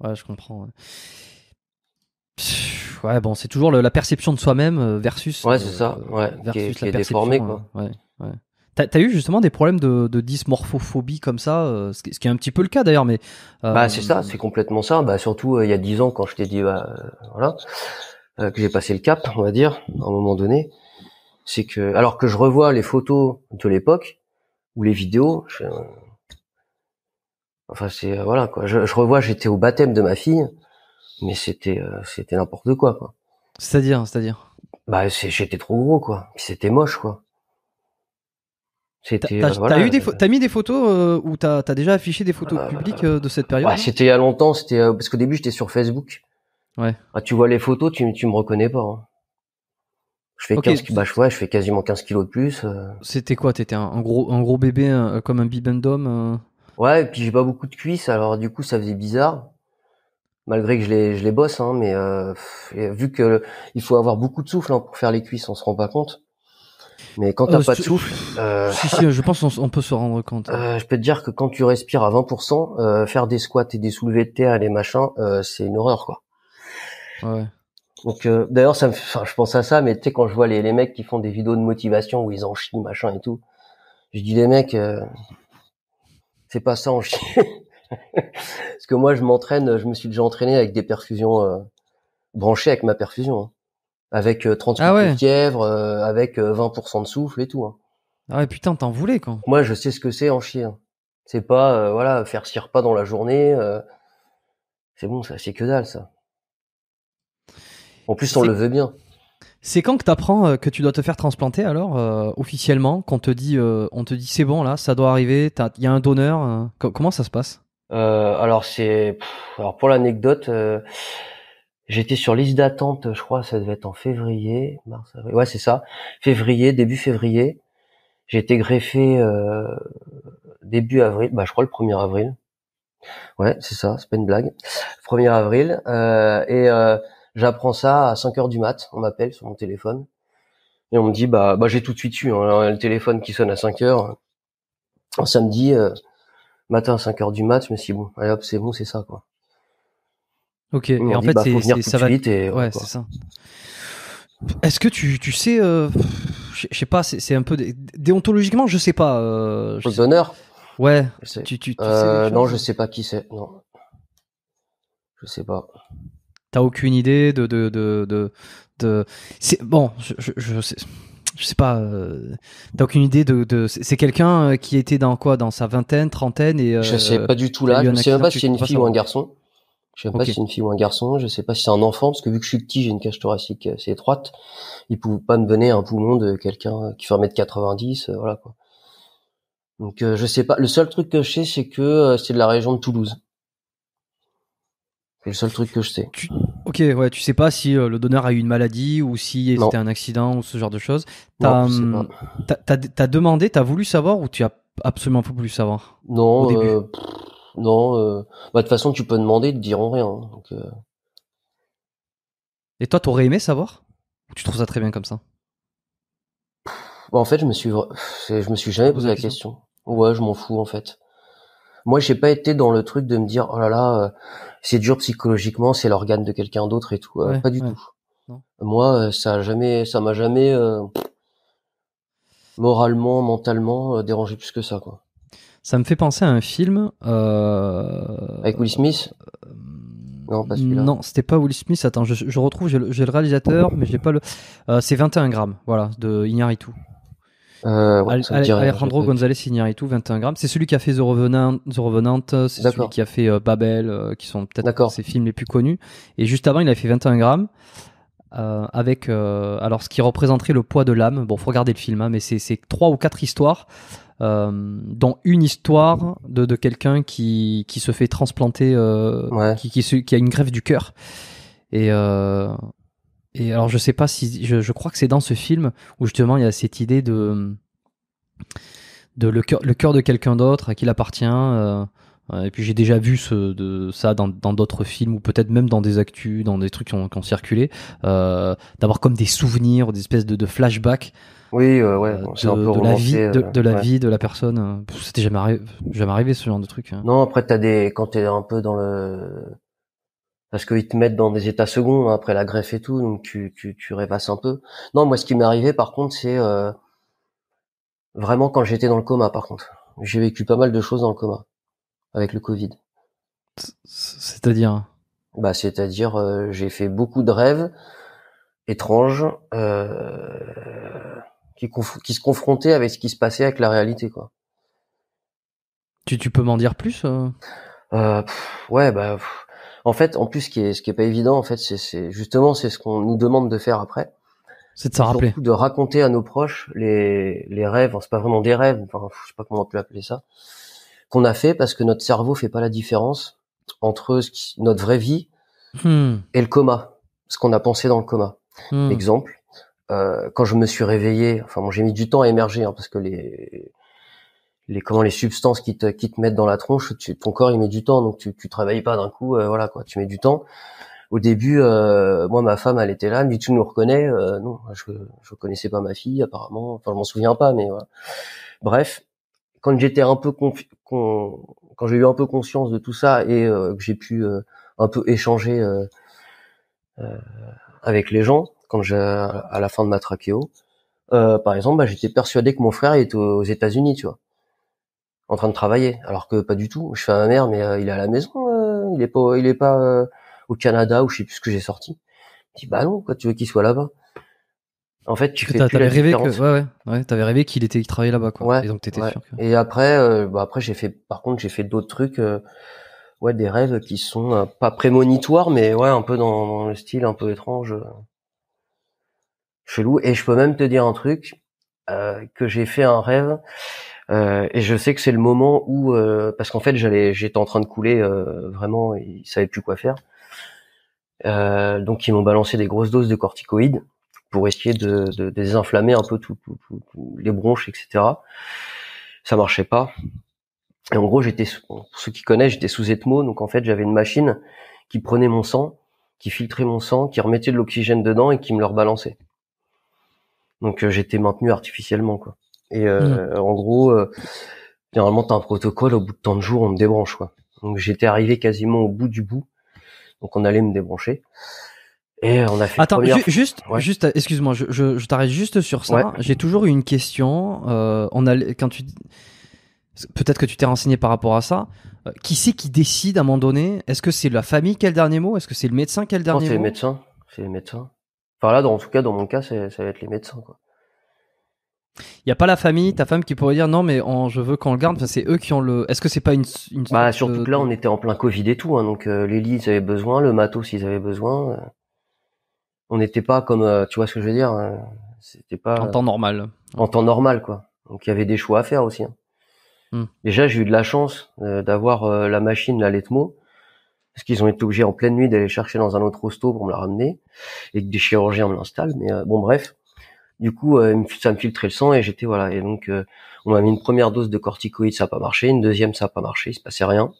Ouais, je comprends. Ouais, bon, c'est toujours la perception de soi-même euh, versus. Ouais, c'est ça. Ouais, versus la perception, quoi. ouais. ouais. T'as as eu justement des problèmes de, de dysmorphophobie comme ça, euh, ce, qui, est un petit peu le cas d'ailleurs, mais. Euh, bah c'est ça, c'est complètement ça. Bah surtout euh, il y a dix ans quand je t'ai dit bah, voilà que j'ai passé le cap, on va dire, à un moment donné, c'est que alors que je revois les photos de l'époque ou les vidéos, je... enfin c'est voilà quoi. Je, revois, j'étais au baptême de ma fille, mais c'était c'était n'importe quoi C'est-à-dire, c'est-à-dire. Bah j'étais trop gros quoi, c'était moche quoi euh, t'as eu des, t'as mis des photos euh, ou t'as as déjà affiché des photos euh, publiques de cette période bah, C'était il y a longtemps. C'était parce qu'au début j'étais sur Facebook. Ouais. Ah, tu vois les photos, tu tu me reconnais pas. Hein. Je fais bah, je fais quasiment 15 kilos de plus. C'était quoi T'étais un, un, gros, un gros bébé comme un bibendum Ouais, et puis j'ai pas beaucoup de cuisses, alors du coup ça faisait bizarre. Malgré que je les, je les bosse, hein, mais vu que il faut avoir beaucoup de souffle hein, pour faire les cuisses, on se rend pas compte. Mais quand t'as euh, pas de souffle, euh, si, si, je pense on, peut se rendre compte. Euh, je peux te dire que quand tu respires à 20%, faire des squats et des soulevés de terre et les machins, c'est une horreur quoi. Ouais. Donc d'ailleurs ça enfin, je pense à ça, mais tu sais quand je vois les, les mecs qui font des vidéos de motivation où ils en chient machin et tout, je dis les mecs, c'est pas ça en Parce que moi je m'entraîne, je me suis déjà entraîné avec des perfusions branchées avec ma perfusion. Hein avec 30 euh, ah de fièvre, euh, avec 20% euh, de souffle et tout. Hein. Ah ouais, putain, t'en voulais quand Moi, je sais ce que c'est en chier. Hein. C'est pas voilà faire six repas dans la journée. c'est bon, ça, c'est que dalle ça. En plus, on le veut bien. C'est quand que t'apprends que tu dois te faire transplanter alors officiellement qu'on te dit on te dit c'est bon là, ça doit arriver, il y a un donneur. comment ça se passe Alors c'est alors pour l'anecdote J'étais sur liste d'attente, je crois, ça devait être en février, mars, avril. Ouais, c'est ça. Février, début février. J'ai été greffé euh, début avril, bah je crois le 1er avril. Ouais, c'est ça, c'est pas une blague. 1er avril euh, et euh, j'apprends ça à 5 heures du mat, on m'appelle sur mon téléphone. Et on me dit bah, bah j'ai tout de suite eu hein, le téléphone qui sonne à 5 heures. Un samedi euh, matin à 5 heures du mat, je me suis bon, allez hop, c'est bon, c'est ça quoi. Ok, et en fait, bah, c'est, ça va. Vite ouais, c'est ça. Est-ce que tu, sais, euh, je sais pas, c'est, un peu déontologiquement, je sais pas. Euh, je Ouais. Euh, non, je hein sais pas qui c'est. Non, je sais pas. T'as aucune idée de de de C'est bon, je, je, sais pas, euh, t'as aucune idée de, c'est quelqu'un qui était dans quoi, dans sa vingtaine, trentaine et je sais pas du tout là, je sais même pas si c'est une fille ou un garçon. Je sais pas si c'est une fille ou un garçon, je sais pas si c'est un enfant, parce que vu que je suis petit, j'ai une cage thoracique euh, assez étroite. Ils pouvaient pas me donner un poumon de quelqu'un euh, qui fait de 90 euh, voilà quoi. Donc je sais pas. Le seul truc que je sais, c'est que c'est de la région de Toulouse. C'est le seul truc que je sais. Ok, ouais, tu sais pas si le donneur a eu une maladie ou si c'était un accident ou ce genre de choses. Hum, t'as demandé, t'as voulu savoir ou tu as absolument pas voulu savoir Non, au début. Non, euh, bah de toute façon, tu peux demander, ils te diront rien. Hein, donc, euh. Et toi, t'aurais aimé savoir Ou tu trouves ça très bien comme ça bah, En fait, je me suis, je me suis jamais posé la question. Ouais, je m'en fous en fait. Moi, j'ai pas été dans le truc de me dire oh là là, euh, c'est dur psychologiquement, c'est l'organe de quelqu'un d'autre et tout. Euh, pas du tout. Moi, ça a jamais, ça m'a jamais moralement, mentalement dérangé plus que ça quoi. Ça me fait penser à un film. Euh, avec Will Smith euh, Non, pas celui c'était pas Will Smith. Attends, je, retrouve, j'ai le, réalisateur, mais j'ai pas le. Euh, c'est 21 grammes, voilà, de Iñárritu. Euh, Alejandro González Iñárritu, 21 grammes. C'est celui qui a fait The Revenant, The c'est celui qui a fait Babel, qui sont peut-être ses films les plus connus. Et juste avant, il a fait 21 grammes. avec alors ce qui représenterait le poids de l'âme. Bon, faut regarder le film, hein, mais c'est trois ou quatre histoires euh, dans une histoire de, de quelqu'un qui, qui, se fait transplanter, euh, qui, qui, qui, a une grève du cœur. Et, euh, et alors je sais pas si je, je crois que c'est dans ce film où justement il y a cette idée de de le cœur, le cœur de quelqu'un d'autre à qui il appartient. Euh, et puis j'ai déjà vu ce, de, ça dans, d'autres films ou peut-être même dans des actus, dans des trucs qui ont, circulé, euh, d'avoir comme des souvenirs des espèces de, de flashbacks oui, ouais, euh, un peu de la vie, de, euh, la vie de la personne. Hein. C'était jamais arrivé, jamais arrivé ce genre de truc. Hein. Non, après t'as des, quand t'es un peu dans le, parce qu'ils te mettent dans des états seconds hein, après la greffe et tout, donc tu, tu, tu rêvasses un peu. Non, moi ce qui m'est arrivé par contre, c'est euh, vraiment quand j'étais dans le coma. Par contre, j'ai vécu pas mal de choses dans le coma avec le Covid. C'est-à-dire Bah, c'est-à-dire j'ai fait beaucoup de rêves étranges. Euh qui, se confrontait avec ce qui se passait avec la réalité, quoi. Tu, tu peux m'en dire plus euh, euh Ouais, bah, en fait, en plus, ce qui est, ce qui est pas évident, en fait, c'est justement c'est ce qu'on nous demande de faire après. C'est de s'en rappeler. de raconter à nos proches les, les rêves, c'est pas vraiment des rêves, enfin, je sais pas comment on peut appeler ça, qu'on a fait parce que notre cerveau fait pas la différence entre ce qui, notre vraie vie hmm. et le coma, ce qu'on a pensé dans le coma. Hmm. Exemple, euh, quand je me suis réveillé, enfin j'ai mis du temps à émerger hein, parce que les les comment les substances qui te qui te mettent dans la tronche, tu, ton corps il met du temps donc tu tu travailles pas d'un coup, euh, voilà quoi, tu mets du temps. Au début, euh, moi ma femme elle était là, mais tu nous reconnais, euh, non, je je connaissais pas ma fille apparemment, enfin je m'en souviens pas mais voilà. Bref, quand j'étais un peu quand j'ai eu un peu conscience de tout ça et que j'ai pu un peu échanger avec les gens, quand j'ai à la fin de ma trachéo, euh, par exemple, bah, j'étais persuadé que mon frère était aux États-Unis, tu vois, en train de travailler, alors que pas du tout. Je fais à ma mère, mais euh, il est à la maison, euh, il est pas, il est pas euh, au Canada ou je sais plus ce que j'ai sorti. Je dis bah non, quoi, tu veux qu'il soit là-bas. En fait, tu fais plus rêvé Que, ouais, ouais, ouais t'avais rêvé qu'il était, qu'il travaillait là-bas, quoi. Ouais, et donc t'étais sûr. Et après, bah, après j'ai fait, par contre, j'ai fait d'autres trucs ouais, des rêves qui sont pas prémonitoires, mais ouais, un peu dans, dans, le style un peu étrange chelou. Et je peux même te dire un truc euh, que j'ai fait un rêve. Euh, et je sais que c'est le moment où, euh, parce qu'en fait, j'étais en train de couler vraiment, ils savaient plus quoi faire. donc ils m'ont balancé des grosses doses de corticoïdes pour essayer de, désinflammer un peu tout, les bronches, etc. Ça marchait pas. Et en gros, j'étais, pour ceux qui connaissent, j'étais sous etmo, donc en fait, j'avais une machine qui prenait mon sang, qui filtrait mon sang, qui remettait de l'oxygène dedans et qui me le rebalançait. Donc euh, j'étais maintenu artificiellement quoi. Et euh, mmh. en gros, euh, normalement t'as un protocole, au bout de tant de jours on me débranche quoi. Donc j'étais arrivé quasiment au bout du bout. Donc on allait me débrancher. Et on a fait Attends, juste, juste, excuse-moi, je, t'arrête juste sur ça. J'ai toujours eu une question. on a, quand tu, peut-être que tu t'es renseigné par rapport à ça. qui c'est qui décide à un moment donné Est-ce que c'est la famille qui a le dernier mot Est-ce que c'est le médecin qui a le dernier mot C'est le médecin. C'est le médecin. Enfin là, dans, en tout cas, dans mon cas, ça va être les médecins. Quoi. Il n'y a pas la famille, ta femme qui pourrait dire non, mais en, je veux qu'on le garde. Enfin, c'est eux qui ont le. Est-ce que c'est pas une. une bah, surtout que là, on était en plein Covid et tout. Hein, donc, euh, les lits, ils avaient besoin, le matos, ils avaient besoin. Euh. on n'était pas comme. Euh, tu vois ce que je veux dire euh, C'était pas. En temps normal. En temps normal, quoi. Donc, il y avait des choix à faire aussi. Hein. Hmm. Déjà, j'ai eu de la chance d'avoir la machine, la Letmo, parce qu'ils ont été obligés en pleine nuit d'aller chercher dans un autre hosto pour me la ramener et que des chirurgiens me l'installent. Mais euh, bon, bref. Du coup, euh, ça me filtrait le sang et j'étais voilà. Et donc, euh, on m'a mis une première dose de corticoïde, ça n'a pas marché. Une deuxième, ça n'a pas marché. Il se passait rien.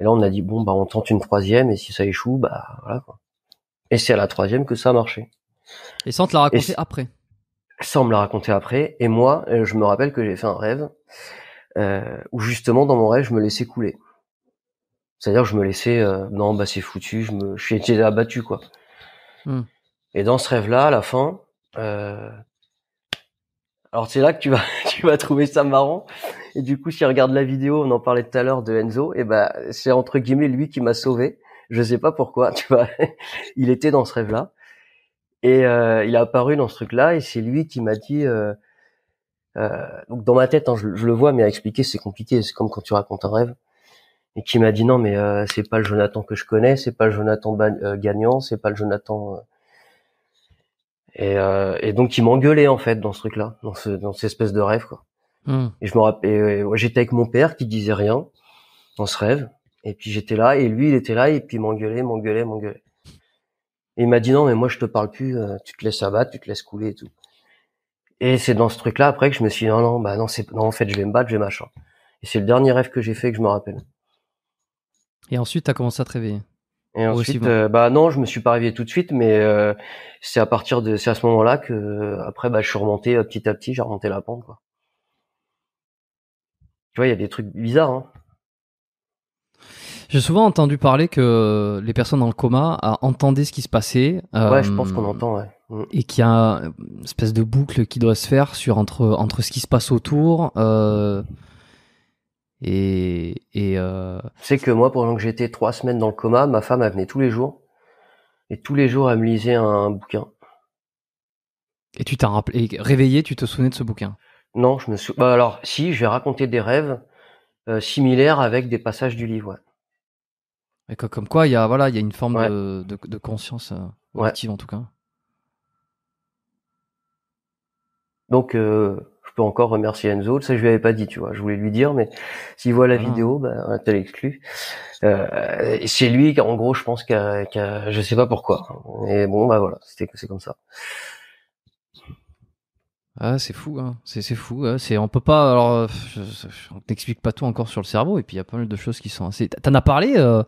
Et là, on a dit bon, bah, on tente une troisième et si ça échoue, bah voilà. Quoi. Et c'est à la troisième que ça a marché. Et sans te la raconter après. Sans me la raconter après. Et moi, je me rappelle que j'ai fait un rêve où justement dans mon rêve, je me laissais couler. C'est-à-dire je me laissais, euh, non, bah c'est foutu, je me, je suis abattu quoi. Hmm. Et dans ce rêve-là, à la fin, euh... alors c'est là que tu vas, tu vas trouver ça marrant. Et du coup, si tu regarde la vidéo, on en parlait tout à l'heure de Enzo, et ben c'est entre guillemets lui qui m'a sauvé. Je sais pas pourquoi, tu vois. il était dans ce rêve-là et euh, il a apparu dans ce truc-là et c'est lui qui m'a dit. Euh, euh donc dans ma tête, hein, je, le vois, mais à expliquer c'est compliqué. C'est comme quand tu racontes un rêve et qui m'a dit non mais euh, c'est pas le Jonathan que je connais, c'est pas le Jonathan euh, gagnant, c'est pas le Jonathan euh. et, et donc il m'engueulait en fait dans ce truc là, dans ce dans cette espèce de rêve quoi. Hmm. Et je me rappelle j'étais avec mon père qui disait rien dans ce rêve et puis j'étais là et lui il était là et puis m'engueulait, m'engueulait, m'engueulait. Et il m'a dit non mais moi je te parle plus, tu te laisses abattre, tu te laisses couler et tout. Et c'est dans ce truc là après que je me suis dit non non bah non c'est non en fait je vais me battre, je vais machin. Et c'est le dernier rêve que j'ai fait que je me rappelle. Et ensuite, tu as commencé à te réveiller. Et ensuite, euh, bah non, je me suis pas réveillé tout de suite, mais euh, c'est à partir de, c'est à ce moment-là que euh, après, bah, je suis remonté petit à petit, j'ai remonté la pente, quoi. Tu vois, il y a des trucs bizarres. Hein. J'ai souvent entendu parler que les personnes dans le coma entendaient ce qui se passait. ouais, je pense qu'on entend. Ouais. Mm. Et qu'il y a une espèce de boucle qui doit se faire sur entre entre ce qui se passe autour et, c'est euh, que moi, pendant que j'étais trois semaines dans le coma, ma femme elle venait tous les jours et tous les jours elle me lisait un, bouquin. Et tu t'as rappelé, réveillé, tu te souvenais de ce bouquin Non, je me souviens. Bah, alors, si, j'ai raconté des rêves euh, similaires avec des passages du livre. comme quoi, il y a voilà, il y a une forme de, conscience euh, active en tout cas. Donc, euh, peux encore remercier Enzo. Ça, je lui avais pas dit, tu vois. Je voulais lui dire, mais s'il voit la ah. vidéo, bah, un exclu. Euh, c'est lui, en gros, je pense qu'à, je sais pas pourquoi. mais bon, bah voilà, c'était, c'est comme ça. Ah, c'est fou, hein. c'est, c'est fou. Hein. C'est, on peut pas. Alors, euh, on t'explique pas tout encore sur le cerveau, et puis il y a pas mal de choses qui sont assez. T'en as parlé euh,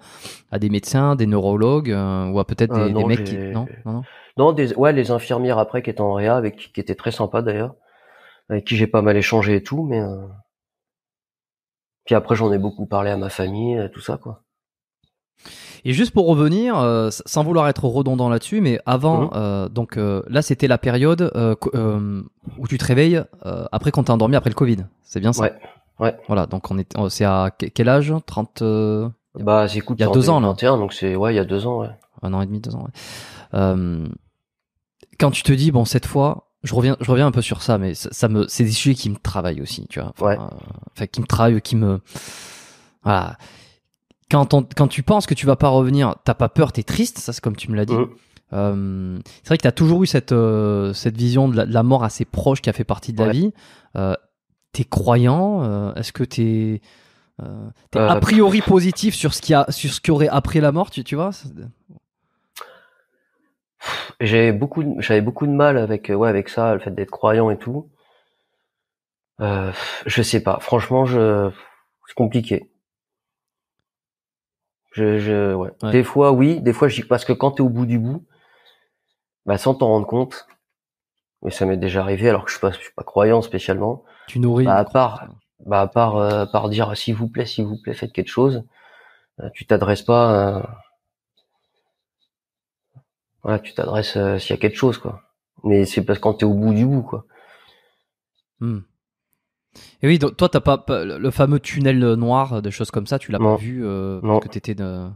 à des médecins, des neurologues, euh, ou à peut-être des, non, des mecs Non, non, non, des, ouais, les infirmières après qui étaient en réa, avec, qui étaient très sympas d'ailleurs avec qui j'ai pas mal échangé et tout, mais euh, puis après j'en ai beaucoup parlé à ma famille, euh, tout ça quoi. Et juste pour revenir, euh, sans vouloir être redondant là-dessus, mais avant, mmh. donc là c'était la période où tu te réveilles après quand t'a endormi après le Covid, c'est bien ça Ouais. Ouais. Voilà, donc on est, c'est à quel âge 30 hein Bah j'écoute. Il y a deux ans là. donc c'est ouais, il y a deux ans. Ouais. Un an et demi, deux ans. Ouais. quand tu te dis bon cette fois, je reviens, je reviens un peu sur ça, mais ça, me, c'est des sujets qui me travaillent aussi, tu vois. ouais. Euh, qui me travaillent, qui me, voilà. Quand, quand tu penses que tu vas pas revenir, t'as pas peur, t'es triste, ça c'est comme tu me l'as dit. Euh, c'est vrai que t'as toujours eu cette, euh, cette vision de la, mort assez proche qui a fait partie de la vie. t'es croyant Est-ce que t'es es a priori positif sur ce qui a, sur ce qu'il y aurait après la mort, tu, tu vois j'avais beaucoup de j'avais beaucoup de mal avec, euh, ouais, avec ça, le fait d'être croyant et tout. euh, je sais pas, franchement, je c'est compliqué. Je je ouais. Des fois oui, des fois j'y parce que quand tu es au bout du bout bah, sans t'en rendre compte mais ça m'est déjà arrivé alors que je suis pas suis pas croyant spécialement, Tu nourris bah, à part bah, à part, euh, dire: «S'il vous plaît, s'il vous plaît, faites quelque chose», euh, tu t'adresses pas tu t'adresses euh, s'il y a quelque chose, quoi. Mais c'est parce qu'on quand t'es au bout du bout, quoi. Hmm. Et oui, toi, t'as pas, pas le fameux tunnel noir, euh, des choses comme ça, tu l'as pas vu euh, parce que t'étais. De...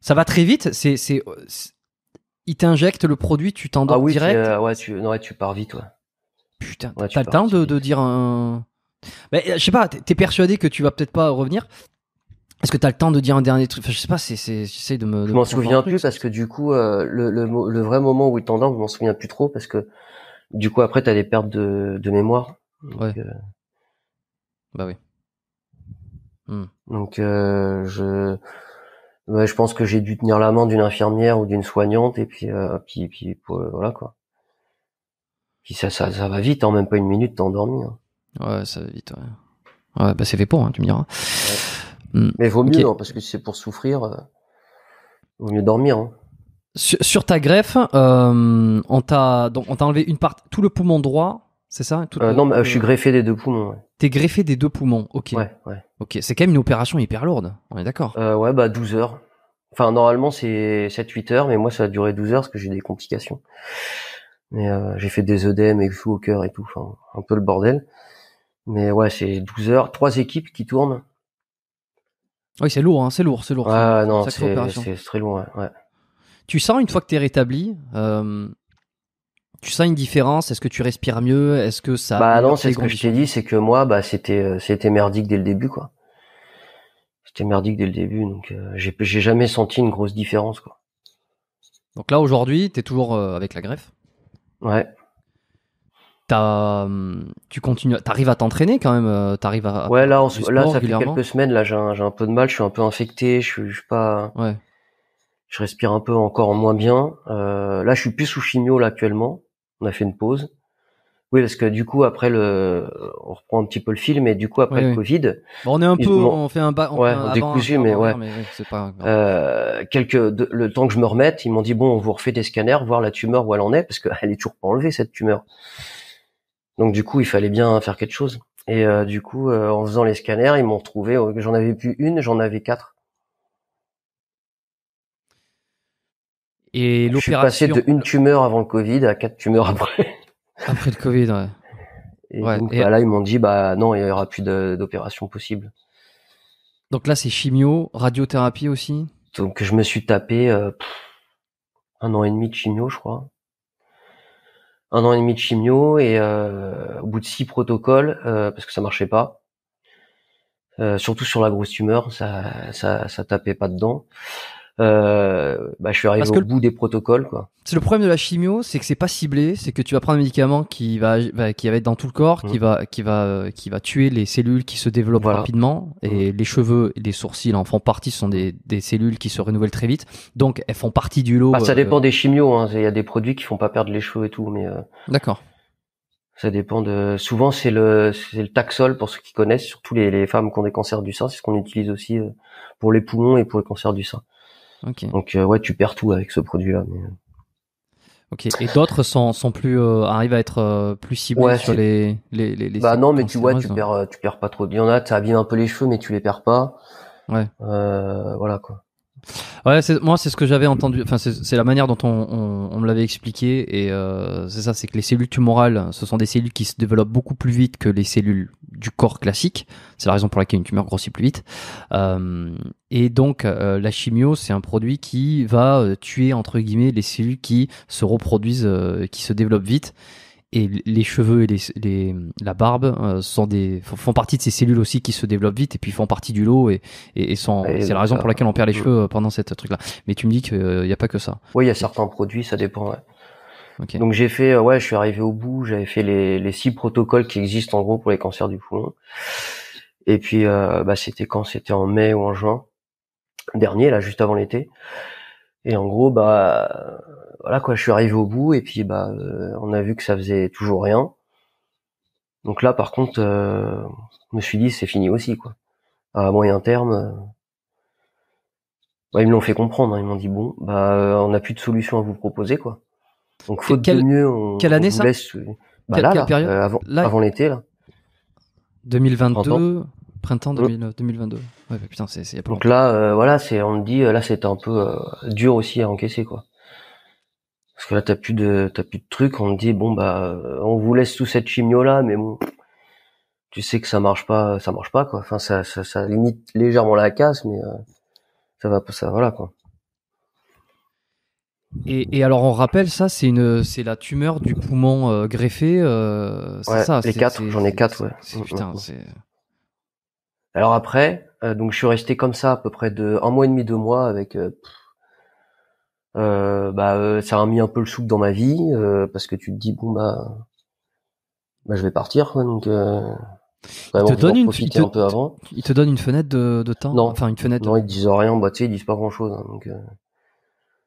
Ça va très vite. C'est, c'est, il t'injecte le produit, tu t'endors ah oui, direct. ouais, tu, pars vite, ouais. Putain, t'as le temps de, dire un. Mais je sais pas, t'es persuadé que tu vas peut-être pas revenir. Est-ce que tu as le temps de dire un dernier truc je sais pas, c'est, j'essaie de me. je m'en souviens plus parce que du coup, euh, le, le, le, vrai moment où il t'endorme, je m'en souviens plus trop parce que du coup, après, as des pertes de, de mémoire. ouais. Euh, bah oui. Hmm. Donc, euh, je. je pense que j'ai dû tenir la main d'une infirmière ou d'une soignante et puis, euh, puis, puis voilà quoi. Puis ça, ça, ça va vite, en hein, même pas une minute, t'es endormi. Hein. Ouais, ça va vite, ouais. ouais bah c'est fait pour, hein, tu me diras. Hmm. Mais vaut mieux, hein, parce que c'est pour souffrir, euh, vaut mieux dormir. Hein. Sur, ta greffe, euh, on t'a enlevé une part, tout le poumon droit, c'est ça euh, Non, mais euh, je suis greffé des deux poumons. T'es greffé des deux poumons, ok. Ouais, ouais. Ok, c'est quand même une opération hyper lourde, on est d'accord Ouais, bah 12 heures. Enfin, normalement c'est 7-8 heures, mais moi ça a duré 12 heures parce que j'ai des complications. Mais j'ai fait des œdèmes et fou au cœur et tout, enfin, un peu le bordel. Mais ouais, c'est 12 heures, trois équipes qui tournent. Oui, hein, c'est lourd, c'est lourd, c'est ah, lourd. Ah non, c'est très lourd. Ouais, Tu sens une fois que tu es rétabli, euh, tu sens une différence Est-ce que tu respires mieux Est-ce que ça Bah non, c'est ce que je t'ai dit, c'est que moi, bah c'était euh, c'était merdique dès le début, quoi. C'était merdique dès le début, donc euh, j'ai jamais senti une grosse différence, quoi. Donc là aujourd'hui, t'es toujours avec la greffe Ouais. T'as, hum, tu continues, t'arrives à t'entraîner quand même, euh, t'arrives à. Ouais, là, là, ça fait quelques semaines. Là, j'ai un, peu de mal. Je suis un peu infecté. Je suis, pas. Ouais. Je respire un peu encore moins bien. Euh, là, je suis plus sous chimio là actuellement. On a fait une pause. Oui, parce que du coup après le, on reprend un petit peu le fil, mais du coup après le Covid, on est un peu, on fait un bas, on, ouais, décousu, mais ouais. euh, quelques, le temps que je me remette, ils m'ont dit bon, on vous refait des scanners, voir la tumeur où elle en est, parce qu'elle est toujours pas enlevée cette tumeur. Donc du coup, il fallait bien faire quelque chose. Et euh, du coup, euh, en faisant les scanners, ils m'ont retrouvé. J'en avais plus une, j'en avais quatre. Et l'opération. Je suis passé de une tumeur avant le Covid à quatre tumeurs après. Après le Covid, ouais. Et, donc, bah, là, ils m'ont dit, bah non, il n'y aura plus d'opération possible. Donc là, c'est chimio, radiothérapie aussi. Donc je me suis tapé euh, un an et demi de chimio, je crois un an et demi de chimio et euh, au bout de six protocoles euh, parce que ça marchait pas. Euh, surtout sur la grosse tumeur, ça, ça, ça tapait pas dedans euh, bah, je suis arrivé au bout des protocoles. Quoi. C'est le problème de la chimio, c'est que c'est pas ciblé, c'est que tu vas prendre un médicament qui va, qui va être dans tout le corps, qui mmh. va, qui va, qui va tuer les cellules qui se développent rapidement. Et mmh. les cheveux, et les sourcils en font partie. Ce sont des, des, cellules qui se renouvellent très vite, donc elles font partie du lot. Bah, ça euh, dépend des chimios. Hein. Il y a des produits qui font pas perdre les cheveux et tout, mais. Euh, D'accord. Ça dépend de. Souvent, c'est le, c'est le taxol pour ceux qui connaissent, surtout les, les femmes qui ont des cancers du sein. C'est ce qu'on utilise aussi euh, pour les poumons et pour les cancers du sein. Donc euh, ouais, tu perds tout avec ce produit-là. Euh. Ok. Et d'autres sont, sont plus euh, arrivent à être plus ciblés sur les, les, les, les Bah non, mais tu vois, tu perds tu perds pas trop. Il y en a, tu un peu les cheveux, mais tu les perds pas. Ouais. voilà quoi. Ouais, moi c'est ce que j'avais entendu. Enfin, c'est la manière dont on, me l'avait expliqué et euh, c'est ça, c'est que les cellules tumorales, ce sont des cellules qui se développent beaucoup plus vite que les cellules du corps classique. C'est la raison pour laquelle une tumeur grossit plus vite. Euh, et donc euh, la chimio, c'est un produit qui va tuer entre guillemets les cellules qui se reproduisent, qui se développent vite et les cheveux et les, les la barbe euh, sont des, font partie de ces cellules aussi qui se développent vite et puis font partie du lot et, et, sont, c'est la raison pour laquelle on perd les mm. cheveux euh, pendant cette truc-là. Mais tu me dis qu'il n'y a pas que ça. Oui, il y a certains produits, ça dépend. Ouais. Donc j'ai fait, euh, ouais, je suis arrivé au bout, j'avais fait les, les six protocoles qui existent en gros pour les cancers du poumon. Et puis bah, c'était quand C'était en mai ou en juin dernier, là juste avant l'été. Et en gros, bah voilà quoi, je suis arrivé au bout et puis bah euh, on a vu que ça faisait toujours rien. Donc là par contre, euh, je me suis dit c'est fini aussi quoi. À moyen terme, euh, ils me l'ont fait comprendre. Hein. Ils m'ont dit bon, bah on n'a plus de solution à vous proposer quoi. Donc faute de mieux, on, quelle année ça laisse, bah, là, avant, l'été là. 2022, printemps, 2022. Mmh. Bah, Donc là, voilà, c'est, on me dit, là, c'était un peu dur aussi à encaisser, quoi. Parce que là, t'as plus de, t'as plus de trucs. On te dit, bon, bah, euh, on vous laisse tout cette chimio-là, mais bon, tu sais que ça marche pas, ça marche pas, quoi. Enfin, ça, ça, ça limite légèrement la casse, mais euh, ça va, pour ça, voilà, quoi. Et, et, alors on rappelle ça, c'est une, c'est la tumeur du poumon euh, greffé. c'est ça. Les quatre, j'en ai quatre, ouais. C'est, mm, putain, mm, mm. c'est. Alors après, donc je suis resté comme ça à peu près de un mois et demi, deux mois avec euh, bah euh, ça a mis un peu le soupe dans ma vie euh, parce que tu te dis bon bah bah je vais partir quoi, donc euh, il te donne une un peu avant. Il te donne une fenêtre de, de temps. enfin une fenêtre. Non, ils disent rien. Bah tu sais, ils disent pas grand chose. Hein, donc euh,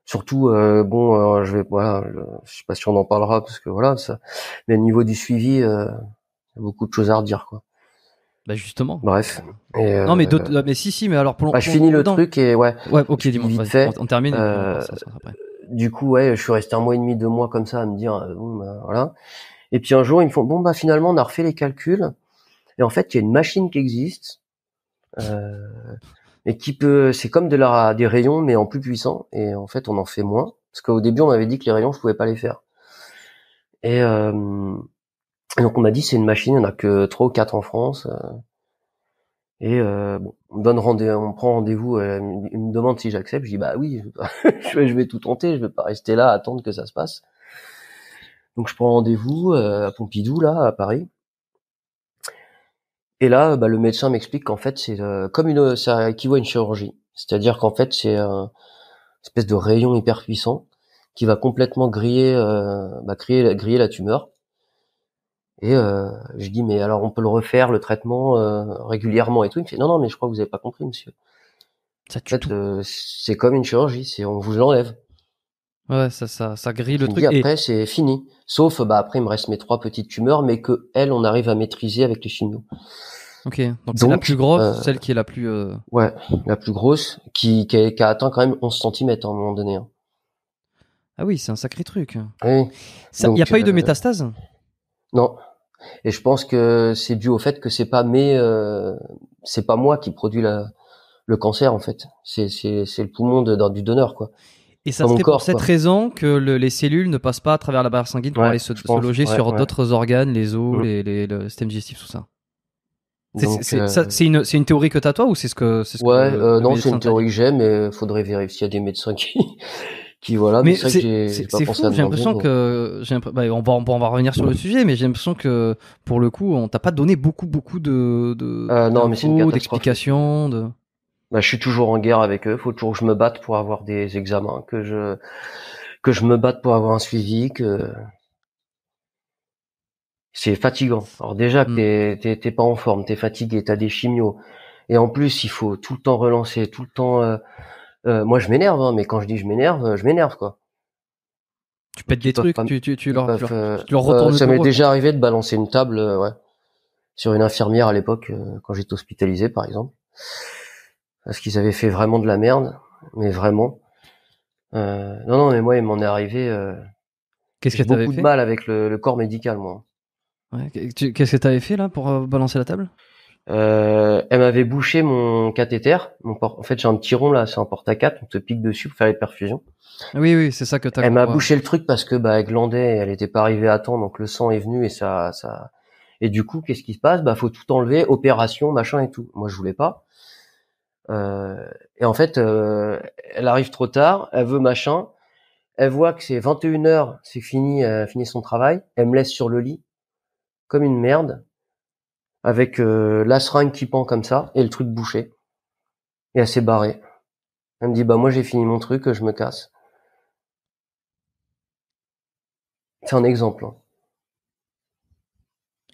surtout bon, je vais voilà, je sais pas si on en parlera parce que voilà ça. Mais au niveau du suivi, euh, beaucoup de choses à redire quoi. Bah justement. Bref. Euh, non mais d'autres, euh, mais si si mais alors pour. Bah, je finis le truc et ouais. Ouais ok On, termine. Euh, du coup ouais je suis resté un mois et demi deux mois comme ça à me dire bah, voilà. Et puis un jour ils me font bon bah finalement on a refait les calculs et en fait il y a une machine qui existe et qui peut c'est comme de la des rayons mais en plus puissant et en fait on en fait moins parce qu'au début on avait dit que les rayons je pouvais pas les faire et donc on m'a dit c'est une machine, il n'y en a que trois ou quatre en France. Euh. et euh, bon, on donne rendez on prend rendez-vous, euh, il me demande si j'accepte, je dis bah oui, je vais, tout tenter, je vais pas rester là à attendre que ça se passe. Donc je prends rendez-vous à Pompidou là, à Paris. Et là, bah, le médecin m'explique qu'en fait, c'est comme une, ça équivaut à une chirurgie. C'est-à-dire qu'en fait, c'est une espèce de rayon hyper puissant qui va complètement griller, bah, griller, la tumeur. Et euh, je dis mais alors on peut le refaire le traitement euh, régulièrement et tout. Il me fait non non mais je crois que vous avez pas compris monsieur. Ça tue en fait, euh, c'est comme une chirurgie, c'est on vous l'enlève. Ouais ça ça ça grille le truc. et... après c'est fini. Sauf bah après il me reste mes trois petites tumeurs mais que elles on arrive à maîtriser avec les chimio. Ok donc c'est la plus grosse, euh, celle qui est la plus. Ouais la plus grosse qui qui a, atteint quand même 11 cm hein, à un moment donné. Hein. Ah oui c'est un sacré truc. Il n'y a pas eu de métastase Non. Et je pense que c'est dû au fait que c'est pas mes, euh, c'est pas moi qui produit la, le cancer en fait. C'est c'est c'est le poumon de, du donneur quoi. Et ça serait pour cette raison que le, les cellules ne passent pas à travers la barrière sanguine pour aller se, loger sur d'autres organes, les os, mm. les, les, le système digestif, tout ça. C'est euh, une, une, théorie que t'as toi ou c'est ce que c'est ce Ouais, que euh, non, c'est une théorie que j'ai, mais faudrait vérifier s'il y a des médecins qui, qui voilà mais, c'est fou j'ai l'impression que euh. j'ai bah, on va on va revenir sur le sujet mais j'ai l'impression que pour le coup on t'a pas donné beaucoup beaucoup de, de euh, non mais d'explications de bah, je suis toujours en guerre avec eux faut toujours que je me batte pour avoir des examens que je que je me batte pour avoir un suivi que c'est fatigant alors déjà mmh. tu t'es t'es pas en forme t'es fatigué t'as des chimios et en plus il faut tout le temps relancer tout le temps euh, euh, moi, je m'énerve, hein, mais quand je dis je m'énerve, euh, je m'énerve, quoi. Tu pètes des trucs, tu, tu, tu, leur, euh, tu, leur, retournes euh, Ça m'est déjà arrivé de balancer une table, ouais, sur une infirmière à l'époque, quand j'étais hospitalisé, par exemple. Parce qu'ils avaient fait vraiment de la merde, mais vraiment. Euh, non, non, mais moi, il m'en est arrivé. Qu'est-ce que t'avais fait Beaucoup de mal avec le, corps médical, moi. Ouais. Qu'est-ce que t'avais fait là pour balancer la table euh, elle m'avait bouché mon cathéter. Mon En fait, j'ai un petit rond là, c'est un porte à 4 on te pique dessus pour faire les perfusions. Oui, oui, c'est ça que t'as. Elle m'a bouché le truc parce que bah elle glandait, elle était pas arrivée à temps, donc le sang est venu et ça, ça. Et du coup, qu'est-ce qui se passe Bah, faut tout enlever, opération, machin et tout. Moi, je voulais pas. Euh, et en fait, euh, elle arrive trop tard, elle veut machin, elle voit que c'est 21 h c'est fini, euh, fini son travail, elle me laisse sur le lit comme une merde avec euh, la seringue qui pend comme ça et le truc bouché. Et elle s'est barrée. Elle me dit bah moi j'ai fini mon truc, je me casse. C'est un exemple. Hein.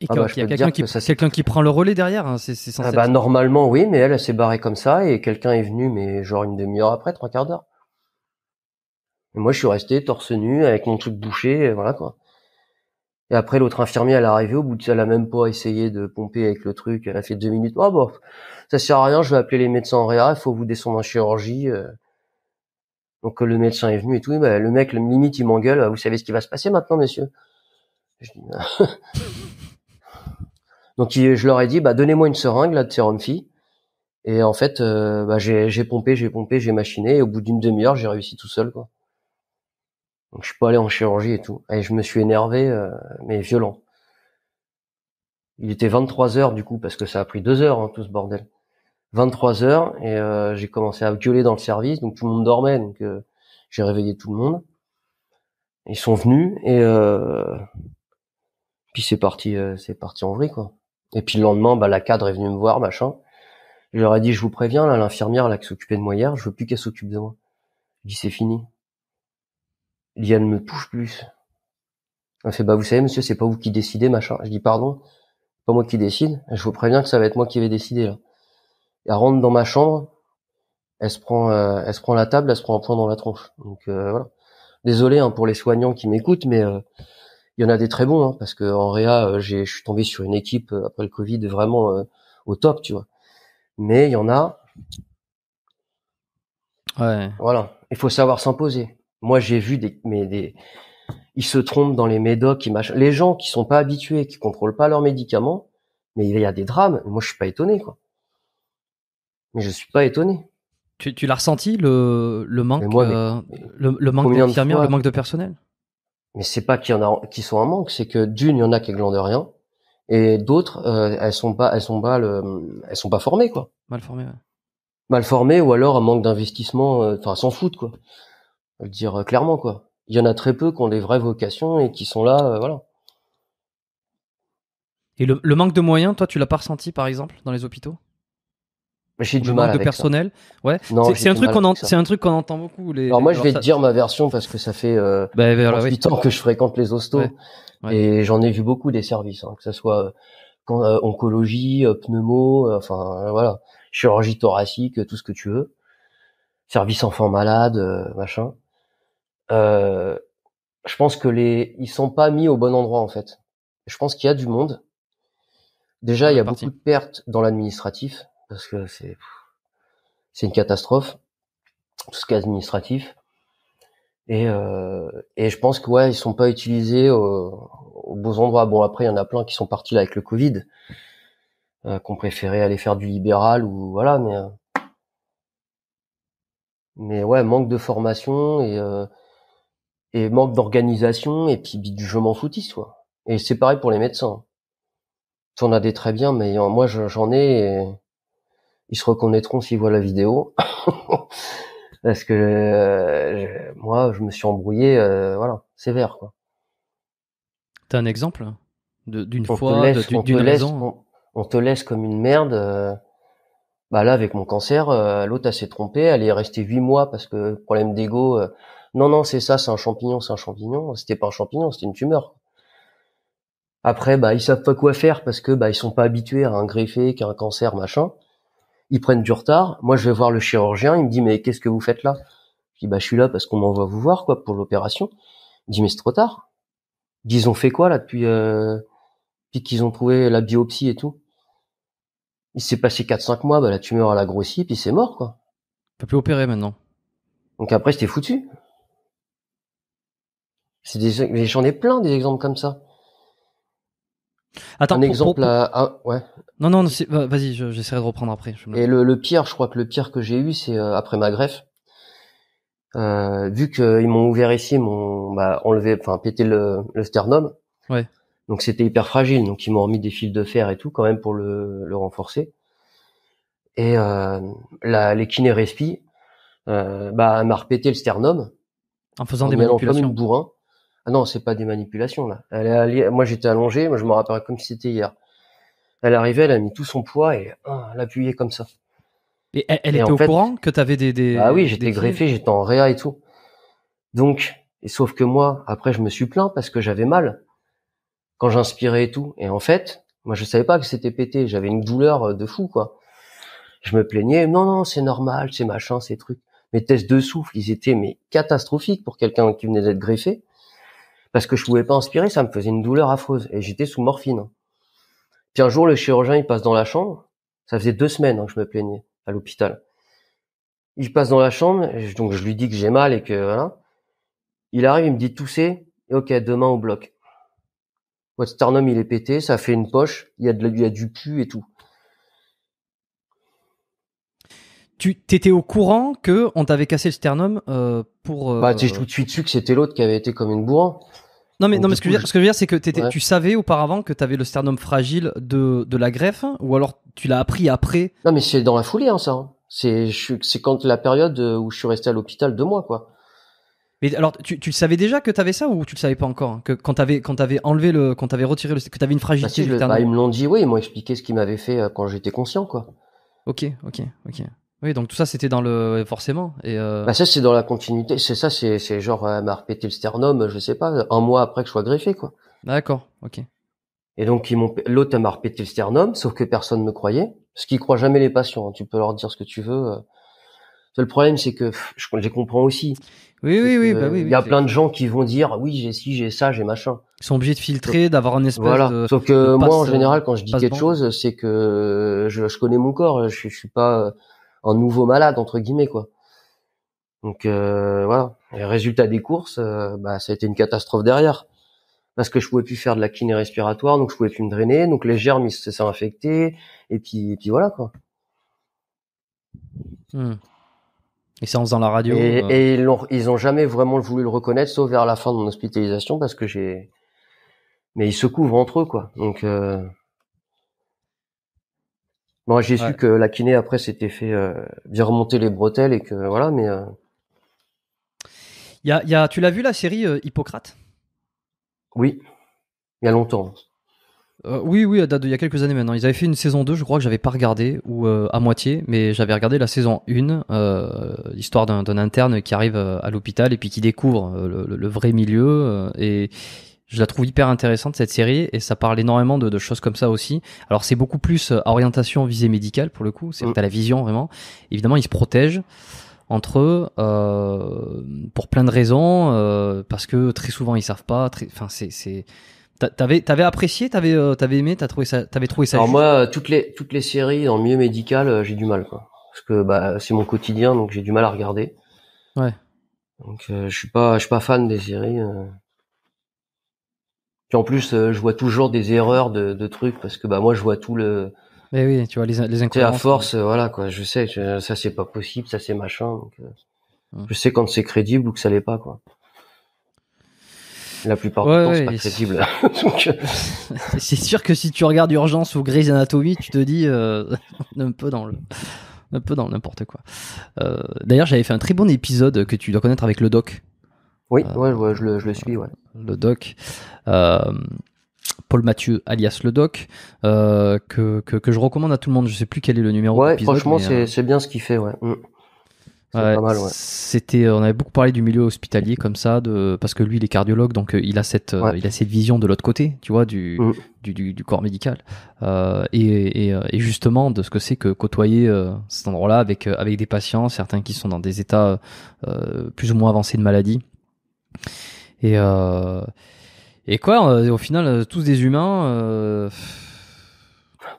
Ah bah, y a quelqu'un qui, prend le relais derrière, hein, c'est ah bah, normalement oui, mais elle, elle s'est barrée comme ça et quelqu'un est venu, mais genre une demi-heure après, trois quarts d'heure. Et moi, je suis resté torse nu avec mon truc bouché, voilà quoi. Et après, l'autre infirmière, elle est arrivée au bout de ça, elle a même pas essayé de pomper avec le truc. Elle a fait deux minutes. Oh, bon, ça sert à rien, je vais appeler les médecins en réa, il faut vous descendre en chirurgie. Euh. Donc, le médecin est venu et tout. Ben, le mec, limite, il m'engueule. Vous savez ce qui va se passer maintenant, monsieur. Je ah. Donc, je leur ai dit, bah, donnez-moi une seringue, là, de sérum fille. Et en fait, euh, bah, j'ai pompé, j'ai pompé, j'ai machiné. Et au bout d'une demi-heure, j'ai réussi tout seul, quoi. Donc je suis pas allé en chirurgie et tout. Et je me suis énervé, euh, mais violent. Il était 23 heures du coup, parce que ça a pris deux heures hein, tout ce bordel. 23 heures et euh, j'ai commencé à gueuler dans le service, donc tout le monde dormait, donc euh, j'ai réveillé tout le monde. Ils sont venus et puis c'est parti, c'est parti en vrille quoi. Et puis le lendemain, bah la cadre est venue me voir, machin. Je leur ai dit, je vous préviens là, l'infirmière là qui s'occupait de moi hier, je veux plus qu'elle s'occupe de moi. Je dit, c'est fini, il me touche plus. Elle fait, bah, vous savez, monsieur, c'est pas vous qui décidez, machin. Je dis, pardon, pas moi qui décide. Je vous préviens que ça va être moi qui vais décider, là. Elle rentre dans ma chambre. Elle se prend, euh, elle prend la table, elle se prend un point dans la tronche. Donc, euh, voilà. Désolé, hein, pour les soignants qui m'écoutent, mais, euh, il y en a des très bons, hein, parce que en Réa, euh, je suis tombé sur une équipe après le Covid vraiment au top, tu vois. Mais il y en a. Ouais. Voilà. Il faut savoir s'imposer. Moi, j'ai vu des, mais des, ils se trompent dans les médocs, les gens qui sont pas habitués, qui ne contrôlent pas leurs médicaments, mais il y a des drames. Moi, je suis pas étonné, quoi. Mais je suis pas étonné. Tu, l'as ressenti le, manque, le, manque euh, d'infirmières, le manque de personnel. Mais c'est pas qu'il y en a qui sont en manque, c'est que d'une, il y en a qui glandent rien, et d'autres, euh, elles sont pas, elles sont pas, elles sont pas formées, quoi. Mal formées. Ouais. Mal formées ou alors un manque d'investissement, euh, enfin, s'en foutent, quoi. Euh, dire euh, clairement quoi. Il y en a très peu qui ont des vraies vocations et qui sont là, euh, voilà. Et le, manque de moyens, toi, tu l'as pas ressenti par exemple dans les hôpitaux J'ai du manque de personnel. Ouais. C'est un truc qu'on c'est un truc qu'on entend beaucoup. alors moi, je vais te dire ma version parce que ça fait euh, 8 bah, ans que je fréquente les hostos et j'en ai vu beaucoup des services, hein, que ce soit oncologie, pneumo, enfin voilà, chirurgie thoracique, tout ce que tu veux, service enfant malade, machin. Euh, je pense que les ils sont pas mis au bon endroit en fait. Je pense qu'il y a du monde. Déjà, il y a beaucoup de pertes dans l'administratif parce que c'est c'est une catastrophe tout ce qui est administratif. Et euh, et je pense que ouais, ils sont pas utilisés au, aux beaux endroits. Bon après, il y en a plein qui sont partis là avec le Covid, euh, qu'on préférait aller faire du libéral ou voilà, mais euh, mais ouais, manque de formation et euh, et manque d'organisation et puis je m'en foutis quoi. Et c'est pareil pour les médecins. en a des très bien, mais moi j'en ai. Et ils se reconnaîtront s'ils voient la vidéo. Parce que euh, moi, je me suis embrouillé, euh, voilà, sévère quoi. T'as un exemple d'une fois, d'une raison on, te laisse comme une merde. Euh, bah là, avec mon cancer, euh, l'autre, a s'est trompé, elle est restée huit mois parce que problème d'ego non, non, c'est ça, c'est un champignon, c'est un champignon. C'était pas un champignon, c'était une tumeur. Après, bah, ils savent pas quoi faire parce que, bah, ils sont pas habitués à un greffé, qu'un un cancer, machin. Ils prennent du retard. Moi, je vais voir le chirurgien. Il me dit, mais qu'est-ce que vous faites là? Je dis, bah, je suis là parce qu'on m'envoie vous voir, quoi, pour l'opération. Il dit, mais c'est trop tard. Ils ont fait quoi, là, euh, depuis, qu'ils ont trouvé la biopsie et tout? Il s'est passé 4-5 mois, bah, la tumeur, elle a grossi, puis c'est mort, quoi. peut plus opérer maintenant. Donc après, c'était foutu. C'est des, j'en ai plein des exemples comme ça. Attends, un exemple euh, ouais. Non, non, vas-y, j'essaierai de reprendre après. Et le, le, pire, je crois que le pire que j'ai eu, c'est euh, après ma greffe. Euh, vu qu'ils euh, m'ont ouvert ici, m'ont bah, enlevé, enfin pété le, sternum. Ouais. Donc c'était hyper fragile, donc ils m'ont remis des fils de fer et tout quand même pour le, le renforcer. Et euh, la, les kinés respi, euh, bah, m'a repété le sternum en faisant des manipulations. Comme une bourrin. Ah non, c'est pas des manipulations là. Elle est allée... moi j'étais allongé, moi je me rappelle comme si c'était hier. Elle arrivait, elle a mis tout son poids et ah, elle appuyait comme ça. Et elle, était au courant que t'avais des, des. Ah oui, j'étais greffé, j'étais en réa et tout. Donc, et sauf que moi, après je me suis plaint parce que j'avais mal quand j'inspirais et tout. Et en fait, moi je savais pas que c'était pété, j'avais une douleur euh, de fou quoi. Je me plaignais, non non, c'est normal, c'est machin, ces truc. Mes tests de souffle, ils étaient mais catastrophiques pour quelqu'un qui venait d'être greffé parce que je pouvais pas inspirer, ça me faisait une douleur affreuse et j'étais sous morphine. Puis un jour, le chirurgien, il passe dans la chambre. Ça faisait deux semaines hein, que je me plaignais à l'hôpital. Il passe dans la chambre, donc je lui dis que j'ai mal et que voilà. Il arrive, il me dit tousser. Et ok, demain au bloc. Votre sternum, il est pété, ça fait une poche, il y a, du pu et tout. Tu t'étais au courant que on t'avait cassé le sternum euh, pour. Euh, bah, j'ai tout de suite su que c'était l'autre qui avait été comme une bourre. Non, mais, non, mais ce, que je... veux dire, c'est que tu savais auparavant que tu avais le sternum fragile de, de la greffe, ou alors tu l'as appris après Non, mais c'est dans la foulée, hein, ça. Hein. C'est quand la période euh, où je suis resté à l'hôpital deux mois, quoi. Mais alors, tu, tu savais déjà que tu avais ça ou tu le savais pas encore hein, Que quand tu quand avais enlevé le, quand t'avais retiré le, que une bah, fragilité. Bah, ils me l'ont dit, oui, ils m'ont expliqué ce qu'ils m'avaient fait euh, quand j'étais conscient, quoi. Ok, ok, ok. Oui, donc tout ça, c'était dans le forcément. Et euh bah ça, c'est dans la continuité. C'est ça, c'est genre euh, elle m'a répété le sternum, je sais pas, un mois après que je sois greffé, quoi. D'accord, ok. Et donc ils m'ont l'autre m'a répété le sternum, sauf que personne ne me croyait, Ce qui croit jamais les patients. Hein. Tu peux leur dire ce que tu veux. Euh. Le problème, c'est que je les comprends aussi. Oui, oui, bah oui, oui. Il y a plein de gens qui vont dire oui, j'ai ci, j'ai ça, j'ai machin. Ils sont obligés de filtrer, d'avoir un espèce voilà. Sauf que moi, en général, quand je dis quelque chose, c'est que je, connais mon corps. Je, je suis pas un nouveau malade entre guillemets quoi. Donc euh, voilà. Et résultat des courses, euh, bah, ça a été une catastrophe derrière. Parce que je pouvais plus faire de la kiné respiratoire, donc je pouvais plus me drainer, donc les germes ils se sont infectés, et puis, et puis voilà quoi. Hmm. Et en dans la radio. Et, euh ils, ils ont jamais vraiment voulu le reconnaître, sauf vers la fin de mon hospitalisation, parce que j'ai. Mais ils se couvrent entre eux quoi. Donc. Moi, j'ai su que la kiné après s'était fait euh, remonter les bretelles et que voilà, mais. Euh, y a, y a, tu l'as vu la série euh, Hippocrate Oui, il y a longtemps. Euh, oui, oui, il y a quelques années maintenant. Ils avaient fait une saison 2, je crois que j'avais pas regardé, ou à moitié, mais j'avais regardé la saison 1, l'histoire d'un interne qui arrive à l'hôpital et puis qui découvre le, le, vrai milieu. et je la trouve hyper intéressante cette série et ça parle énormément de, de choses comme ça aussi. Alors c'est beaucoup plus euh, orientation visée médicale pour le coup, c'est à mm. la vision vraiment. Évidemment, ils se protègent entre eux euh, pour plein de raisons euh, parce que très souvent ils savent pas. Enfin c'est c'est T'avais t'avais apprécié, t'avais euh, t'avais aimé, t'as trouvé ça, t'avais trouvé ça. Alors moi, toutes les toutes les séries dans le milieu médical, euh, j'ai du mal quoi, parce que bah c'est mon quotidien donc j'ai du mal à regarder. Ouais. Donc je suis pas je suis pas fan des séries en plus, euh, je vois toujours des erreurs de, trucs parce que bah moi je vois tout le. Mais eh oui, tu vois les les à force, euh, voilà quoi. Je sais, ça c'est pas possible, ça c'est machin. Euh, mm. Je sais quand c'est crédible ou que ça l'est pas quoi. La plupart du temps, c'est pas crédible. c'est sûr que si tu regardes Urgence ou Grey's Anatomy, tu te dis un peu dans le un peu dans n'importe quoi. D'ailleurs, j'avais fait un très bon épisode que tu dois connaître avec le doc. Oui, euh, ouais, je, le, je, le, suis, ouais. Le doc. Euh, Paul Mathieu, alias le doc, euh, que, que, que, je recommande à tout le monde. Je sais plus quel est le numéro. Ouais, franchement, c'est bien ce qu'il fait, mm. ouais. C'était, on avait beaucoup parlé du milieu hospitalier comme ça, de, parce que lui, il est cardiologue, donc il a cette, il a cette vision de l'autre côté, tu vois, du, mm. du, du, corps médical, euh, et, et, et, justement de ce que c'est que côtoyer cet endroit-là avec avec des patients, certains qui sont dans des états euh, plus ou moins avancés de maladie. Et, euh, et quoi, euh, au final, euh, tous des humains. Euh...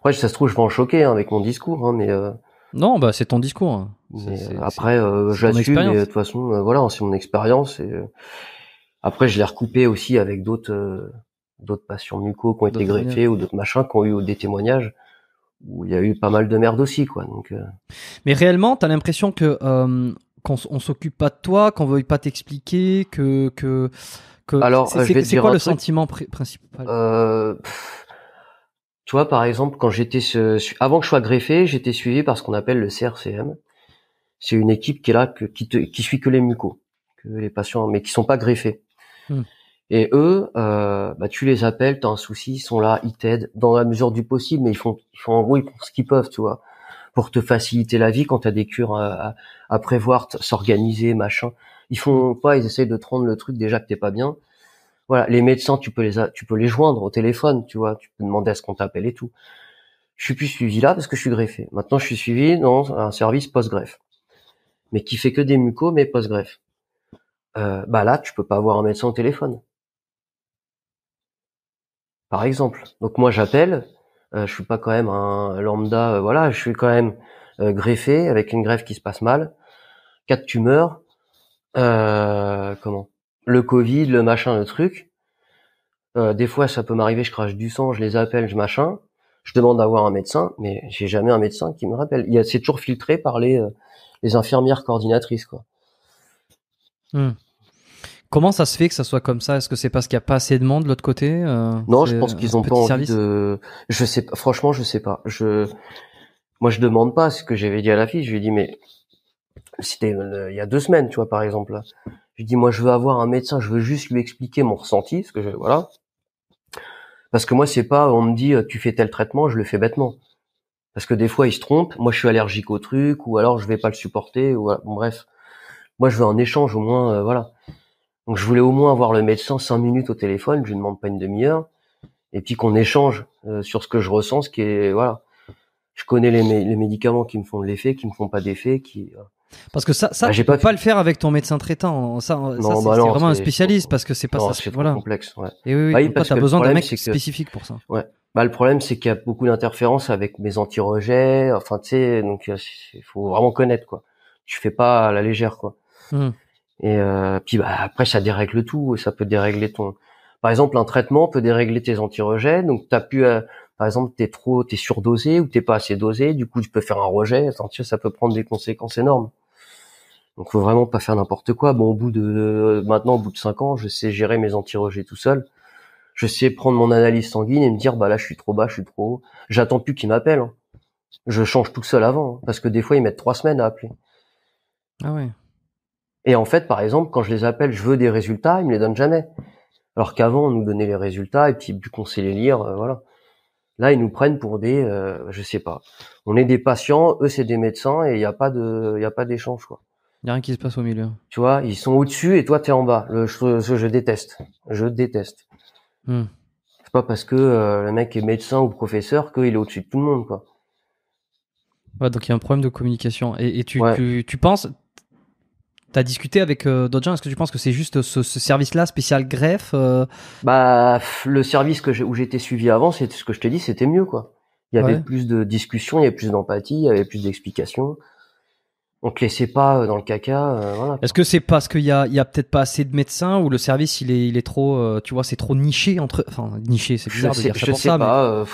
Ouais, ça se trouve, je vais en choquer hein, avec mon discours, hein, mais. Euh, non, bah c'est ton discours. après, j'assume, de toute façon, voilà, hein, c'est mon expérience. Et, après, je l'ai recoupé aussi avec d'autres d'autres patients muco qui ont été greffés ou d'autres machins qui ont eu des témoignages où il y a eu pas mal de merde aussi quoi donc mais réellement t'as l'impression que euh, qu'on on s'occupe pas de toi, qu'on veuille pas t'expliquer, que que que. Alors, c'est, euh, quoi le sentiment principal euh, Tu par exemple, quand j'étais avant que je sois greffé, j'étais suivi par ce qu'on appelle le CRCM. C'est une équipe qui est là, qui, te, qui suit que les mucos, que les patients, mais qui sont pas greffés. Hmm. Et eux, euh, bah, tu les appelles, t'as un souci, ils sont là, ils t'aident dans la mesure du possible, mais ils font, ils font en gros ils font ce qu'ils peuvent, tu vois pour te faciliter la vie quand t'as des cures à, prévoir, s'organiser, machin. Ils font pas, ils essayent de te rendre le truc déjà que t'es pas bien. Voilà, les médecins, tu peux les, tu peux les joindre au téléphone, tu vois, tu peux demander à ce qu'on t'appelle et tout. Je suis plus suivi là parce que je suis greffé. Maintenant, je suis suivi dans un service post-greffe, mais qui fait que des mucos, mais post-greffe. Euh, bah là, tu peux pas avoir un médecin au téléphone, par exemple. Donc moi, j'appelle, euh, je suis pas quand même un lambda, euh, voilà, je suis quand même euh, greffé avec une greffe qui se passe mal, quatre tumeurs, comment Le Covid, le machin, le truc. des fois, ça peut m'arriver, je crache du sang, je les appelle, je machin. Je demande d'avoir un médecin, mais j'ai jamais un médecin qui me rappelle. Il c'est toujours filtré par les les infirmières coordinatrices, quoi. Hmm. Comment ça se fait que ça soit comme ça Est-ce que c'est parce qu'il n'y a pas assez de monde de l'autre côté euh, Non, je pense qu'ils euh, ont pas envie de. Je sais pas. Franchement, je sais pas. Je, moi, je demande pas ce que j'avais dit à la fille. Je lui ai dit, mais c'était euh, il y a deux semaines, tu vois, par exemple. Je lui ai moi, je veux avoir un médecin. Je veux juste lui expliquer mon ressenti, ce que je, voilà. Parce que moi, c'est pas, on me dit, tu fais tel traitement, je le fais bêtement. Parce que des fois, ils se trompent. Moi, je suis allergique au truc, ou alors je vais pas le supporter, ou voilà. bref. Moi, je veux un échange, au moins, voilà. Donc je voulais au moins avoir le médecin cinq minutes au téléphone, je ne demande pas une demi-heure, et puis qu'on échange euh, sur ce que je ressens, ce qui est voilà. Je connais les, les médicaments qui me font de l'effet, qui me font pas d'effet, qui. Euh, parce que ça, ça, bah, pas, le faire avec ton médecin traitant. Ça, c'est bah vraiment un spécialiste parce que c'est pas ça. Voilà. complexe. Et oui, oui, bah besoin d'un mec spécifique pour ça. Ouais. Bah le problème c'est qu'il y a beaucoup d'interférences avec mes anti-rejets. Enfin tu sais, donc il faut vraiment connaître quoi. Tu fais pas à la légère quoi. Mmh. Et euh, puis bah, après, ça dérègle tout. et Ça peut dérégler ton. Par exemple, un traitement peut dérégler tes antirejets. Donc t'as pu, euh, par exemple, t'es trop, t'es surdosé ou t'es pas assez dosé. Du coup, tu peux faire un rejet. ça peut prendre des conséquences énormes. Donc faut vraiment pas faire n'importe quoi. Bon, au bout de maintenant, au bout de cinq ans, je sais gérer mes antirejets tout seul. Je sais prendre mon analyse sanguine et me dire bah là, je suis trop bas, je suis trop haut. J'attends plus qu'ils m'appellent. Hein. Je change tout seul avant, hein, parce que des fois ils mettent trois semaines à appeler. Ah ouais. Et en fait, par exemple, quand je les appelle, je veux des résultats, ils me les donnent jamais. Alors qu'avant, on nous donnait les résultats et puis du on sait les lire, euh, voilà. Là, ils nous prennent pour des, euh, je sais pas. On est des patients, eux c'est des médecins et il n'y a pas de, il y a pas d'échange quoi. Il y a rien qui se passe au milieu. Tu vois, ils sont au-dessus et toi t'es en bas. Le, je, déteste, je déteste. Hmm. C'est pas parce que euh, le mec est médecin ou professeur qu'il est au-dessus de tout le monde quoi. Ouais, donc il y a un problème de communication. Et, et tu, tu, tu penses, tu as discuté avec euh, d'autres gens. Est-ce que tu penses que c'est juste ce, service-là, spécial greffe euh Bah, le service que où j'étais suivi avant, c'est ce que je t'ai dit, c'était mieux, quoi. Il y avait plus de discussion, il y avait plus d'empathie, il y avait plus d'explications. On te laissait pas euh, dans le caca. Euh, voilà. Est-ce que c'est parce qu'il y a, y a peut-être pas assez de médecins ou le service il est, il est trop, tu vois, c'est trop niché entre, enfin niché, c'est bizarre de dire ça Pas,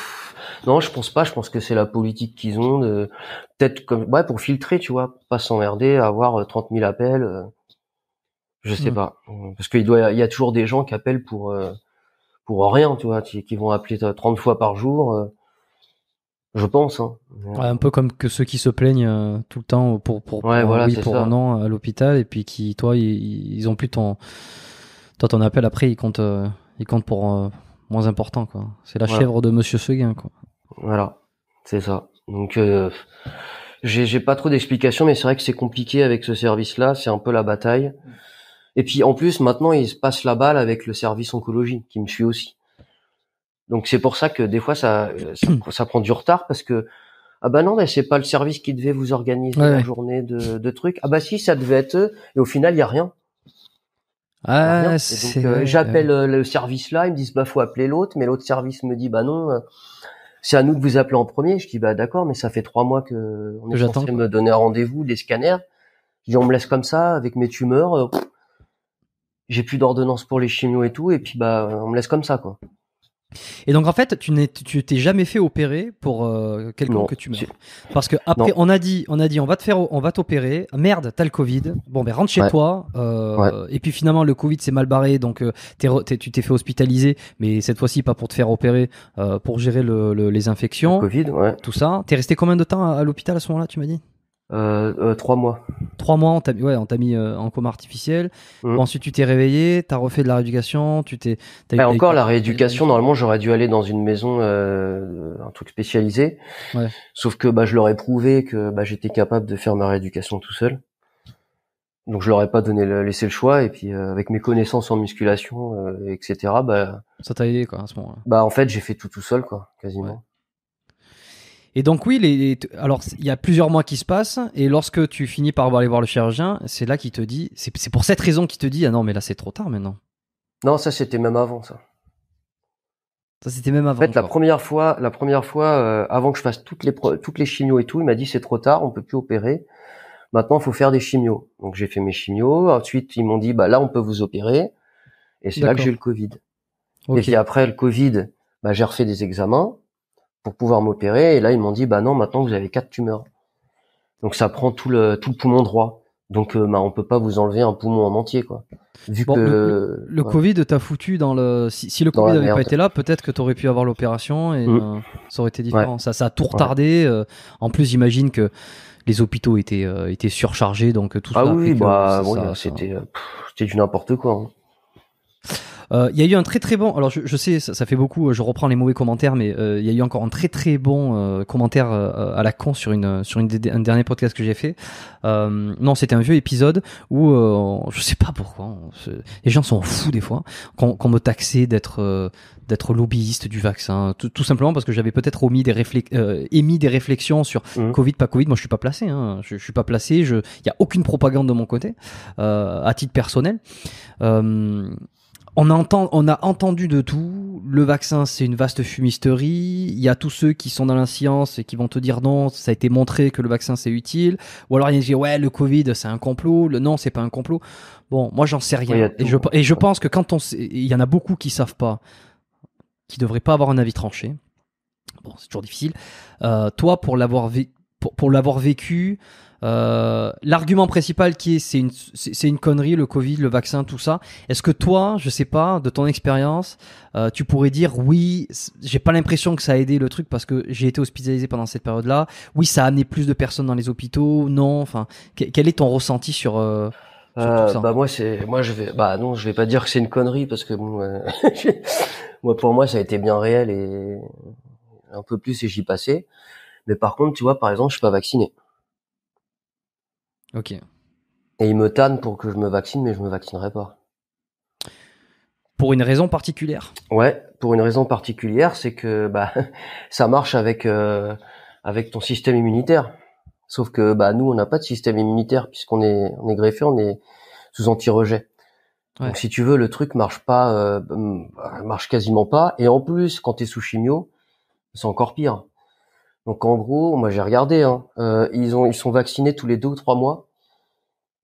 non, je pense pas. Je pense que c'est la politique qu'ils ont de peut-être comme pour filtrer, tu vois, pas s'emmerder, avoir 30 euh, 000 appels. Euh, je sais hmm. pas, parce qu'il doit, il y a toujours des gens qui appellent pour euh, pour rien, tu vois, qui, vont appeler 30 fois par jour. Je pense. Hein. un peu comme que ceux qui se plaignent tout le temps pour pour, un an à l'hôpital et puis qui toi ils, ont plus ton toi ton appel après ils comptent ils pour moins important quoi. C'est la chèvre de Monsieur Seguin quoi. Voilà, c'est ça. Donc euh, j'ai pas trop d'explications, mais c'est vrai que c'est compliqué avec ce service-là, c'est un peu la bataille. Et puis en plus, maintenant, il se passe la balle avec le service oncologie qui me suit aussi. Donc c'est pour ça que des fois ça, euh, ça, prend du retard parce que ah bah non, c'est pas le service qui devait vous organiser la journée de, de trucs. Ah bah si, ça devait être Et au final, il y a rien. Ah, euh, J'appelle euh, le service là, ils me disent bah faut appeler l'autre, mais l'autre service me dit bah non, c'est à nous de vous appeler en premier. Je dis bah d'accord, mais ça fait trois mois que on est censé me donner un rendez-vous, des scanners. Je dis on me laisse comme ça avec mes tumeurs. Euh, j'ai plus d'ordonnance pour les chimios et tout, et puis bah on me laisse comme ça quoi. Et donc en fait, tu n'es, tu t'es jamais fait opérer pour euh, quelqu'un que tu meurs, parce que après on a dit, on a dit, on va te faire, on va t'opérer. Merde, t'as le Covid. Bon ben rentre chez toi. Euh, et puis finalement le Covid s'est mal barré, donc euh, t'es, tu t'es fait hospitaliser, mais cette fois-ci pas pour te faire opérer, euh, pour gérer le, les infections, COVID, ouais. tout ça. T'es resté combien de temps à l'hôpital à ce moment-là, tu m'as dit euh, euh, Trois mois. Trois mois, on t'a ouais, on mis euh, en coma artificiel. Mmh. Ensuite, tu t'es réveillé, t'as refait de la rééducation, tu t'es. Bah, encore la rééducation. Normalement, j'aurais dû aller dans une maison, euh, un truc spécialisé. Ouais. Sauf que bah, je leur ai prouvé que bah, j'étais capable de faire ma rééducation tout seul. Donc je leur ai pas donné le, laissé le choix et puis avec mes connaissances en musculation etc bah ça t'a aidé quoi à ce moment-là. Bah en fait j'ai fait tout tout seul quoi quasiment. Et donc oui, les, alors il y a plusieurs mois qui se passent, et lorsque tu finis par aller voir le chirurgien, c'est là qu'il te dit, c'est pour cette raison qu'il te dit, ah non mais là c'est trop tard maintenant. Non, ça c'était même avant ça. Ça c'était même avant. En fait, la première fois, la première fois, euh, avant que je fasse toutes les toutes les chimios et tout, il m'a dit c'est trop tard, on peut plus opérer. Maintenant, il faut faire des chimios. Donc j'ai fait mes chimios. Ensuite, ils m'ont dit bah là on peut vous opérer. Et c'est là que j'ai eu le Covid. Et puis après le Covid, bah, j'ai refait des examens pour pouvoir m'opérer. Et là, ils m'ont dit, bah non, maintenant vous avez quatre tumeurs. Donc ça prend tout le, tout le poumon droit. Donc euh, bah, on peut pas vous enlever un poumon en entier, quoi. Vu que, le, Covid t'a foutu dans le. Si, le Covid n'avait pas été là, peut-être que t'aurais pu avoir l'opération et mm. euh, ça aurait été différent. Ça, ça a tout retardé. Euh. en plus, j'imagine que les hôpitaux étaient, étaient surchargés, donc tout ah ça. Ah oui, bah, c'était du n'importe quoi. Hein. Euh, il y a eu un très très bon. Alors je, sais, ça, fait beaucoup. Euh, je reprends les mauvais commentaires, mais euh, il y a eu encore un très très bon commentaire à la con sur une sur une un dernier podcast que j'ai fait. non, c'était un vieux épisode où je sais pas pourquoi les gens sont fous des fois qu'on me taxait d'être d'être lobbyiste du vaccin, tout, simplement parce que j'avais peut-être omis des émis des réflexions sur mmh. Covid pas Covid. Moi, je suis pas placé. Hein. Je, suis pas placé. Je, il y a aucune propagande de mon côté à titre personnel. Euh, on a, entendu de tout. Le vaccin, c'est une vaste fumisterie. Il y a tous ceux qui sont dans la science et qui vont te dire non, ça a été montré que le vaccin c'est utile. Ou alors ils disent ouais, le Covid c'est un complot. Le non, c'est pas un complot. Bon, moi j'en sais rien. Hein. et, je, pense que quand on, il y en a beaucoup qui savent pas, qui devraient pas avoir un avis tranché. Bon, c'est toujours difficile. Euh, toi, pour l'avoir vécu, euh, l'argument principal qui est, c'est une, une connerie, le Covid, le vaccin, tout ça. Est-ce que toi, je sais pas, de ton expérience, euh, tu pourrais dire oui, j'ai pas l'impression que ça a aidé le truc parce que j'ai été hospitalisé pendant cette période-là. Oui, ça a amené plus de personnes dans les hôpitaux. Non, enfin, quel est ton ressenti sur euh, euh bah moi c'est moi je vais bah non je vais pas dire que c'est une connerie parce que moi pour moi ça a été bien réel et un peu plus et j'y passais mais par contre tu vois par exemple je suis pas vacciné Ok. Et ils me tannent pour que je me vaccine, mais je me vaccinerai pas. Pour une raison particulière. Ouais, pour une raison particulière, c'est que bah ça marche avec euh, avec ton système immunitaire. Sauf que bah nous, on n'a pas de système immunitaire puisqu'on est on est greffé, on est sous anti-rejet. Donc si tu veux, le truc marche pas, euh, bah, marche quasiment pas. Et en plus, quand tu es sous chimio, c'est encore pire. Donc en gros, moi j'ai regardé, hein, euh, ils ont ils sont vaccinés tous les deux ou trois mois.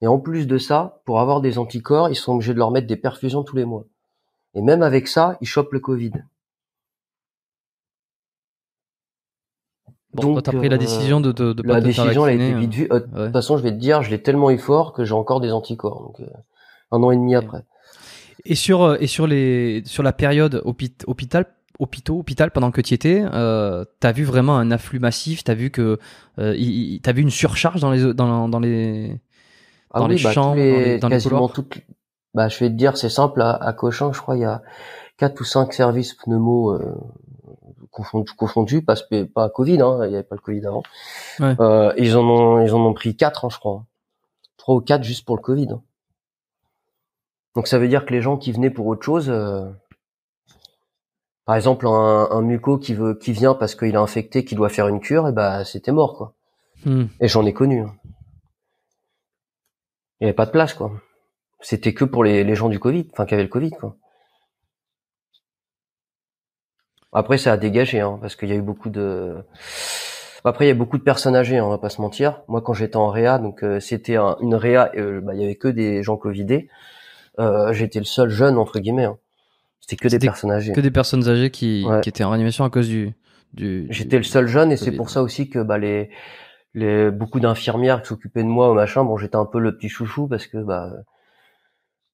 Et en plus de ça, pour avoir des anticorps, ils sont obligés de leur mettre des perfusions tous les mois. Et même avec ça, ils chopent le Covid. Bon, Donc, t'as pris la euh, décision de, de, de la te décision, elle a été euh, vue. Euh, de toute façon, je vais te dire, je l'ai tellement eu fort que j'ai encore des anticorps. Donc, un an et demi après. Et sur et sur les sur la période hôpital hôpitaux, hôpital pendant que tu étais, euh, as vu vraiment un afflux massif, t'as vu que euh, as vu une surcharge dans les dans, dans les ah dans les bah, champs, les, dans les, dans bah, je vais te dire, c'est simple. À, à je crois, il y a quatre ou cinq services pneumo euh, confondus, pas, pas Covid, hein, il n'y avait pas le Covid avant. Ouais. Euh, ils en ont, ils en ont pris quatre, hein, je crois, trois ou quatre juste pour le Covid. Hein. Donc ça veut dire que les gens qui venaient pour autre chose, euh, par exemple un, muco qui veut qui vient parce qu'il est infecté, qui doit faire une cure, et eh bah ben, c'était mort quoi. Hmm. Et j'en ai connu. Hein. Il n'y avait pas de place quoi. C'était que pour les, gens du Covid, enfin qui avaient le Covid quoi. Après ça a dégagé hein, parce qu'il y a eu beaucoup de après, il y a beaucoup de personnes âgées, hein, on va pas se mentir. Moi, quand j'étais en réa, donc euh, c'était une réa, euh, bah, il n'y y avait que des gens covidés. Euh, j'étais le seul jeune entre guillemets. C'était que des personnes âgées. Que des personnes âgées qui, étaient en réanimation à cause du. du J'étais le seul jeune et c'est pour ça aussi que bah, les, les beaucoup d'infirmières qui s'occupaient de moi au machin, bon j'étais un peu le petit chouchou parce que bah,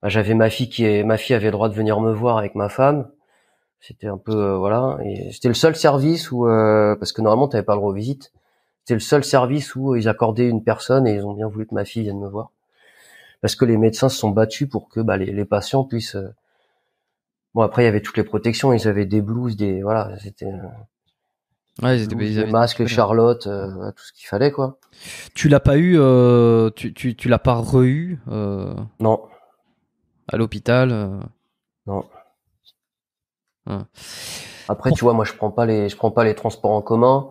bah, j'avais ma fille qui est ma fille avait le droit de venir me voir avec ma femme. C'était un peu euh, voilà et c'était le seul service où euh, parce que normalement t'avais pas le droit aux visites. C'était le seul service où ils accordaient une personne et ils ont bien voulu que ma fille vienne me voir parce que les médecins se sont battus pour que bah, les, patients puissent euh, Bon, après, il y avait toutes les protections. Ils avaient des blouses, des. Voilà, c'était. Euh, ouais, ils, masques, Charlotte, euh, tout ce qu'il fallait, quoi. Tu l'as pas eu, euh, tu, tu, tu l'as pas re-eu euh, Non. À l'hôpital euh Non. Hein. Après, tu vois, moi, je prends pas les, je prends pas les transports en commun.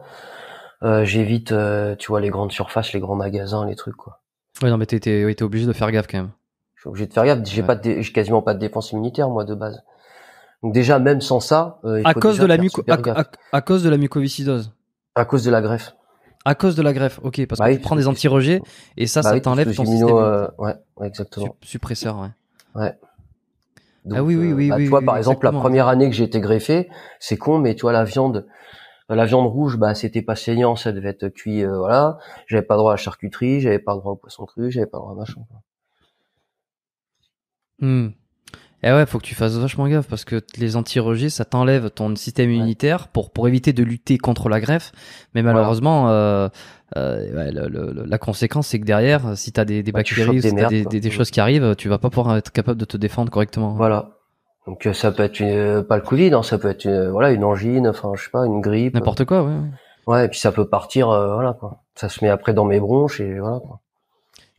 J'évite, tu vois, les grandes surfaces, les grands magasins, les trucs, quoi. Ouais, non, mais tu étais obligé de faire gaffe quand même. Je suis obligé de faire gaffe. J'ai pas, quasiment pas de défense immunitaire moi, de base. Donc déjà, même sans ça, euh, il à, faut cause déjà faire super à, cause de la mucoviscidose. À cause de la greffe. À cause de la greffe, ok, parce bah que tu prends des anti-rejets et ça, bah ça t'enlève ton système euh, ouais, ouais, exactement. suppresseur. Ouais. Ouais. Ah oui, oui, oui, euh, bah, oui, Tu vois, par exemple, la première année que j'ai été greffé, c'est con, mais tu vois, la viande, la viande rouge, bah, c'était pas saignant, ça devait être cuit, voilà. J'avais pas droit à la charcuterie, j'avais pas droit au poisson cru, j'avais pas droit à machin. Hum. Eh ouais, faut que tu fasses vachement gaffe parce que les anti ça t'enlève ton système immunitaire pour, pour éviter de lutter contre la greffe. Mais malheureusement, euh, euh, le, la conséquence, c'est que derrière, si t'as des, des bah, bactéries, des, des, des, choses qui arrivent, tu vas pas pouvoir être capable de te défendre correctement. Hein. Voilà. Donc euh, ça peut être une, euh, pas le Covid, hein, ça peut être une, euh, voilà une angine, enfin je sais pas, une grippe. N'importe quoi, ouais. Ouais, et puis ça peut partir, voilà quoi. Ça se met après dans mes bronches et voilà quoi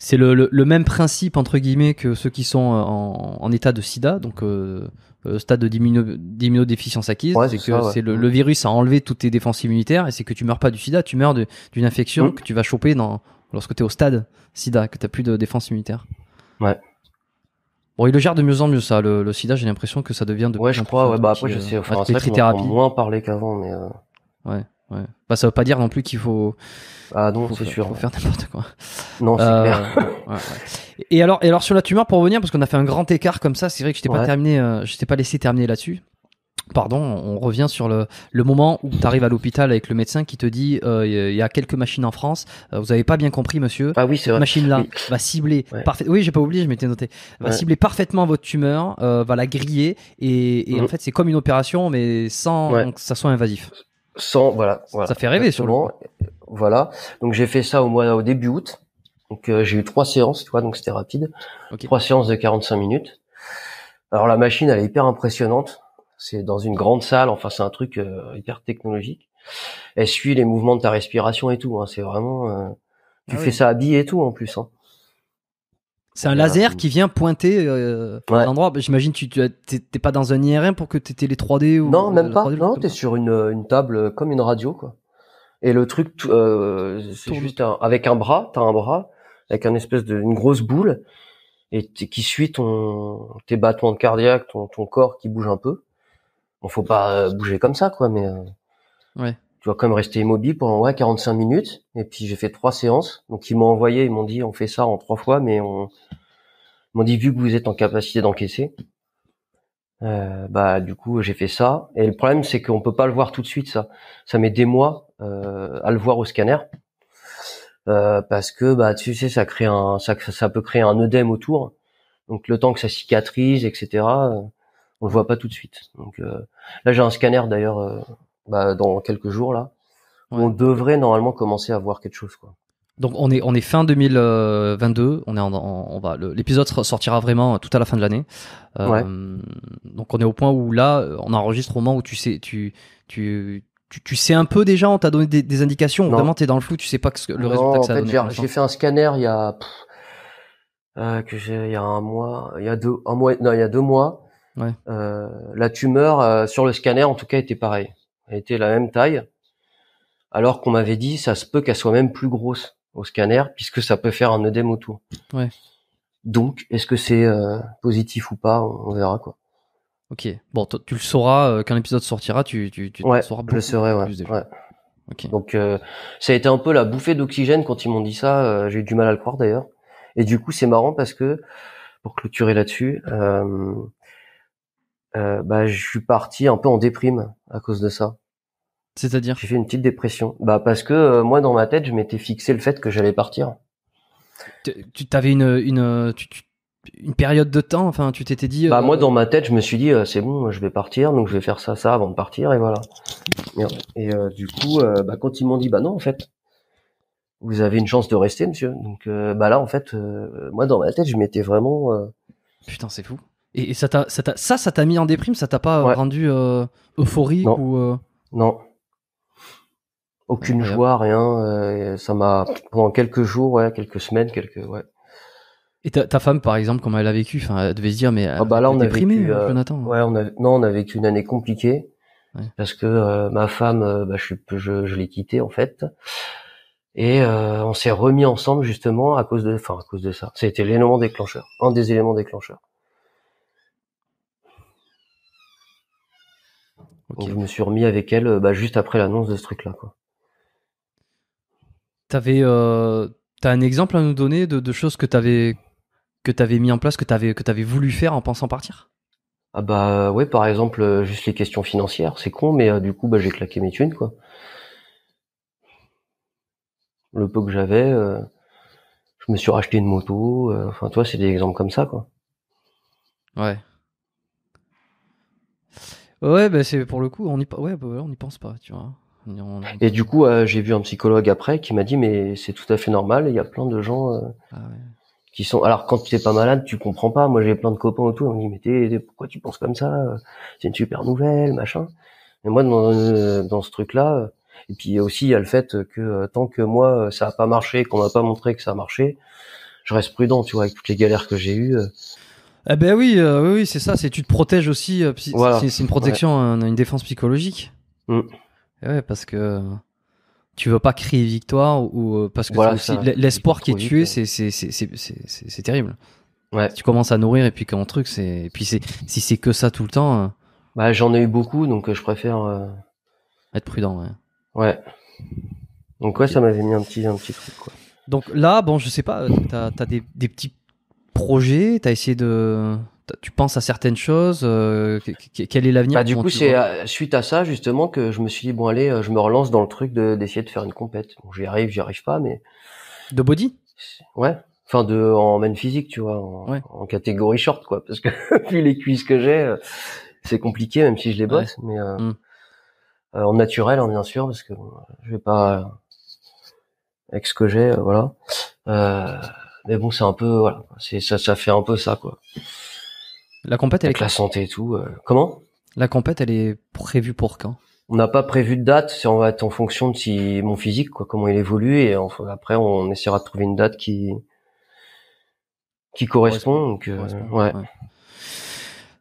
c'est le, le, même principe entre guillemets que ceux qui sont euh, en, en état de sida, donc euh, euh, stade de d'immunodéficience acquise, c'est que mm. le, virus a enlevé toutes tes défenses immunitaires et c'est que tu meurs pas du sida, tu meurs d'une infection mm. que tu vas choper dans, lorsque tu es au stade sida, que tu plus de défense immunitaire. Ouais. Bon, il le gère de mieux en mieux ça, le, sida, j'ai l'impression que ça devient de Ouais, je crois, ouais, bah après je sais, en fait, on, moins parler qu'avant, mais... Ouais. Ouais. Bah, ça veut pas dire non plus qu'il faut. Ah non, c'est sûr. faire n'importe quoi. Non, c'est euh, Et alors, et alors sur la tumeur pour revenir, parce qu'on a fait un grand écart comme ça. C'est vrai que je ne pas terminé, euh, t'ai pas laissé terminer là-dessus. Pardon, on revient sur le, moment où tu arrives à l'hôpital avec le médecin qui te dit euh, il y a quelques machines en France, vous avez pas bien compris monsieur. Ah oui, c'est vrai. Machine là va cibler parfait. Oui, j'ai pas oublié, je m'étais noté. cibler parfaitement votre tumeur, va la griller et, en mm. fait c'est comme une opération mais sans que ça soit invasif voilà, Ça fait rêver Voilà. Donc j'ai fait ça au mois, au début août. Donc euh, j'ai eu trois séances, tu vois, donc c'était rapide. Trois séances de 45 minutes. Alors la machine, elle est hyper impressionnante. C'est dans une grande salle, enfin c'est un truc euh, hyper technologique. Elle suit les mouvements de ta respiration et tout. Hein. C'est vraiment, euh, tu ah fais ça ça habillé et tout en plus. Hein. C'est un laser qui vient pointer euh, endroit l'endroit. Bah, j'imagine tu t'es pas dans un IRM pour que t'étais les 3D ou non même pas. 3 non, sur une, euh, une, table euh, comme une radio quoi. Et le truc euh, c'est juste avec un bras, t'as un bras avec un espèce de une grosse boule et qui suit ton tes battements de cardiaque, ton, ton corps qui bouge un peu. On faut pas bouger comme ça quoi, mais ouais tu vois, quand même rester immobile pendant ouais 45 minutes et puis j'ai fait trois séances donc ils m'ont envoyé ils m'ont dit on fait ça en trois fois mais on m'ont dit vu que vous êtes en capacité d'encaisser euh, bah du coup j'ai fait ça et le problème c'est qu'on peut pas le voir tout de suite ça ça met des mois euh, à le voir au scanner euh, parce que bah tu sais ça crée un ça ça peut créer un œdème autour donc le temps que ça cicatrise etc on le voit pas tout de suite donc là j'ai un scanner d'ailleurs bah, dans quelques jours là. On devrait normalement commencer à voir quelque chose quoi. Donc on est on est fin 2022, on est en, on va l'épisode sortira vraiment euh, tout à la fin de l'année. Euh, donc on est au point où là euh, on enregistre au moment où tu sais tu tu tu, sais un peu déjà, on t'a donné des, indications. Vraiment, t'es dans le flou, tu sais pas que le résultat que ça en fait, J'ai fait un scanner il y a que j'ai il y a un mois, il y a deux un mois non il y a deux mois. la tumeur sur le scanner en tout cas était pareille était la même taille, alors qu'on m'avait dit ça se peut qu'elle soit même plus grosse au scanner, puisque ça peut faire un œdème autour. Ouais. Donc, est-ce que c'est euh, positif ou pas on, verra quoi. Ok. Bon, tu le sauras euh, quand l'épisode sortira. Tu, tu, tu le sauras je le ouais. Donc, euh, ça a été un peu la bouffée d'oxygène quand ils m'ont dit ça. J'ai eu du mal à le croire d'ailleurs. Et du coup, c'est marrant parce que pour clôturer là-dessus, euh, bah, je suis parti un peu en déprime à cause de ça. C'est-à-dire J'ai fait une petite dépression. Bah parce que euh, moi dans ma tête, je m'étais fixé le fait que j'allais partir. Tu t'avais une une une période de temps, enfin tu t'étais dit. Euh, bah moi dans ma tête, je me suis dit c'est bon, je vais partir, donc je vais faire ça ça avant de partir et voilà. Et du coup, bah, quand ils m'ont dit bah non en fait, vous avez une chance de rester monsieur. Donc bah là en fait, moi dans ma tête, je m'étais vraiment. Putain c'est fou. Et, ça, t'a, ça, t'a, ça, ça t'a mis en déprime Ça t'a pas rendu euh, euphorique non. ou euh Non. Aucune joie, rien. Euh, ça m'a pendant quelques jours, ouais, quelques semaines, quelques ouais. Et ta, femme, par exemple, comment elle a vécu Enfin, elle devait se dire, mais ah bah elle là, on a déprimée, hein, euh, Jonathan. Ouais, on a, non, on a vécu une année compliquée parce que ma femme, bah, je, je, je l'ai quittée en fait. Et on s'est remis ensemble justement à cause de, enfin à cause de ça. C'était l'élément déclencheur, un des éléments déclencheurs. je me suis remis avec elle euh, bah, juste après l'annonce de ce truc-là. Quoi. T'avais, euh, t'as un exemple à nous donner de, choses que t'avais que t'avais mis en place, que t'avais que t'avais voulu faire en pensant partir Ah bah ouais, par exemple euh, juste les questions financières, c'est con, mais du coup bah j'ai claqué mes thunes quoi. Le peu que j'avais, je me suis racheté une moto. enfin toi, c'est des exemples comme ça quoi. Ouais. Ouais, bah c'est pour le coup, on n'y bah, ouais, on pense pas, tu vois. Et du coup, euh, j'ai vu un psychologue après qui m'a dit mais c'est tout à fait normal. Il y a plein de gens euh, ah qui sont. Alors quand tu n'es pas malade, tu comprends pas. Moi, j'ai plein de copains autour. On me dit mais t'es, pourquoi tu penses comme ça euh, C'est une super nouvelle, machin. Mais moi, dans, dans ce truc-là, et puis aussi il y a le fait que tant que moi ça a pas marché, qu'on m'a pas montré que ça a marché, je reste prudent, tu vois, avec toutes les galères que j'ai eues. Eh ben euh, oui, oui, c'est ça. C'est tu te protèges aussi. Euh, c'est une protection, une défense psychologique. Mm. Eh parce que tu veux pas crier victoire ou euh, parce que l'espoir qui est tué, c'est c'est terrible. Ouais. Tu commences à nourrir et puis truc, c'est puis c'est si c'est que ça tout le temps, Bah, j'en ai eu beaucoup, donc je préfère. être prudent. ouais. Ouais. Donc ouais, ça m'avait mis un petit, un petit truc quoi. Donc là, bon, je sais pas, Tu t'as as des, des petits projet T'as essayé de tu penses à certaines choses euh, Quel est l'avenir bah, Du coup, c'est euh, suite à ça justement que je me suis dit bon allez, euh, je me relance dans le truc d'essayer de, faire une compète. Bon, j'y arrive, j'y arrive pas, mais de body. Ouais. Enfin, de en main physique, tu vois, en, catégorie short, quoi, parce que vu les cuisses que j'ai, c'est compliqué, même si je les bosse, mais mm. en naturel, hein, bien sûr, parce que je vais pas avec ce que j'ai, voilà mais bon, c'est un peu, voilà, c'est ça, ça fait un peu ça, quoi. La compète, Avec la santé et tout. Euh, comment La compète, elle est prévue pour quand On n'a pas prévu de date. C'est on va être en fonction de si mon physique, quoi, comment il évolue, et après, on essaiera de trouver une date qui qui correspond. donc, euh, ouais.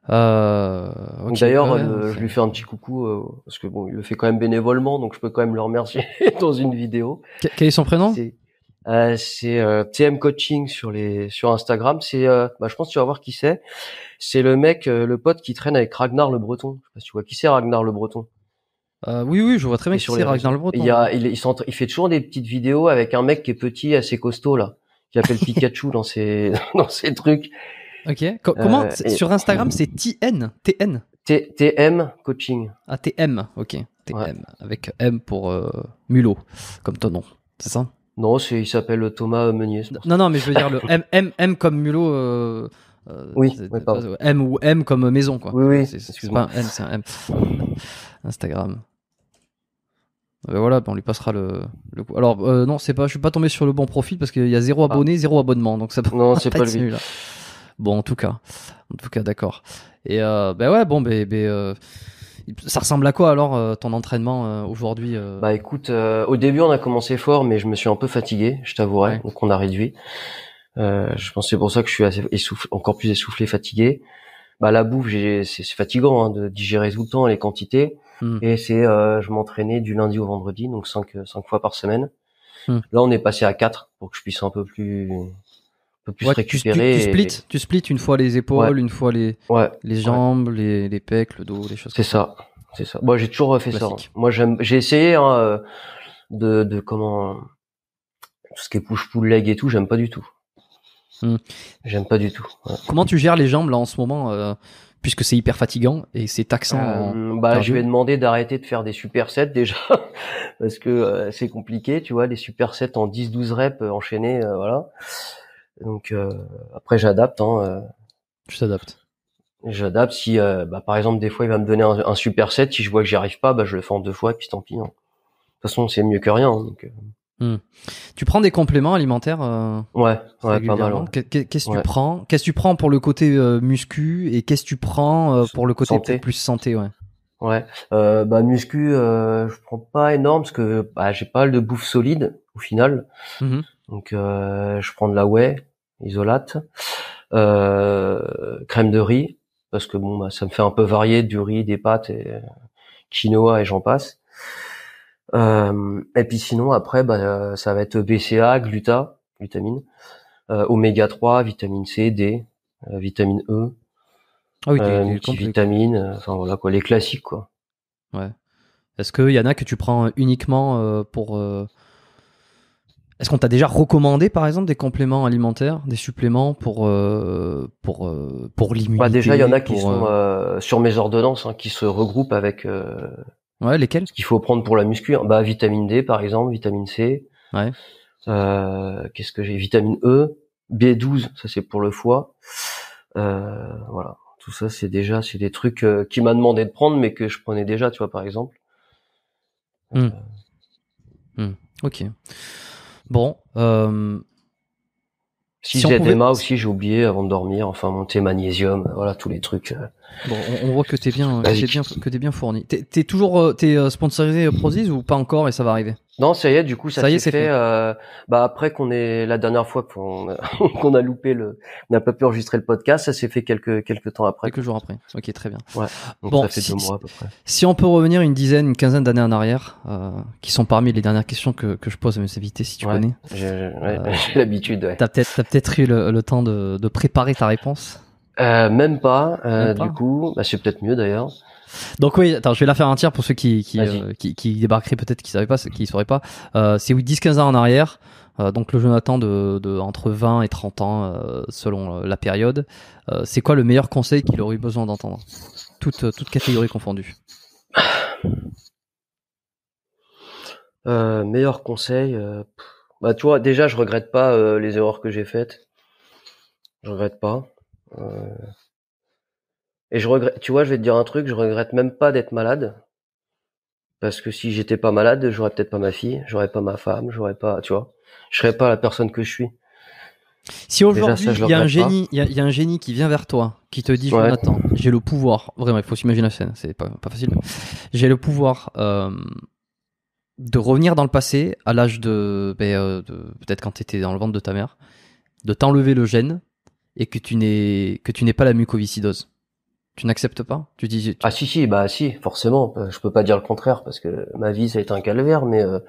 Euh, D'ailleurs, euh, je lui fais un petit coucou parce que bon, il le fait quand même bénévolement, donc je peux quand même le remercier dans une vidéo. Quel est son prénom euh, c'est euh, TM Coaching sur les sur Instagram. C'est, euh, bah, je pense que tu vas voir qui c'est. C'est le mec, euh, le pote qui traîne avec Ragnar le Breton. Je sais pas si tu vois qui c'est Ragnar le Breton. oui, oui, je vois très bien qui c'est Ragnar le Breton. Il, il, fait toujours des petites vidéos avec un mec qui est petit, assez costaud là, qui appelle Pikachu dans ses dans ses trucs. Ok. comment sur Instagram c'est TN TN TM Coaching. Ah TM, ok. TM avec M pour mulot comme ton nom, c'est ça non, il s'appelle Thomas Meunier. Non, non, mais je veux dire le M, M, M comme mulot. Euh, euh, oui, M ou M comme maison, quoi. Oui, oui. C'est un M, c'est un M. Instagram. Ben voilà, ben on lui passera le. coup. Alors euh, non, c'est pas, je suis pas tombé sur le bon profil parce qu'il y a zéro ah. abonné, zéro abonnement, donc ça non, c'est pas, lui. Hein. Bon, en tout cas, en tout cas, d'accord. Et ben ouais, bon, ben, ben ça ressemble à quoi alors euh, ton entraînement euh, aujourd'hui euh Bah écoute, au début on a commencé fort, mais je me suis un peu fatigué, je t'avouerai, donc on a réduit. je pense c'est pour ça que je suis assez essoufflé, encore plus essoufflé, fatigué. Bah la bouffe, c'est fatigant hein, de digérer tout le temps les quantités. Hmm. Et c'est, je m'entraînais du lundi au vendredi, donc cinq cinq fois par semaine. Hmm. Là on est passé à quatre pour que je puisse un peu plus plus Tu, splits split, tu une fois les épaules, une fois les, les jambes, les, les, pecs, le dos, les choses. C'est ça, c'est ça. Moi j'ai toujours fait ça. Hein. Moi j'ai essayé hein, euh, de, de comment tout ce qui est push pull leg et tout, j'aime pas du tout. Hmm. J'aime pas du tout. Comment tu gères les jambes là en ce moment euh, puisque c'est hyper fatigant et c'est taxant euh, Bah, je vais demander d'arrêter de faire des supersets déjà parce que euh, c'est compliqué, tu vois, les supersets en 10 12 reps enchaînés voilà. Donc euh, après, j'adapte. Hein, euh. tu t'adaptes. J'adapte. Si, euh, bah, par exemple, des fois, il va me donner un, super set. Si je vois que j'y arrive pas, bah, je le fais en deux fois, et puis tant pis. Hein. De toute façon, c'est mieux que rien. Hein, donc, hmm. Tu prends des compléments alimentaires euh, Ouais, pas mal. Qu'est-ce que tu prends Qu'est-ce que tu prends pour le côté muscu et qu'est-ce que tu prends pour le côté plus santé Ouais. Ouais. bah muscu, je prends pas énorme parce que bah, j'ai pas mal de bouffe solide au final. Mmh donc je prends de la whey, isolate, euh, crème de riz parce que bon, bah, ça me fait un peu varier du riz, des pâtes, et quinoa et j'en passe. Euh, et puis sinon après, bah, euh, ça va être BCA, gluta, glutamine, oméga 3, vitamine C, D, vitamine E, ah oui, voilà quoi, les classiques quoi. Ouais. Est-ce qu'il y en a que tu prends uniquement pour est-ce qu'on t'a déjà recommandé, par exemple, des compléments alimentaires, des suppléments pour euh, pour euh, pour l'immunité Déjà, il y en a qui sont euh, euh, sur mes ordonnances, hein, qui se regroupent avec. ouais, lesquels Ce qu'il faut prendre pour la muscu, hein, bah vitamine D par exemple, vitamine C. Ouais. Qu'est-ce que j'ai Vitamine E, B12, ça c'est pour le foie. voilà, tout ça c'est déjà c'est des trucs qui m'a demandé de prendre, mais que je prenais déjà, tu vois par exemple. Mmh. Mmh. Ok. Bon. Euh... Si, j'ai des maux aussi, j'ai oublié avant de dormir. Enfin, monter magnésium, voilà tous les trucs. Euh, on, voit que t'es bien, bah, que t'es bien, bien fourni. T'es, es toujours, euh, t'es euh, sponsorisé Prozis ou pas encore et ça va arriver Non, ça y est, du coup, ça, s'est fait. Euh, bah après qu'on est la dernière fois qu'on a, loupé le, n'a pas pu enregistrer le podcast, ça s'est fait quelques quelques temps après. Quelques jours après. Ok, très bien. Ouais. bon, si, on peut revenir une dizaine, une quinzaine d'années en arrière, qui sont parmi les dernières questions que, je pose à mes invités, si tu connais. J'ai, l'habitude. Ouais. T'as peut-être peut-être eu le, temps de préparer ta réponse. Euh, même pas, euh, du coup, bah, c'est peut-être mieux d'ailleurs. Donc oui, attends, je vais la faire un tiers pour ceux qui euh, qui, qui, débarqueraient peut-être, qui savaient pas, qui sauraient pas. c'est oui, 10-15 ans en arrière. donc le Jonathan de, de entre 20 et 30 ans selon la période. c'est quoi le meilleur conseil qu'il aurait eu besoin d'entendre, toute toute catégorie confondue. meilleur conseil. bah tu vois, déjà je regrette pas les erreurs que j'ai faites. Je regrette pas. Euh, et je regrette, tu vois, je vais te dire un truc, je regrette même pas d'être malade. Parce que si j'étais pas malade, j'aurais peut-être pas ma fille, j'aurais pas ma femme, j'aurais pas, tu vois, je serais pas la personne que je suis. Si aujourd'hui il y a un génie, y, un génie qui vient vers toi, qui te dit Jonathan, j'ai le pouvoir. Vraiment, il faut s'imaginer la scène, c'est pas, pas facile. J'ai le pouvoir euh, de revenir dans le passé, à l'âge de, ben, euh, peut-être quand tu étais dans le ventre de ta mère, de t'enlever le gène et que tu n'es que tu n'es pas la mucoviscidose Tu n'acceptes pas Tu dis Ah si si bah si forcément euh, je peux pas dire le contraire parce que ma vie ça a été un calvaire mais euh,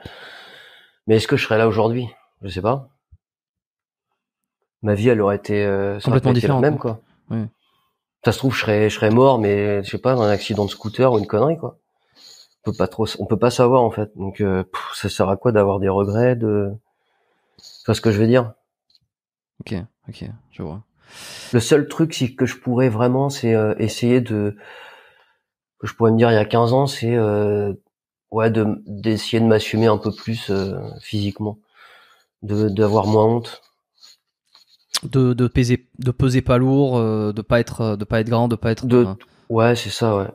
mais est-ce que je serais là aujourd'hui Je sais pas. Ma vie elle aurait été euh, complètement différente même quoi. Ça se trouve je serais je serais mort mais je sais pas dans un accident de scooter ou une connerie quoi. On peut pas trop on peut pas savoir en fait. Donc ça sert à quoi d'avoir des regrets de Tu vois ce que je veux dire OK, OK, je vois. Le seul truc que je pourrais vraiment, c'est euh, essayer de, que je pourrais me dire il y a 15 ans, c'est euh, ouais d'essayer de m'assumer un peu plus euh, physiquement, de d'avoir moins honte. De, de peser de peser pas lourd, de pas être de pas être grand, de pas être ouais c'est ça ouais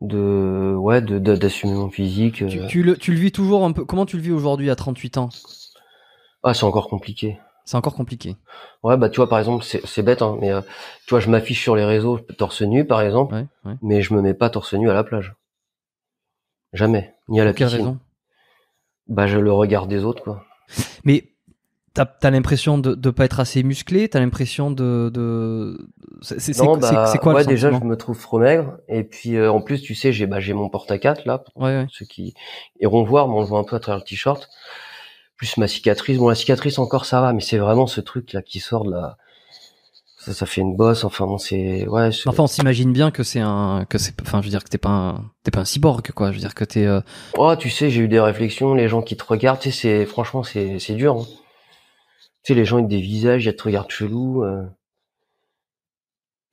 de ouais de d'assumer mon physique. Tu, le tu le vis toujours un peu. Comment tu le vis aujourd'hui à 38 ans Ah c'est encore compliqué. C'est encore compliqué. Ouais, bah tu vois, par exemple, c'est bête, hein, mais euh, tu vois, je m'affiche sur les réseaux torse nu, par exemple, mais je me mets pas torse nu à la plage. Jamais, ni à la piscine. Raison bah, je le regarde des autres, quoi. Mais t'as as, l'impression de ne pas être assez musclé, t'as l'impression de... de... C'est quoi bah, ouais, déjà, je me trouve trop maigre, et puis euh, en plus, tu sais, j'ai bah, mon porte à 4, là, ceux qui iront voir, mais on le voit un peu à travers le t-shirt plus ma cicatrice. Bon, la cicatrice encore ça va, mais c'est vraiment ce truc là qui sort de la. Ça, ça fait une bosse. Enfin c'est ouais. Enfin, on s'imagine bien que c'est un que c'est. Enfin, je veux dire que t'es pas un t'es pas un cyborg quoi. Je veux dire que t'es. Euh... Oh, tu sais, j'ai eu des réflexions. Les gens qui te regardent, tu sais, c'est franchement c'est c'est dur. Hein. Tu sais, les gens avec des visages, ils te regardent chelou. Euh.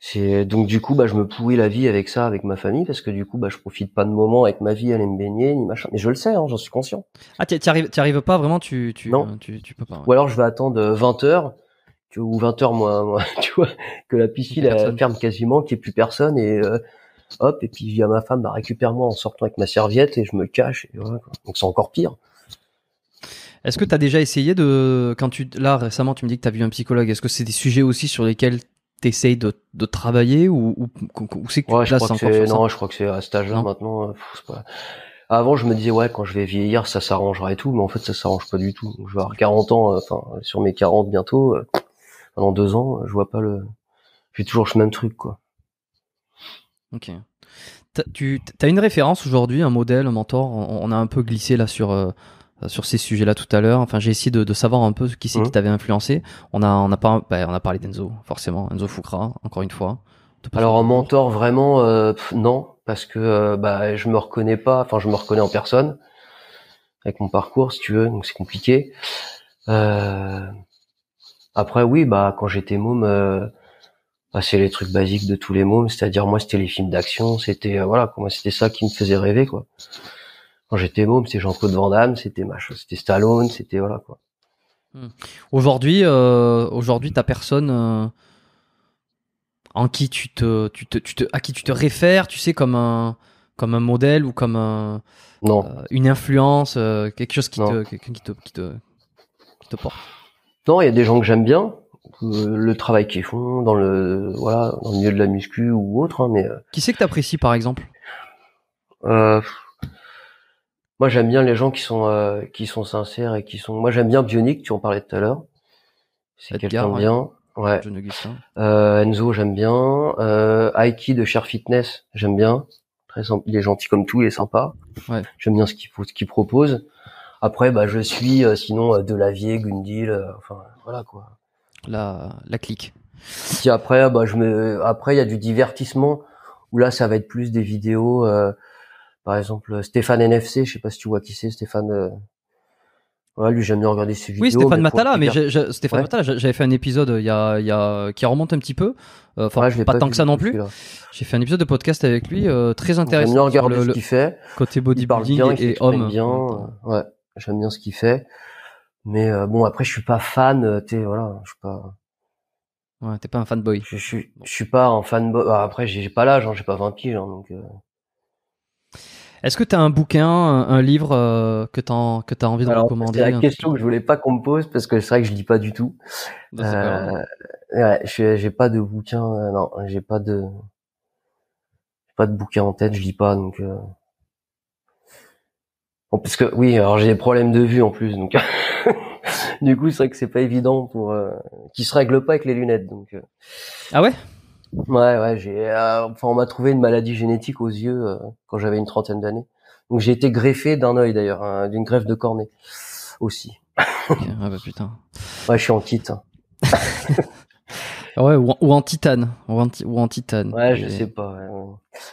C'est euh, donc du coup bah je me pourris la vie avec ça, avec ma famille, parce que du coup bah je profite pas de moments avec ma vie, aller me baigner, ni machin. Mais je le sais, hein, j'en suis conscient. Ah t'y arrives, arrives pas vraiment, tu tu non. Euh, tu, peux pas. Ou alors je vais attendre 20 euh, heures ou 20 heures moins, tu vois, que la piscine elle, ferme quasiment, qu'il n'y ait plus personne et euh, hop et puis via ma femme bah récupère-moi en sortant avec ma serviette et je me cache. quoi. Donc c'est encore pire. Est-ce que tu as déjà essayé de quand tu là récemment tu me dis que tu as vu un psychologue, est-ce que c'est des sujets aussi sur lesquels t'essayes de, de travailler ou, ou, c'est que Non, je crois que c'est à cet âge-là maintenant. Euh, Avant, je me disais ouais, quand je vais vieillir, ça s'arrangera et tout, mais en fait, ça s'arrange pas du tout. Je vais 40 ans, euh, enfin sur mes 40 bientôt. Euh, pendant deux ans, je vois pas le. J'ai toujours le même truc quoi. Ok. tu as une référence aujourd'hui, un modèle, un mentor. On, a un peu glissé là sur. Euh, sur ces sujets-là tout à l'heure. Enfin, j'ai essayé de, savoir un peu qui c'est qui mmh. t'avait influencé. On a, on a, pas, bah, on a parlé d'Enzo, forcément. Enzo Foucra, encore une fois. Alors en mentor, vraiment, euh, non, parce que euh, bah, je me reconnais pas. Enfin, je me reconnais en personne avec mon parcours, si tu veux. Donc c'est compliqué. Après, oui, bah quand j'étais môme, bah, c'est les trucs basiques de tous les mômes. C'est-à-dire moi, c'était les films d'action. C'était voilà, comment c'était ça qui me faisait rêver, quoi quand j'étais môme, c'était Jean-Claude Van Damme, c'était machin, c'était Stallone, c'était voilà quoi. Hmm. Aujourd'hui, euh, aujourd'hui, t'as personne euh, en qui tu te, tu te, tu te, à qui tu te réfères, tu sais comme un, comme un modèle ou comme un, non. Euh, une influence, euh, quelque chose qui te, quelqu'un qui te, qui te, porte. Non, il y a des gens que j'aime bien, le travail qu'ils font dans le, voilà, dans le milieu de la muscu ou autre, hein, mais. Qui c'est que t'apprécies par exemple moi, j'aime bien les gens qui sont euh, qui sont sincères et qui sont. Moi, j'aime bien Bionic. Tu en parlais tout à l'heure. C'est quelqu'un bien. Ouais. Euh, Enzo, j'aime bien. Euh, Aiki de Cher Fitness, j'aime bien. Très Il est gentil comme tout, il est sympa. J'aime bien ce qu'il ce qu'il propose. Après, bah, je suis euh, sinon euh, Delavier, Gundil, enfin voilà quoi. La la clique. Si après, bah, je me. Après, il y a du divertissement où là, ça va être plus des vidéos par exemple euh, Stéphane NFC, je sais pas si tu vois qui c'est, Stéphane. Euh, voilà, lui j'aime bien regarder ses vidéos. Oui, Stéphane Matala, mais Stéphane j'avais fait un épisode euh, il y a, il y a qui remonte un petit peu, enfin pas, tant que ça non plus. J'ai fait un épisode de podcast avec lui, très intéressant. J'aime bien ce qu'il fait. Côté bodybuilding et, homme. ouais, j'aime bien ce qu'il fait. Mais bon, après je suis pas fan, t'es voilà, je suis pas. Ouais, t'es pas un fanboy. Je, suis, je, suis pas un fanboy. Bah, après, j'ai pas l'âge, hein, j'ai pas 20 piges, hein, donc. Est-ce que tu as un bouquin, un, livre euh, que tu as envie de recommander C'est la question que je voulais pas qu'on me pose parce que c'est vrai que je lis pas du tout. Bah, euh, ouais, j'ai pas de bouquin, euh, non, j'ai pas de pas de bouquin en tête, je lis pas donc euh. bon, parce que oui, alors j'ai des problèmes de vue en plus donc du coup, c'est vrai que c'est pas évident pour euh, qui se règle pas avec les lunettes donc Ah ouais Ouais, ouais, j'ai, euh, enfin, on m'a trouvé une maladie génétique aux yeux euh, quand j'avais une trentaine d'années. Donc j'ai été greffé d'un œil d'ailleurs, hein, d'une greffe de cornée aussi. ah bah, putain. Ouais, je suis en titane. Hein. Ah ouais, ou, en titane, ou en, titane. Ouais, je sais pas.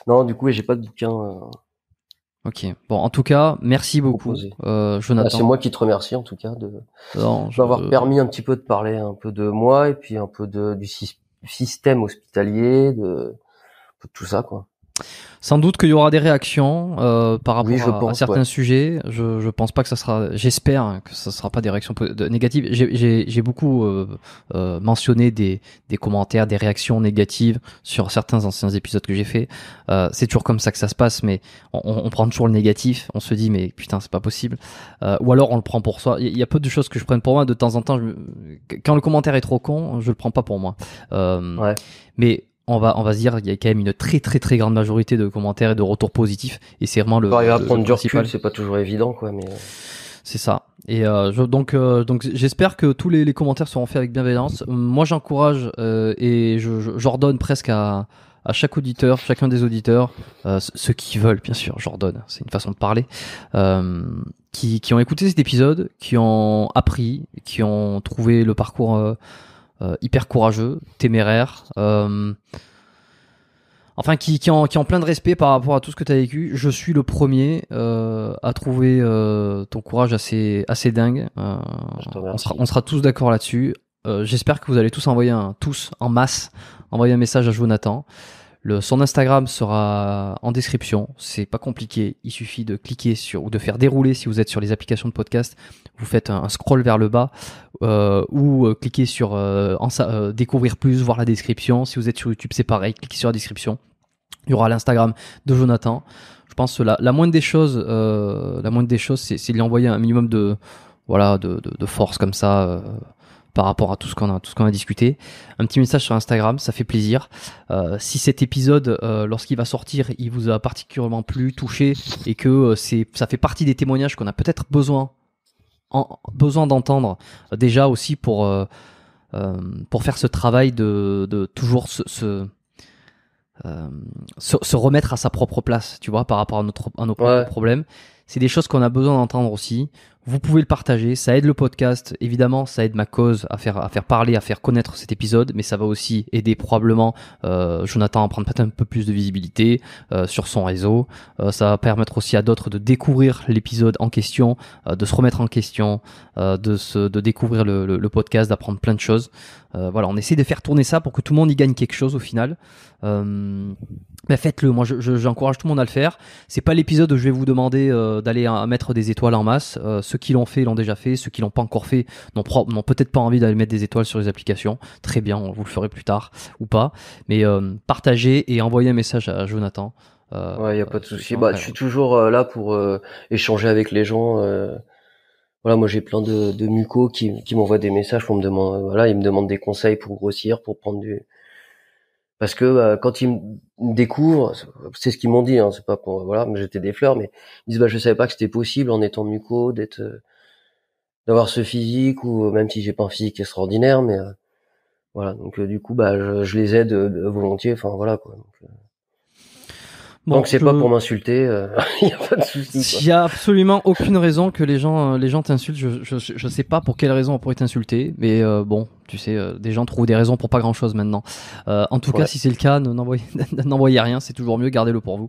Non, du coup, j'ai pas de bouquin. Euh. Ok. Bon, en tout cas, merci beaucoup, Jonathan. Bah, c'est moi qui te remercie, en tout cas, de, m'avoir permis un petit peu de parler un peu de moi et puis un peu de, du, système hospitalier, de, de tout ça, quoi. Sans doute qu'il y aura des réactions euh, par rapport à, certains sujets. Je, je pense pas que ça sera. J'espère que ça sera pas des réactions négatives. J'ai beaucoup euh, euh, mentionné des, des commentaires, des réactions négatives sur certains anciens épisodes que j'ai fait. Euh, c'est toujours comme ça que ça se passe, mais on, on, prend toujours le négatif. On se dit mais putain c'est pas possible. Euh, ou alors on le prend pour soi. Il y, a peu de choses que je prenne pour moi. De temps en temps, quand le commentaire est trop con, je le prends pas pour moi. Ouais. Mais on va, on va se dire, il y a quand même une très très très grande majorité de commentaires et de retours positifs. Et c'est vraiment le. Arriver à prendre du recul, c'est pas toujours évident, quoi. Mais euh. c'est ça. Et euh, je, donc, euh, donc j'espère que tous les, les, commentaires seront faits avec bienveillance. Moi, j'encourage et j'ordonne je, presque à, à chaque auditeur, chacun des auditeurs, ceux qui veulent, bien sûr, j'ordonne. C'est une façon de parler. qui, qui ont écouté cet épisode, qui ont appris, qui ont trouvé le parcours euh, hyper courageux, téméraire, euh, enfin qui, qui, en, qui en plein de respect par rapport à tout ce que tu as vécu. Je suis le premier euh, à trouver ton courage assez, assez dingue. On sera, on sera tous d'accord là-dessus. j'espère que vous allez tous envoyer un, tous en masse envoyer un message à Jonathan son Instagram sera en description. C'est pas compliqué. Il suffit de cliquer sur ou de faire dérouler si vous êtes sur les applications de podcast. Vous faites un, scroll vers le bas euh, ou euh, cliquez sur euh, découvrir plus, voir la description. Si vous êtes sur YouTube, c'est pareil. Cliquez sur la description. Il y aura l'Instagram de Jonathan. Je pense que la, moindre des choses, la moindre des choses, c'est, de lui envoyer un minimum de voilà de force comme ça par rapport à tout ce qu'on a, tout qu'on a discuté. Un petit message sur Instagram, ça fait plaisir. Euh, si cet épisode, euh, lorsqu'il va sortir, il vous a particulièrement plu, touché, et que euh, c'est, ça fait partie des témoignages qu'on a peut-être besoin, en, besoin d'entendre, déjà aussi pour, pour faire ce travail de, toujours se, se, remettre à sa propre place, tu vois, par rapport à, notre, à nos problèmes. C'est des choses qu'on a besoin d'entendre aussi. Vous pouvez le partager, ça aide le podcast, évidemment, ça aide ma cause à faire, à faire parler, à faire connaître cet épisode, mais ça va aussi aider probablement euh, Jonathan à prendre peut-être un peu plus de visibilité euh, sur son réseau. Euh, ça va permettre aussi à d'autres de découvrir l'épisode en question, de se remettre en question, de, découvrir le, podcast, d'apprendre plein de choses. voilà, on essaie de faire tourner ça pour que tout le monde y gagne quelque chose au final. Mais faites-le, moi j'encourage tout le monde à le faire. C'est pas l'épisode où je vais vous demander d'aller mettre des étoiles en masse qui l'ont fait l'ont déjà fait, ceux qui l'ont pas encore fait n'ont, peut-être pas envie d'aller mettre des étoiles sur les applications. Très bien, vous le ferez plus tard ou pas. Mais euh, partagez et envoyez un message à Jonathan. Euh, ouais, il y a pas de euh, souci. Bah, je suis toujours là pour échanger avec les gens. Voilà, moi j'ai plein de, de mucos qui, qui m'envoient des messages pour me demander, voilà, ils me demandent des conseils pour grossir, pour prendre du, parce que euh, quand ils me découvrent, c'est ce qu'ils m'ont dit, hein, c'est pas pour voilà, mais j'étais des fleurs, mais ils disent bah je savais pas que c'était possible en étant muco d'être, euh, d'avoir ce physique ou euh, même si j'ai pas un physique extraordinaire, mais voilà donc du coup bah je, les aide volontiers, enfin voilà quoi. Donc, c'est pas pour m'insulter, il n'y a pas de souci. Il y a absolument aucune raison que les gens les gens t'insultent. Je, je, sais pas pour quelle raison on pourrait t'insulter, mais bon, tu sais, euh, des gens trouvent des raisons pour pas grand chose maintenant. Euh, en tout cas, si c'est le cas, n'envoyez rien, c'est toujours mieux, gardez-le pour vous.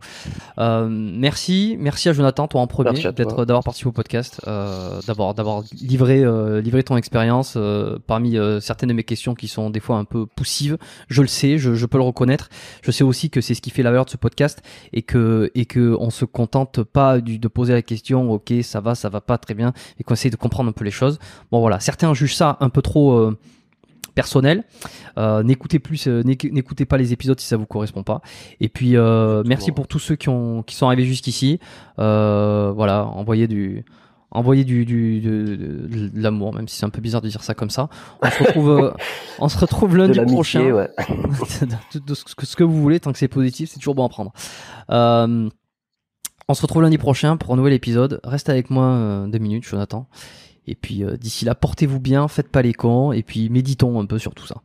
Euh, merci, merci à Jonathan, toi en premier, d'être, d'avoir participé au podcast, euh, d'avoir, d'avoir livré, livré ton expérience parmi certaines de mes questions qui sont des fois un peu poussives. Je le sais, je, peux le reconnaître. Je sais aussi que c'est ce qui fait la valeur de ce podcast et que et que on se contente pas de poser la question. Ok, ça va, ça va pas très bien, et qu'on essaye de comprendre un peu les choses. Bon voilà, certains jugent ça un peu trop personnel. Euh, n'écoutez plus, euh, n'écoutez pas les épisodes si ça vous correspond pas. Et puis euh, merci pour tous ceux qui ont qui sont arrivés jusqu'ici. voilà, envoyez du envoyez du, du de, l'amour, même si c'est un peu bizarre de dire ça comme ça. On se retrouve, on se retrouve lundi prochain. Ouais. de, ce que vous voulez, tant que c'est positif, c'est toujours bon à prendre. on se retrouve lundi prochain pour un nouvel épisode. Reste avec moi deux minutes, Jonathan. Et puis euh, d'ici là, portez-vous bien, faites pas les camps, et puis méditons un peu sur tout ça.